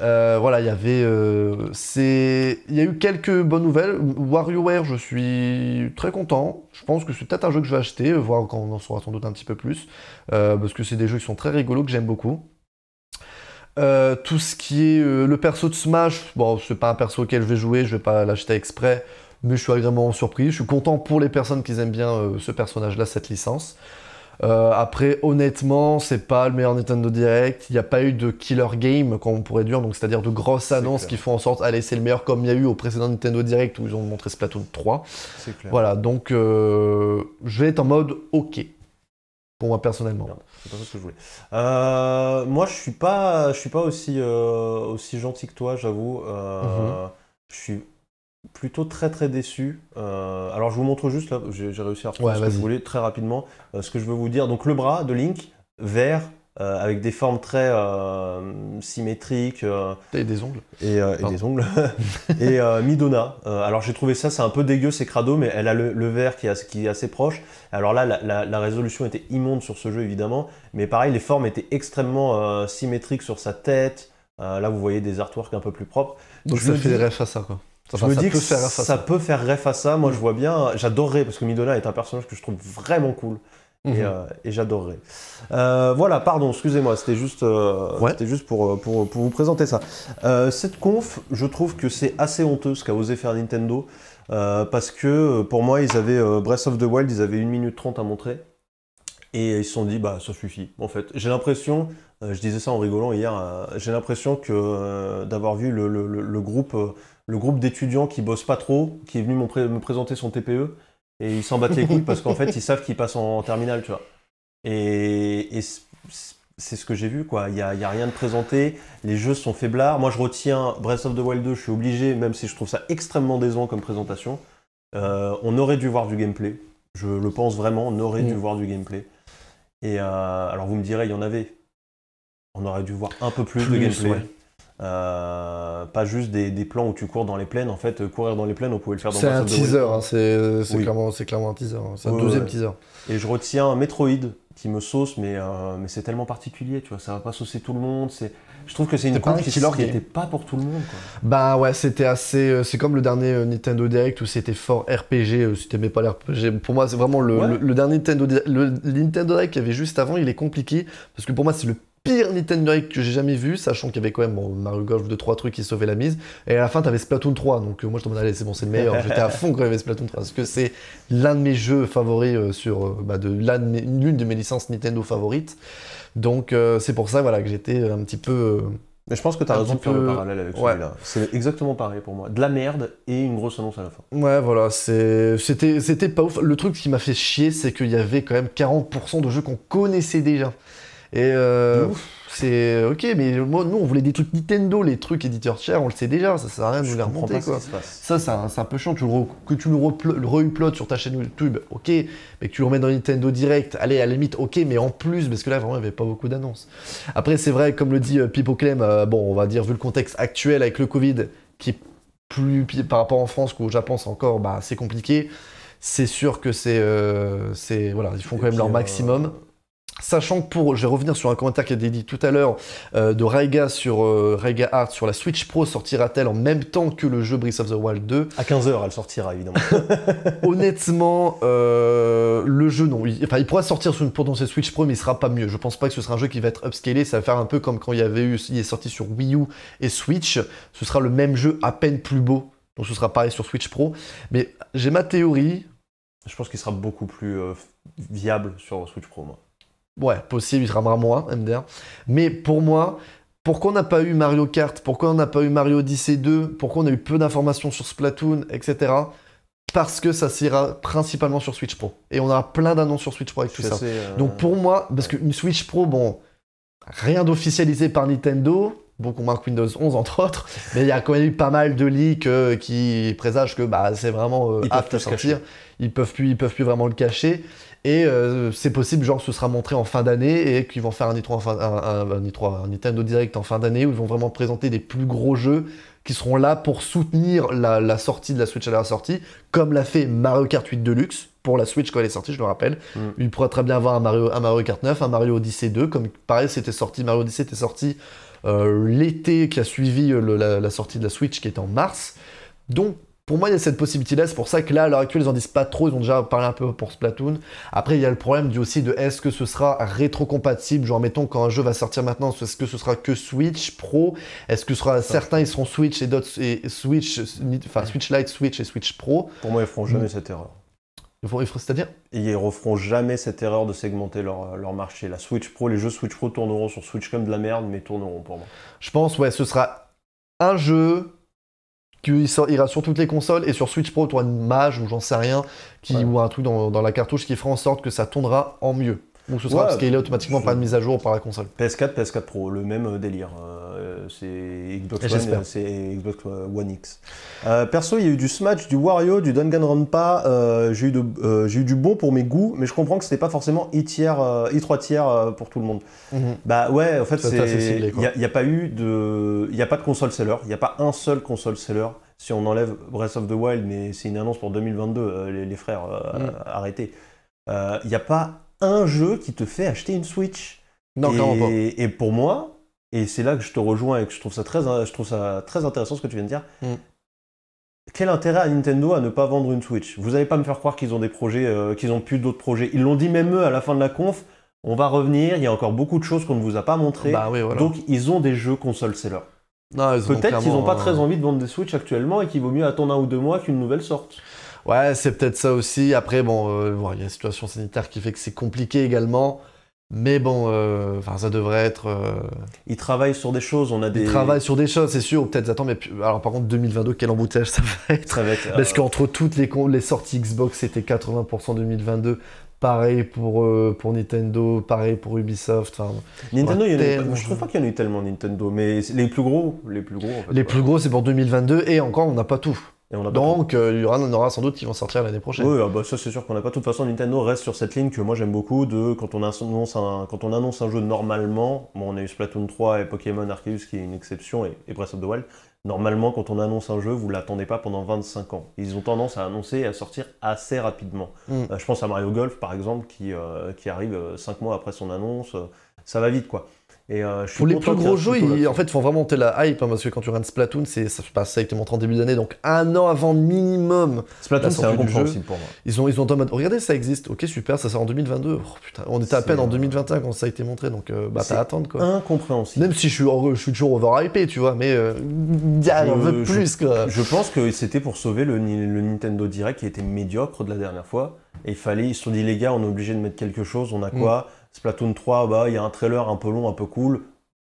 Euh, voilà, il y avait... Euh, il y a eu quelques bonnes nouvelles. WarioWare, je suis très content. Je pense que c'est peut-être un jeu que je vais acheter, euh, voir quand on en saura sans doute un petit peu plus, euh, parce que c'est des jeux qui sont très rigolos, que j'aime beaucoup. Euh, tout ce qui est euh, le perso de Smash, bon, c'est pas un perso auquel je vais jouer, je vais pas l'acheter exprès, mais je suis agréablement surpris. Je suis content pour les personnes qui aiment bien euh, ce personnage-là, cette licence. après, honnêtement, c'est pas le meilleur Nintendo Direct. Il n'y a pas eu de killer game, comme on pourrait dire, donc c'est-à-dire de grosses annonces qui font en sorte, allez, c'est le meilleur comme il y a eu au précédent Nintendo Direct où ils ont montré ce de 3. Voilà, donc je vais être en mode OK pour moi personnellement. C'est pas ça que je voulais. Euh, moi, je suis pas, je suis pas aussi, euh, aussi gentil que toi, j'avoue. Euh, mhm. Je suis plutôt très très déçu. alors, je vous montre juste là, j'ai réussi à reprendre ce que je voulais très rapidement. ce que je veux vous dire. Donc, le bras de Link vert euh, avec des formes très euh, symétriques. Euh, et des ongles. Et, des ongles. et Midona. alors j'ai trouvé ça, c'est un peu dégueu, c'est crado, mais elle a le, vert qui, qui est, assez proche. Alors là, la, résolution était immonde sur ce jeu, évidemment. Mais pareil, les formes étaient extrêmement symétriques sur sa tête. là, vous voyez des artworks un peu plus propres. Donc je me à ça, quoi. ça dis peut que faire ça, peut faire à ça. Moi, je vois bien. J'adorerais parce que Midona est un personnage que je trouve vraiment cool. Mhm. Euh, et, j'adorerais. Euh, voilà, pardon, excusez-moi, c'était juste, euh, juste pour, vous présenter ça. cette conf, je trouve que c'est assez honteux ce qu'a osé faire Nintendo, parce que pour moi, ils avaient Breath of the Wild, ils avaient 1 minute 30 à montrer, et ils se sont dit, bah ça suffit, en fait. J'ai l'impression, je disais ça en rigolant hier, j'ai l'impression que d'avoir vu le, groupe, le groupe d'étudiants qui bossent pas trop, qui est venu me présenter son TPE, et ils s'en battent les couilles parce qu'en fait, ils savent qu'ils passent en, terminale, tu vois. Et, c'est ce que j'ai vu, quoi. Il n'y a, y a, rien de présenté, les jeux sont faiblards. Moi, je retiens Breath of the Wild 2, je suis obligé, même si je trouve ça extrêmement décevant comme présentation. Euh, on aurait dû voir du gameplay, je le pense vraiment, on aurait dû mm. voir du gameplay. Et euh, alors, vous me direz, il y en avait. On aurait dû voir un peu plus, de gameplay. Euh, pas juste des, plans où tu cours dans les plaines. En fait, courir dans les plaines, on pouvait le faire dans C'est un teaser, hein. euh, c'est clairement, un teaser. Hein. C'est un deuxième teaser. Et je retiens Metroid qui me sauce, mais, euh, mais c'est tellement particulier, tu vois. Ça va pas saucer tout le monde. C'est je trouve que c'est une coupe qui n'était pas pour tout le monde. Bah ouais, c'était assez. c'est comme le dernier Nintendo Direct où c'était fort RPG. si t'aimais pas l'RPG, pour moi c'est vraiment le, dernier Nintendo, le Nintendo Direct qu'il avait juste avant, il est compliqué parce que pour moi c'est le pire Nintendo que j'ai jamais vu, sachant qu'il y avait quand même Mario Golf 2-3 trucs qui sauvaient la mise. Et à la fin, t'avais Splatoon 3. Donc euh, moi, je me dit c'est bon, c'est le meilleur. J'étais à fond quand il y avait Splatoon 3. Parce que c'est l'un de mes jeux favoris euh, sur euh, bah, de, l'une de mes licences Nintendo favorites. Donc c'est pour ça voilà, que j'étais un petit peu. Mais je pense que tu as raison de le parallèle avec celui C'est exactement pareil pour moi. De la merde et une grosse annonce à la fin. Ouais, voilà, c'était pas ouf. Le truc qui m'a fait chier, c'est qu'il y avait quand même 40% de jeux qu'on connaissait déjà. Et euh, c'est ok, mais nous on voulait des trucs Nintendo, les trucs éditeurs chers, on le sait déjà, ça sert à rien de nous les remonter quoi. Ça, c'est un, peu chiant. que tu le re sur ta chaîne YouTube, ok, mais que tu le remets dans Nintendo Direct, allez, à la limite, ok, mais en plus, parce que là vraiment il n'y avait pas beaucoup d'annonces. Après, c'est vrai, comme le dit euh, Pipo Clem, euh, bon, on va dire, vu le contexte actuel avec le Covid, qui est plus par rapport en France qu'au Japon, c'est encore bah, c'est compliqué. C'est sûr que c'est. voilà, ils font quand même leur maximum Sachant que pour, je vais revenir sur un commentaire qui a été dit tout à l'heure euh, de Raiga sur euh, Art sur la Switch Pro sortira-t-elle en même temps que le jeu Breath of the Wild 2 À 15h, elle sortira évidemment. Honnêtement, euh, le jeu, non. Il, enfin, il pourra sortir sur une Switch Pro, mais il sera pas mieux. Je pense pas que ce sera un jeu qui va être upscalé. Ça va faire un peu comme quand il, y avait eu, il est sorti sur Wii U et Switch. Ce sera le même jeu, à peine plus beau. Donc ce sera pareil sur Switch Pro. Mais j'ai ma théorie. Je pense qu'il sera beaucoup plus viable sur Switch Pro, moi ouais, possible, il sera moins, moi, MDR. Mais pour moi, pourquoi on n'a pas eu Mario Kart, pourquoi on n'a pas eu Mario Odyssey 2, pourquoi on a eu peu d'informations sur Splatoon, etc. Parce que ça s'ira principalement sur Switch Pro. Et on aura plein d'annonces sur Switch Pro avec tout ça. Euh, Donc pour moi, parce qu'une Switch Pro, bon, rien d'officialisé par Nintendo, Bon, qu'on marque Windows 11 entre autres, mais il y a quand même eu pas mal de leaks euh, qui présagent que bah, c'est vraiment euh, apte à sortir. Ils peuvent plus, ils peuvent plus vraiment le cacher. Et euh, c'est possible, genre, ce sera montré en fin d'année et qu'ils vont faire e e un Nintendo Direct en fin d'année où ils vont vraiment présenter des plus gros jeux qui seront là pour soutenir la, sortie de la Switch à la sortie, comme l'a fait Mario Kart 8 Deluxe pour la Switch quand elle est sortie, je le rappelle. Mm. Il pourrait très bien avoir un Mario, un Mario Kart 9, un Mario Odyssey 2, comme pareil, c'était sorti, Mario Odyssey était sorti euh, l'été qui a suivi la, la, sortie de la Switch qui est en mars. Donc pour moi, il y a cette possibilité-là. C'est pour ça que là, à l'heure actuelle, ils n'en disent pas trop. Ils ont déjà parlé un peu pour Splatoon. Après, il y a le problème du aussi de est-ce que ce sera rétro-compatible Genre, mettons, quand un jeu va sortir maintenant, est-ce que ce sera que Switch Pro Est-ce que ce sera, certains, ils seront Switch et d'autres, et Switch, enfin, Switch Lite, Switch et Switch Pro Pour moi, ils feront jamais mm. cette erreur. C'est-à-dire Ils referont jamais cette erreur de segmenter leur, euh, leur, marché. La Switch Pro, les jeux Switch Pro tourneront sur Switch comme de la merde, mais tourneront pour moi. Je pense, ouais, ce sera un jeu qu'il ira sur toutes les consoles et sur Switch Pro, tu auras une mage ou j'en sais rien, qui, ou un truc dans, dans, la cartouche qui fera en sorte que ça tournera en mieux ce sera parce qu'il est automatiquement, pas de mise à jour par la console PS4, PS4 Pro, le même euh, délire. Euh, c'est Xbox One, euh, c'est Xbox One X. perso, il y a eu du Smash, du Wario, du Danganronpa. j'ai eu, eu du bon pour mes goûts, mais je comprends que c'était pas forcément i trois tiers pour tout le monde. Mhm. Bah ouais, en fait, il n'y a, pas eu de, il n'y a pas de console seller, il n'y a pas un seul console seller si on enlève Breath of the Wild, mais c'est une annonce pour 2022, les, frères, mhm. arrêtez. Il n'y a pas un jeu qui te fait acheter une Switch. Non, et, pour moi, et c'est là que je te rejoins et que je trouve ça très, je trouve ça très intéressant ce que tu viens de dire. Mm. Quel intérêt à Nintendo à ne pas vendre une Switch Vous n'allez pas me faire croire qu'ils ont des projets, euh, qu'ils ont plus d'autres projets. Ils l'ont dit même eux à la fin de la conf. On va revenir. Il y a encore beaucoup de choses qu'on ne vous a pas montrées. Bah Donc ils ont des jeux console seller Peut-être qu'ils n'ont pas très euh, envie de vendre des Switch actuellement et qu'il vaut mieux attendre un ou deux mois qu'une nouvelle sorte. Ouais, c'est peut-être ça aussi. Après, euh, bon, il y a une situation sanitaire qui fait que c'est compliqué également. Mais bon, euh, enfin, ça devrait être. Euh, ils travaillent sur des choses, on a des. Ils travaillent sur des choses, c'est sûr. Peut-être, attends, mais alors par contre, 2022, quel embouteillage ça va être, Parce qu'entre toutes les, les sorties Xbox, c'était 80% 2022. Pareil pour, pour Nintendo, pareil pour Ubisoft. Nintendo, il y je trouve pas qu'il y en ait tellement Nintendo, mais les plus gros, les plus gros. les plus gros, c'est pour 2022 et encore, on n'a pas tout. Donc, euh, il y en aura sans doute qui vont sortir l'année prochaine. Oui, ah bah ça c'est sûr qu'on n'a pas. De toute façon, Nintendo reste sur cette ligne que moi j'aime beaucoup de quand on, annonce un, quand on annonce un jeu normalement, bon, on a eu Splatoon 3 et Pokémon Arceus qui est une exception et, et Breath of the Wild. Normalement, quand on annonce un jeu, vous l'attendez pas pendant 25 ans. Ils ont tendance à annoncer et à sortir assez rapidement. Hmm. Euh, je pense à Mario Golf par exemple qui, euh, qui arrive 5 mois après son annonce. ça va vite quoi. Euh, pour les plus gros jeux, ils en fait, font vraiment monter la hype, hein, parce que quand tu regardes Splatoon, c'est, ça, a été montré en début d'année, donc un an avant minimum. Splatoon, c'est incompréhensible pour moi. Ils ont, ils ont en mode, regardez, ça existe, ok, super, ça sort en 2022. putain, on était à peine en 2021 euh, quand ça a été montré, donc euh, bah, t'as à attendre quoi. Incompréhensible. Même si je suis, je suis toujours overhypé, tu vois, mais euh, plus quoi. Je, pense que c'était pour sauver le, Nintendo Direct qui était médiocre de la dernière fois. Et il fallait, ils se sont dit, les gars, on est obligé de mettre quelque chose, on a quoi Splatoon 3, bah, il y a un trailer un peu long, un peu cool.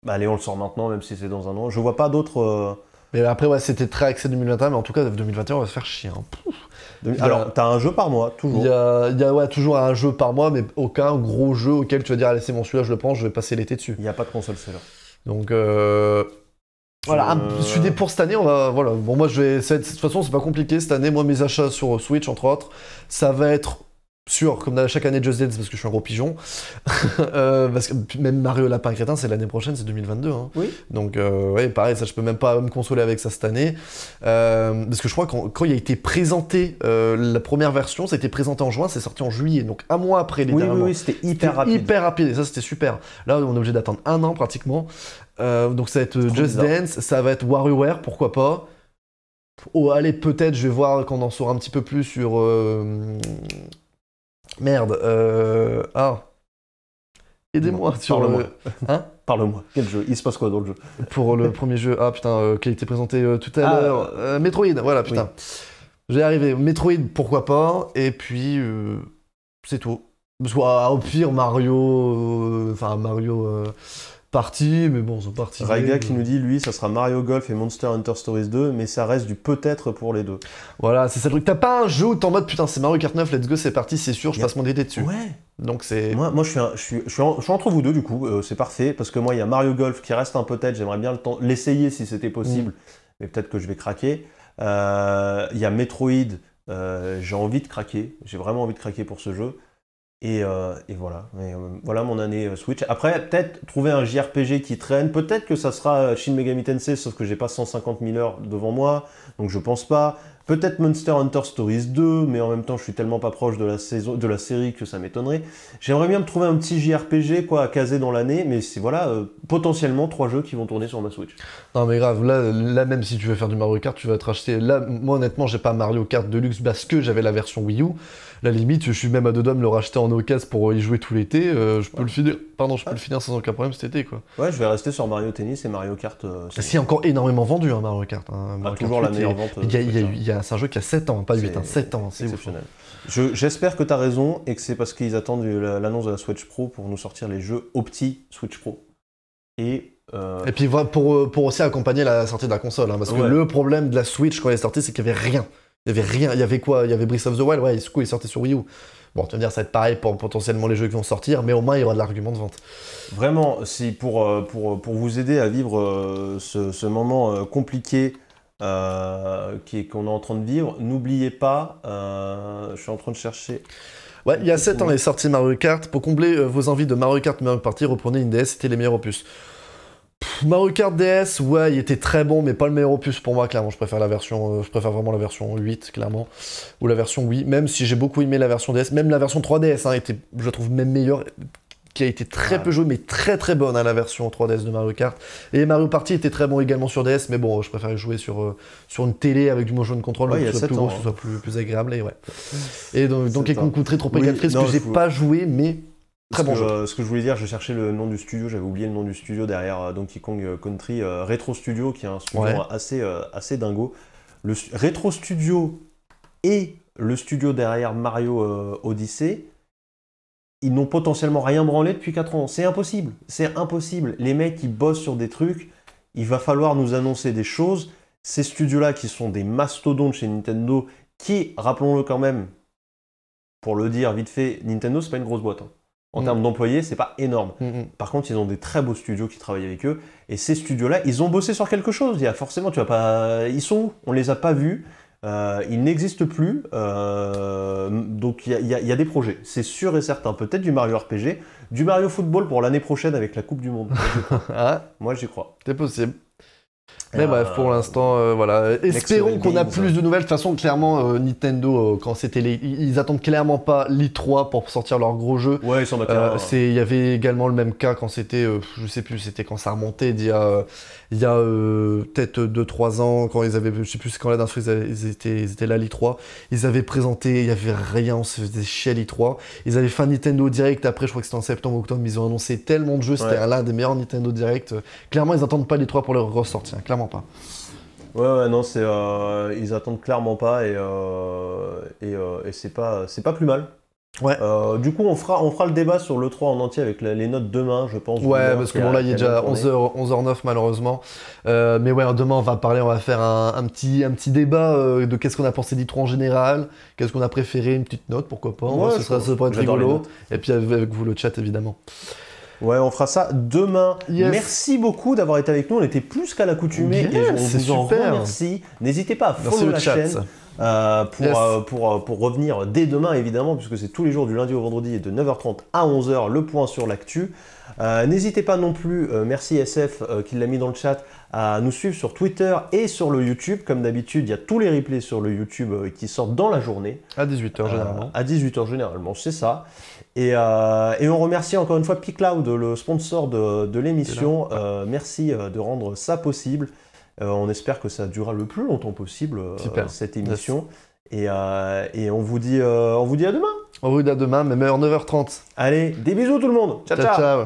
Bah, allez, on le sort maintenant, même si c'est dans un an. Je vois pas d'autres. Euh, mais après, ouais, c'était très axé 2021, mais en tout cas, 2021, on va se faire chier. Hein. Alors, tu Alors, t'as un jeu par mois, toujours. Il y a, y a ouais, toujours un jeu par mois, mais aucun gros jeu auquel tu vas dire, allez, c'est bon, celui-là, je le prends, je vais passer l'été dessus. Il n'y a pas de console seller. Donc, euh, Voilà, je suis des pour cette année, on va, voilà. Bon, moi, je vais, de toute façon, c'est pas compliqué. Cette année, moi, mes achats sur Switch, entre autres, ça va être sur, comme chaque année Just Dance, parce que je suis un gros pigeon. Euh, parce que même Mario Lapin Crétin, c'est l'année prochaine, c'est 2022. Hein. Oui. Donc, euh, ouais, pareil, ça, je peux même pas me consoler avec ça cette année. Euh, parce que je crois que quand, il a été présenté, la première version, ça a été présenté en juin, c'est sorti en juillet. Donc, un mois après les oui, Oui, c'était hyper rapide. Hyper rapide, et ça, c'était super. Là, on est obligé d'attendre un an pratiquement. donc, ça va être Just Dance, ça va être Warrior, pourquoi pas. Oh, allez, peut-être, je vais voir qu'on en saura un petit peu plus sur. Merde. Euh... Ah. Aidez-moi sur Parle-moi. Hein Parle-moi. Quel jeu Il se passe quoi dans le jeu Pour le premier jeu, ah putain, euh, qui a été présenté euh, tout à ah, l'heure. Euh, Metroid, voilà, putain. J'ai arrivé. Metroid, pourquoi pas Et puis, c'est tout. Soit au pire, Mario. Enfin, Mario. Parti, mais bon, ils parti. Raiga qui euh, nous dit, lui, ça sera Mario Golf et Monster Hunter Stories 2, mais ça reste du peut-être pour les deux. Voilà, c'est ça le truc. T'as pas un jeu où t'es en mode putain, c'est Mario Kart 9, let's go, c'est parti, c'est sûr, je passe mon dé dessus. Ouais. Donc c'est. Moi, moi je, suis je, je, suis entre vous deux, du coup, euh, c'est parfait, parce que moi, il y a Mario Golf qui reste un peut-être, j'aimerais bien l'essayer si c'était possible, mm. mais peut-être que je vais craquer. Euh, il y a Metroid, j'ai envie de craquer, j'ai vraiment envie de craquer pour ce jeu. Euh, et, voilà, euh, voilà mon année euh, Switch. Après, peut-être trouver un JRPG qui traîne. Peut-être que ça sera Shin Megami Tensei, sauf que j'ai pas 150 000 heures devant moi, donc je pense pas. Peut-être Monster Hunter Stories 2, mais en même temps, je suis tellement pas proche de la, saison, de la série que ça m'étonnerait. J'aimerais bien me trouver un petit JRPG quoi, à caser dans l'année, mais c'est voilà, potentiellement trois jeux qui vont tourner sur ma Switch. Non, mais grave, là, là, même si tu veux faire du Mario Kart, tu vas te racheter. Là, moi, honnêtement, j'ai pas Mario Kart Deluxe parce que j'avais la version Wii U la limite, je suis même à deux doigts de le racheter en occasion pour y jouer tout l'été. Euh, je peux le finir. Pardon, je peux ah. sans aucun problème cet été, quoi. Ouais, je vais rester sur Mario Tennis et Mario Kart. Euh, bah, c'est encore énormément vendu, hein, hein. ah, Mario Kart. toujours la meilleure vente. Euh, il y a, un jeu qui a 7 ans, hein, pas 8, 7 ans, c'est exceptionnel. J'espère que tu as raison et que c'est parce qu'ils attendent l'annonce de la Switch Pro pour nous sortir les jeux opti Switch Pro. Et Et puis pour, pour aussi accompagner la sortie de la console, parce que le problème de la Switch quand elle est sortie, c'est qu'il n'y avait rien. Il y avait rien. Il y avait quoi Il y avait Breath of the Wild, ouais, ce coup, il sortait sur Wii U. Bon, tu vas me dire, ça va être pareil pour potentiellement les jeux qui vont sortir, mais au moins, il y aura de l'argument de vente. Vraiment, si pour, euh, euh, pour, vous aider à vivre euh, ce, moment compliqué qu'on est en train de vivre, n'oubliez pas, je suis en train de chercher. Ouais, il y a 7 ans il est sorti Mario Kart. Pour combler vos envies de Mario Kart Mario Partie, reprenez une DS, c'était les meilleurs opus. Mario Kart DS, ouais, il était très bon, mais pas le meilleur opus pour moi, clairement. Je préfère la version, euh, je préfère vraiment la version 8, clairement, ou la version 8, Même si j'ai beaucoup aimé la version DS, même la version 3DS hein, était, je la trouve même meilleure qui a été très peu jouée, mais très très bonne à hein, la version 3DS de Mario Kart. Et Mario Party était très bon également sur DS, mais bon, je préférais jouer sur, euh, sur une télé avec du motion control, contrôle, que ce soit, plus, gros, ce soit plus, agréable. Et, ouais. et donc, donc les très trop oui, que j'ai pas joué, mais euh, ce que je voulais dire, je cherchais le nom du studio, j'avais oublié le nom du studio derrière euh, Donkey Kong euh, Country, Retro Studio, qui est un studio assez, assez dingo. Le Retro Studio et le studio derrière Mario Odyssey, ils n'ont potentiellement rien branlé depuis 4 ans. C'est impossible, c'est impossible. Les mecs, ils bossent sur des trucs, il va falloir nous annoncer des choses. Ces studios-là, qui sont des mastodontes chez Nintendo, qui, rappelons-le quand même, pour le dire vite fait, Nintendo, c'est pas une grosse boîte. Hein. En mm. termes d'employés, c'est pas énorme. Mm, mm. Par contre, ils ont des très beaux studios qui travaillent avec eux. Et ces studios-là, ils ont bossé sur quelque chose. Il y a forcément, tu vas pas. Ils sont où On les a pas vus. Euh, ils n'existent plus. Euh, donc il y, a des projets. C'est sûr et certain. Peut-être du Mario RPG, du Mario Football pour l'année prochaine avec la Coupe du Monde. Ah. Moi, j'y crois. C'est possible. Mais bref, euh, pour l'instant, euh, voilà. Espérons qu'on a plus de nouvelles. De toute façon, clairement, euh, Nintendo, quand c'était les... Ils attendent clairement pas l'I3 pour sortir leur gros jeu. Ouais, ils s'en hein. Il y avait également le même cas quand c'était, je sais plus, c'était quand ça remontait, d'il y a il y a euh, peut-être 2-3 ans, quand ils avaient, je sais plus quand la dernière ils, étaient, ils étaient là l'I3, ils avaient présenté, il n'y avait rien, on se faisait chier à l'I3. Ils avaient fait un Nintendo Direct après, je crois que c'était en septembre ou octobre, mais ils ont annoncé tellement de jeux, c'était là l'un des meilleurs Nintendo Direct. Clairement, ils n'attendent pas l'I3 pour leur ressortir, hein, clairement pas. Ouais, ouais, non, c'est, euh, ils attendent clairement pas et, euh, et, euh, et c'est pas, c'est pas plus mal. Ouais. Euh, du coup, on fera, on fera le débat sur l'E3 en entier avec les notes demain, je pense. Ouais, parce que bon, là, il est déjà 11h, 11h09, malheureusement. Euh, mais ouais, demain, on va parler, on va faire un, petit, un petit débat euh, de qu'est-ce qu'on a pensé d'E3 en général, qu'est-ce qu'on a préféré, une petite note, pourquoi pas. Ouais, ce sera, ça être rigolo. Et puis, avec vous, le chat, évidemment. Ouais, on fera ça demain. Merci beaucoup d'avoir été avec nous. On était plus qu'à l'accoutumée. Yes, et super. Merci, N'hésitez pas à follow la chaîne. Euh, pour, euh, pour, euh, pour, revenir dès demain, évidemment, puisque c'est tous les jours du lundi au vendredi et de 9h30 à 11h, le point sur l'actu. N'hésitez pas non plus, merci SF qui l'a mis dans le chat, à nous suivre sur Twitter et sur le YouTube. Comme d'habitude, il y a tous les replays sur le YouTube qui sortent dans la journée. À 18h généralement. à 18h généralement, c'est ça. Et, et, on remercie encore une fois PiCloud, le sponsor de, de l'émission. merci de rendre ça possible. Euh, on espère que ça durera le plus longtemps possible, euh, cette émission. Euh, et, on, vous dit, on vous dit à demain. On vous dit à demain, même heure 9h30. Allez, des bisous tout le monde. ciao. ciao. ciao.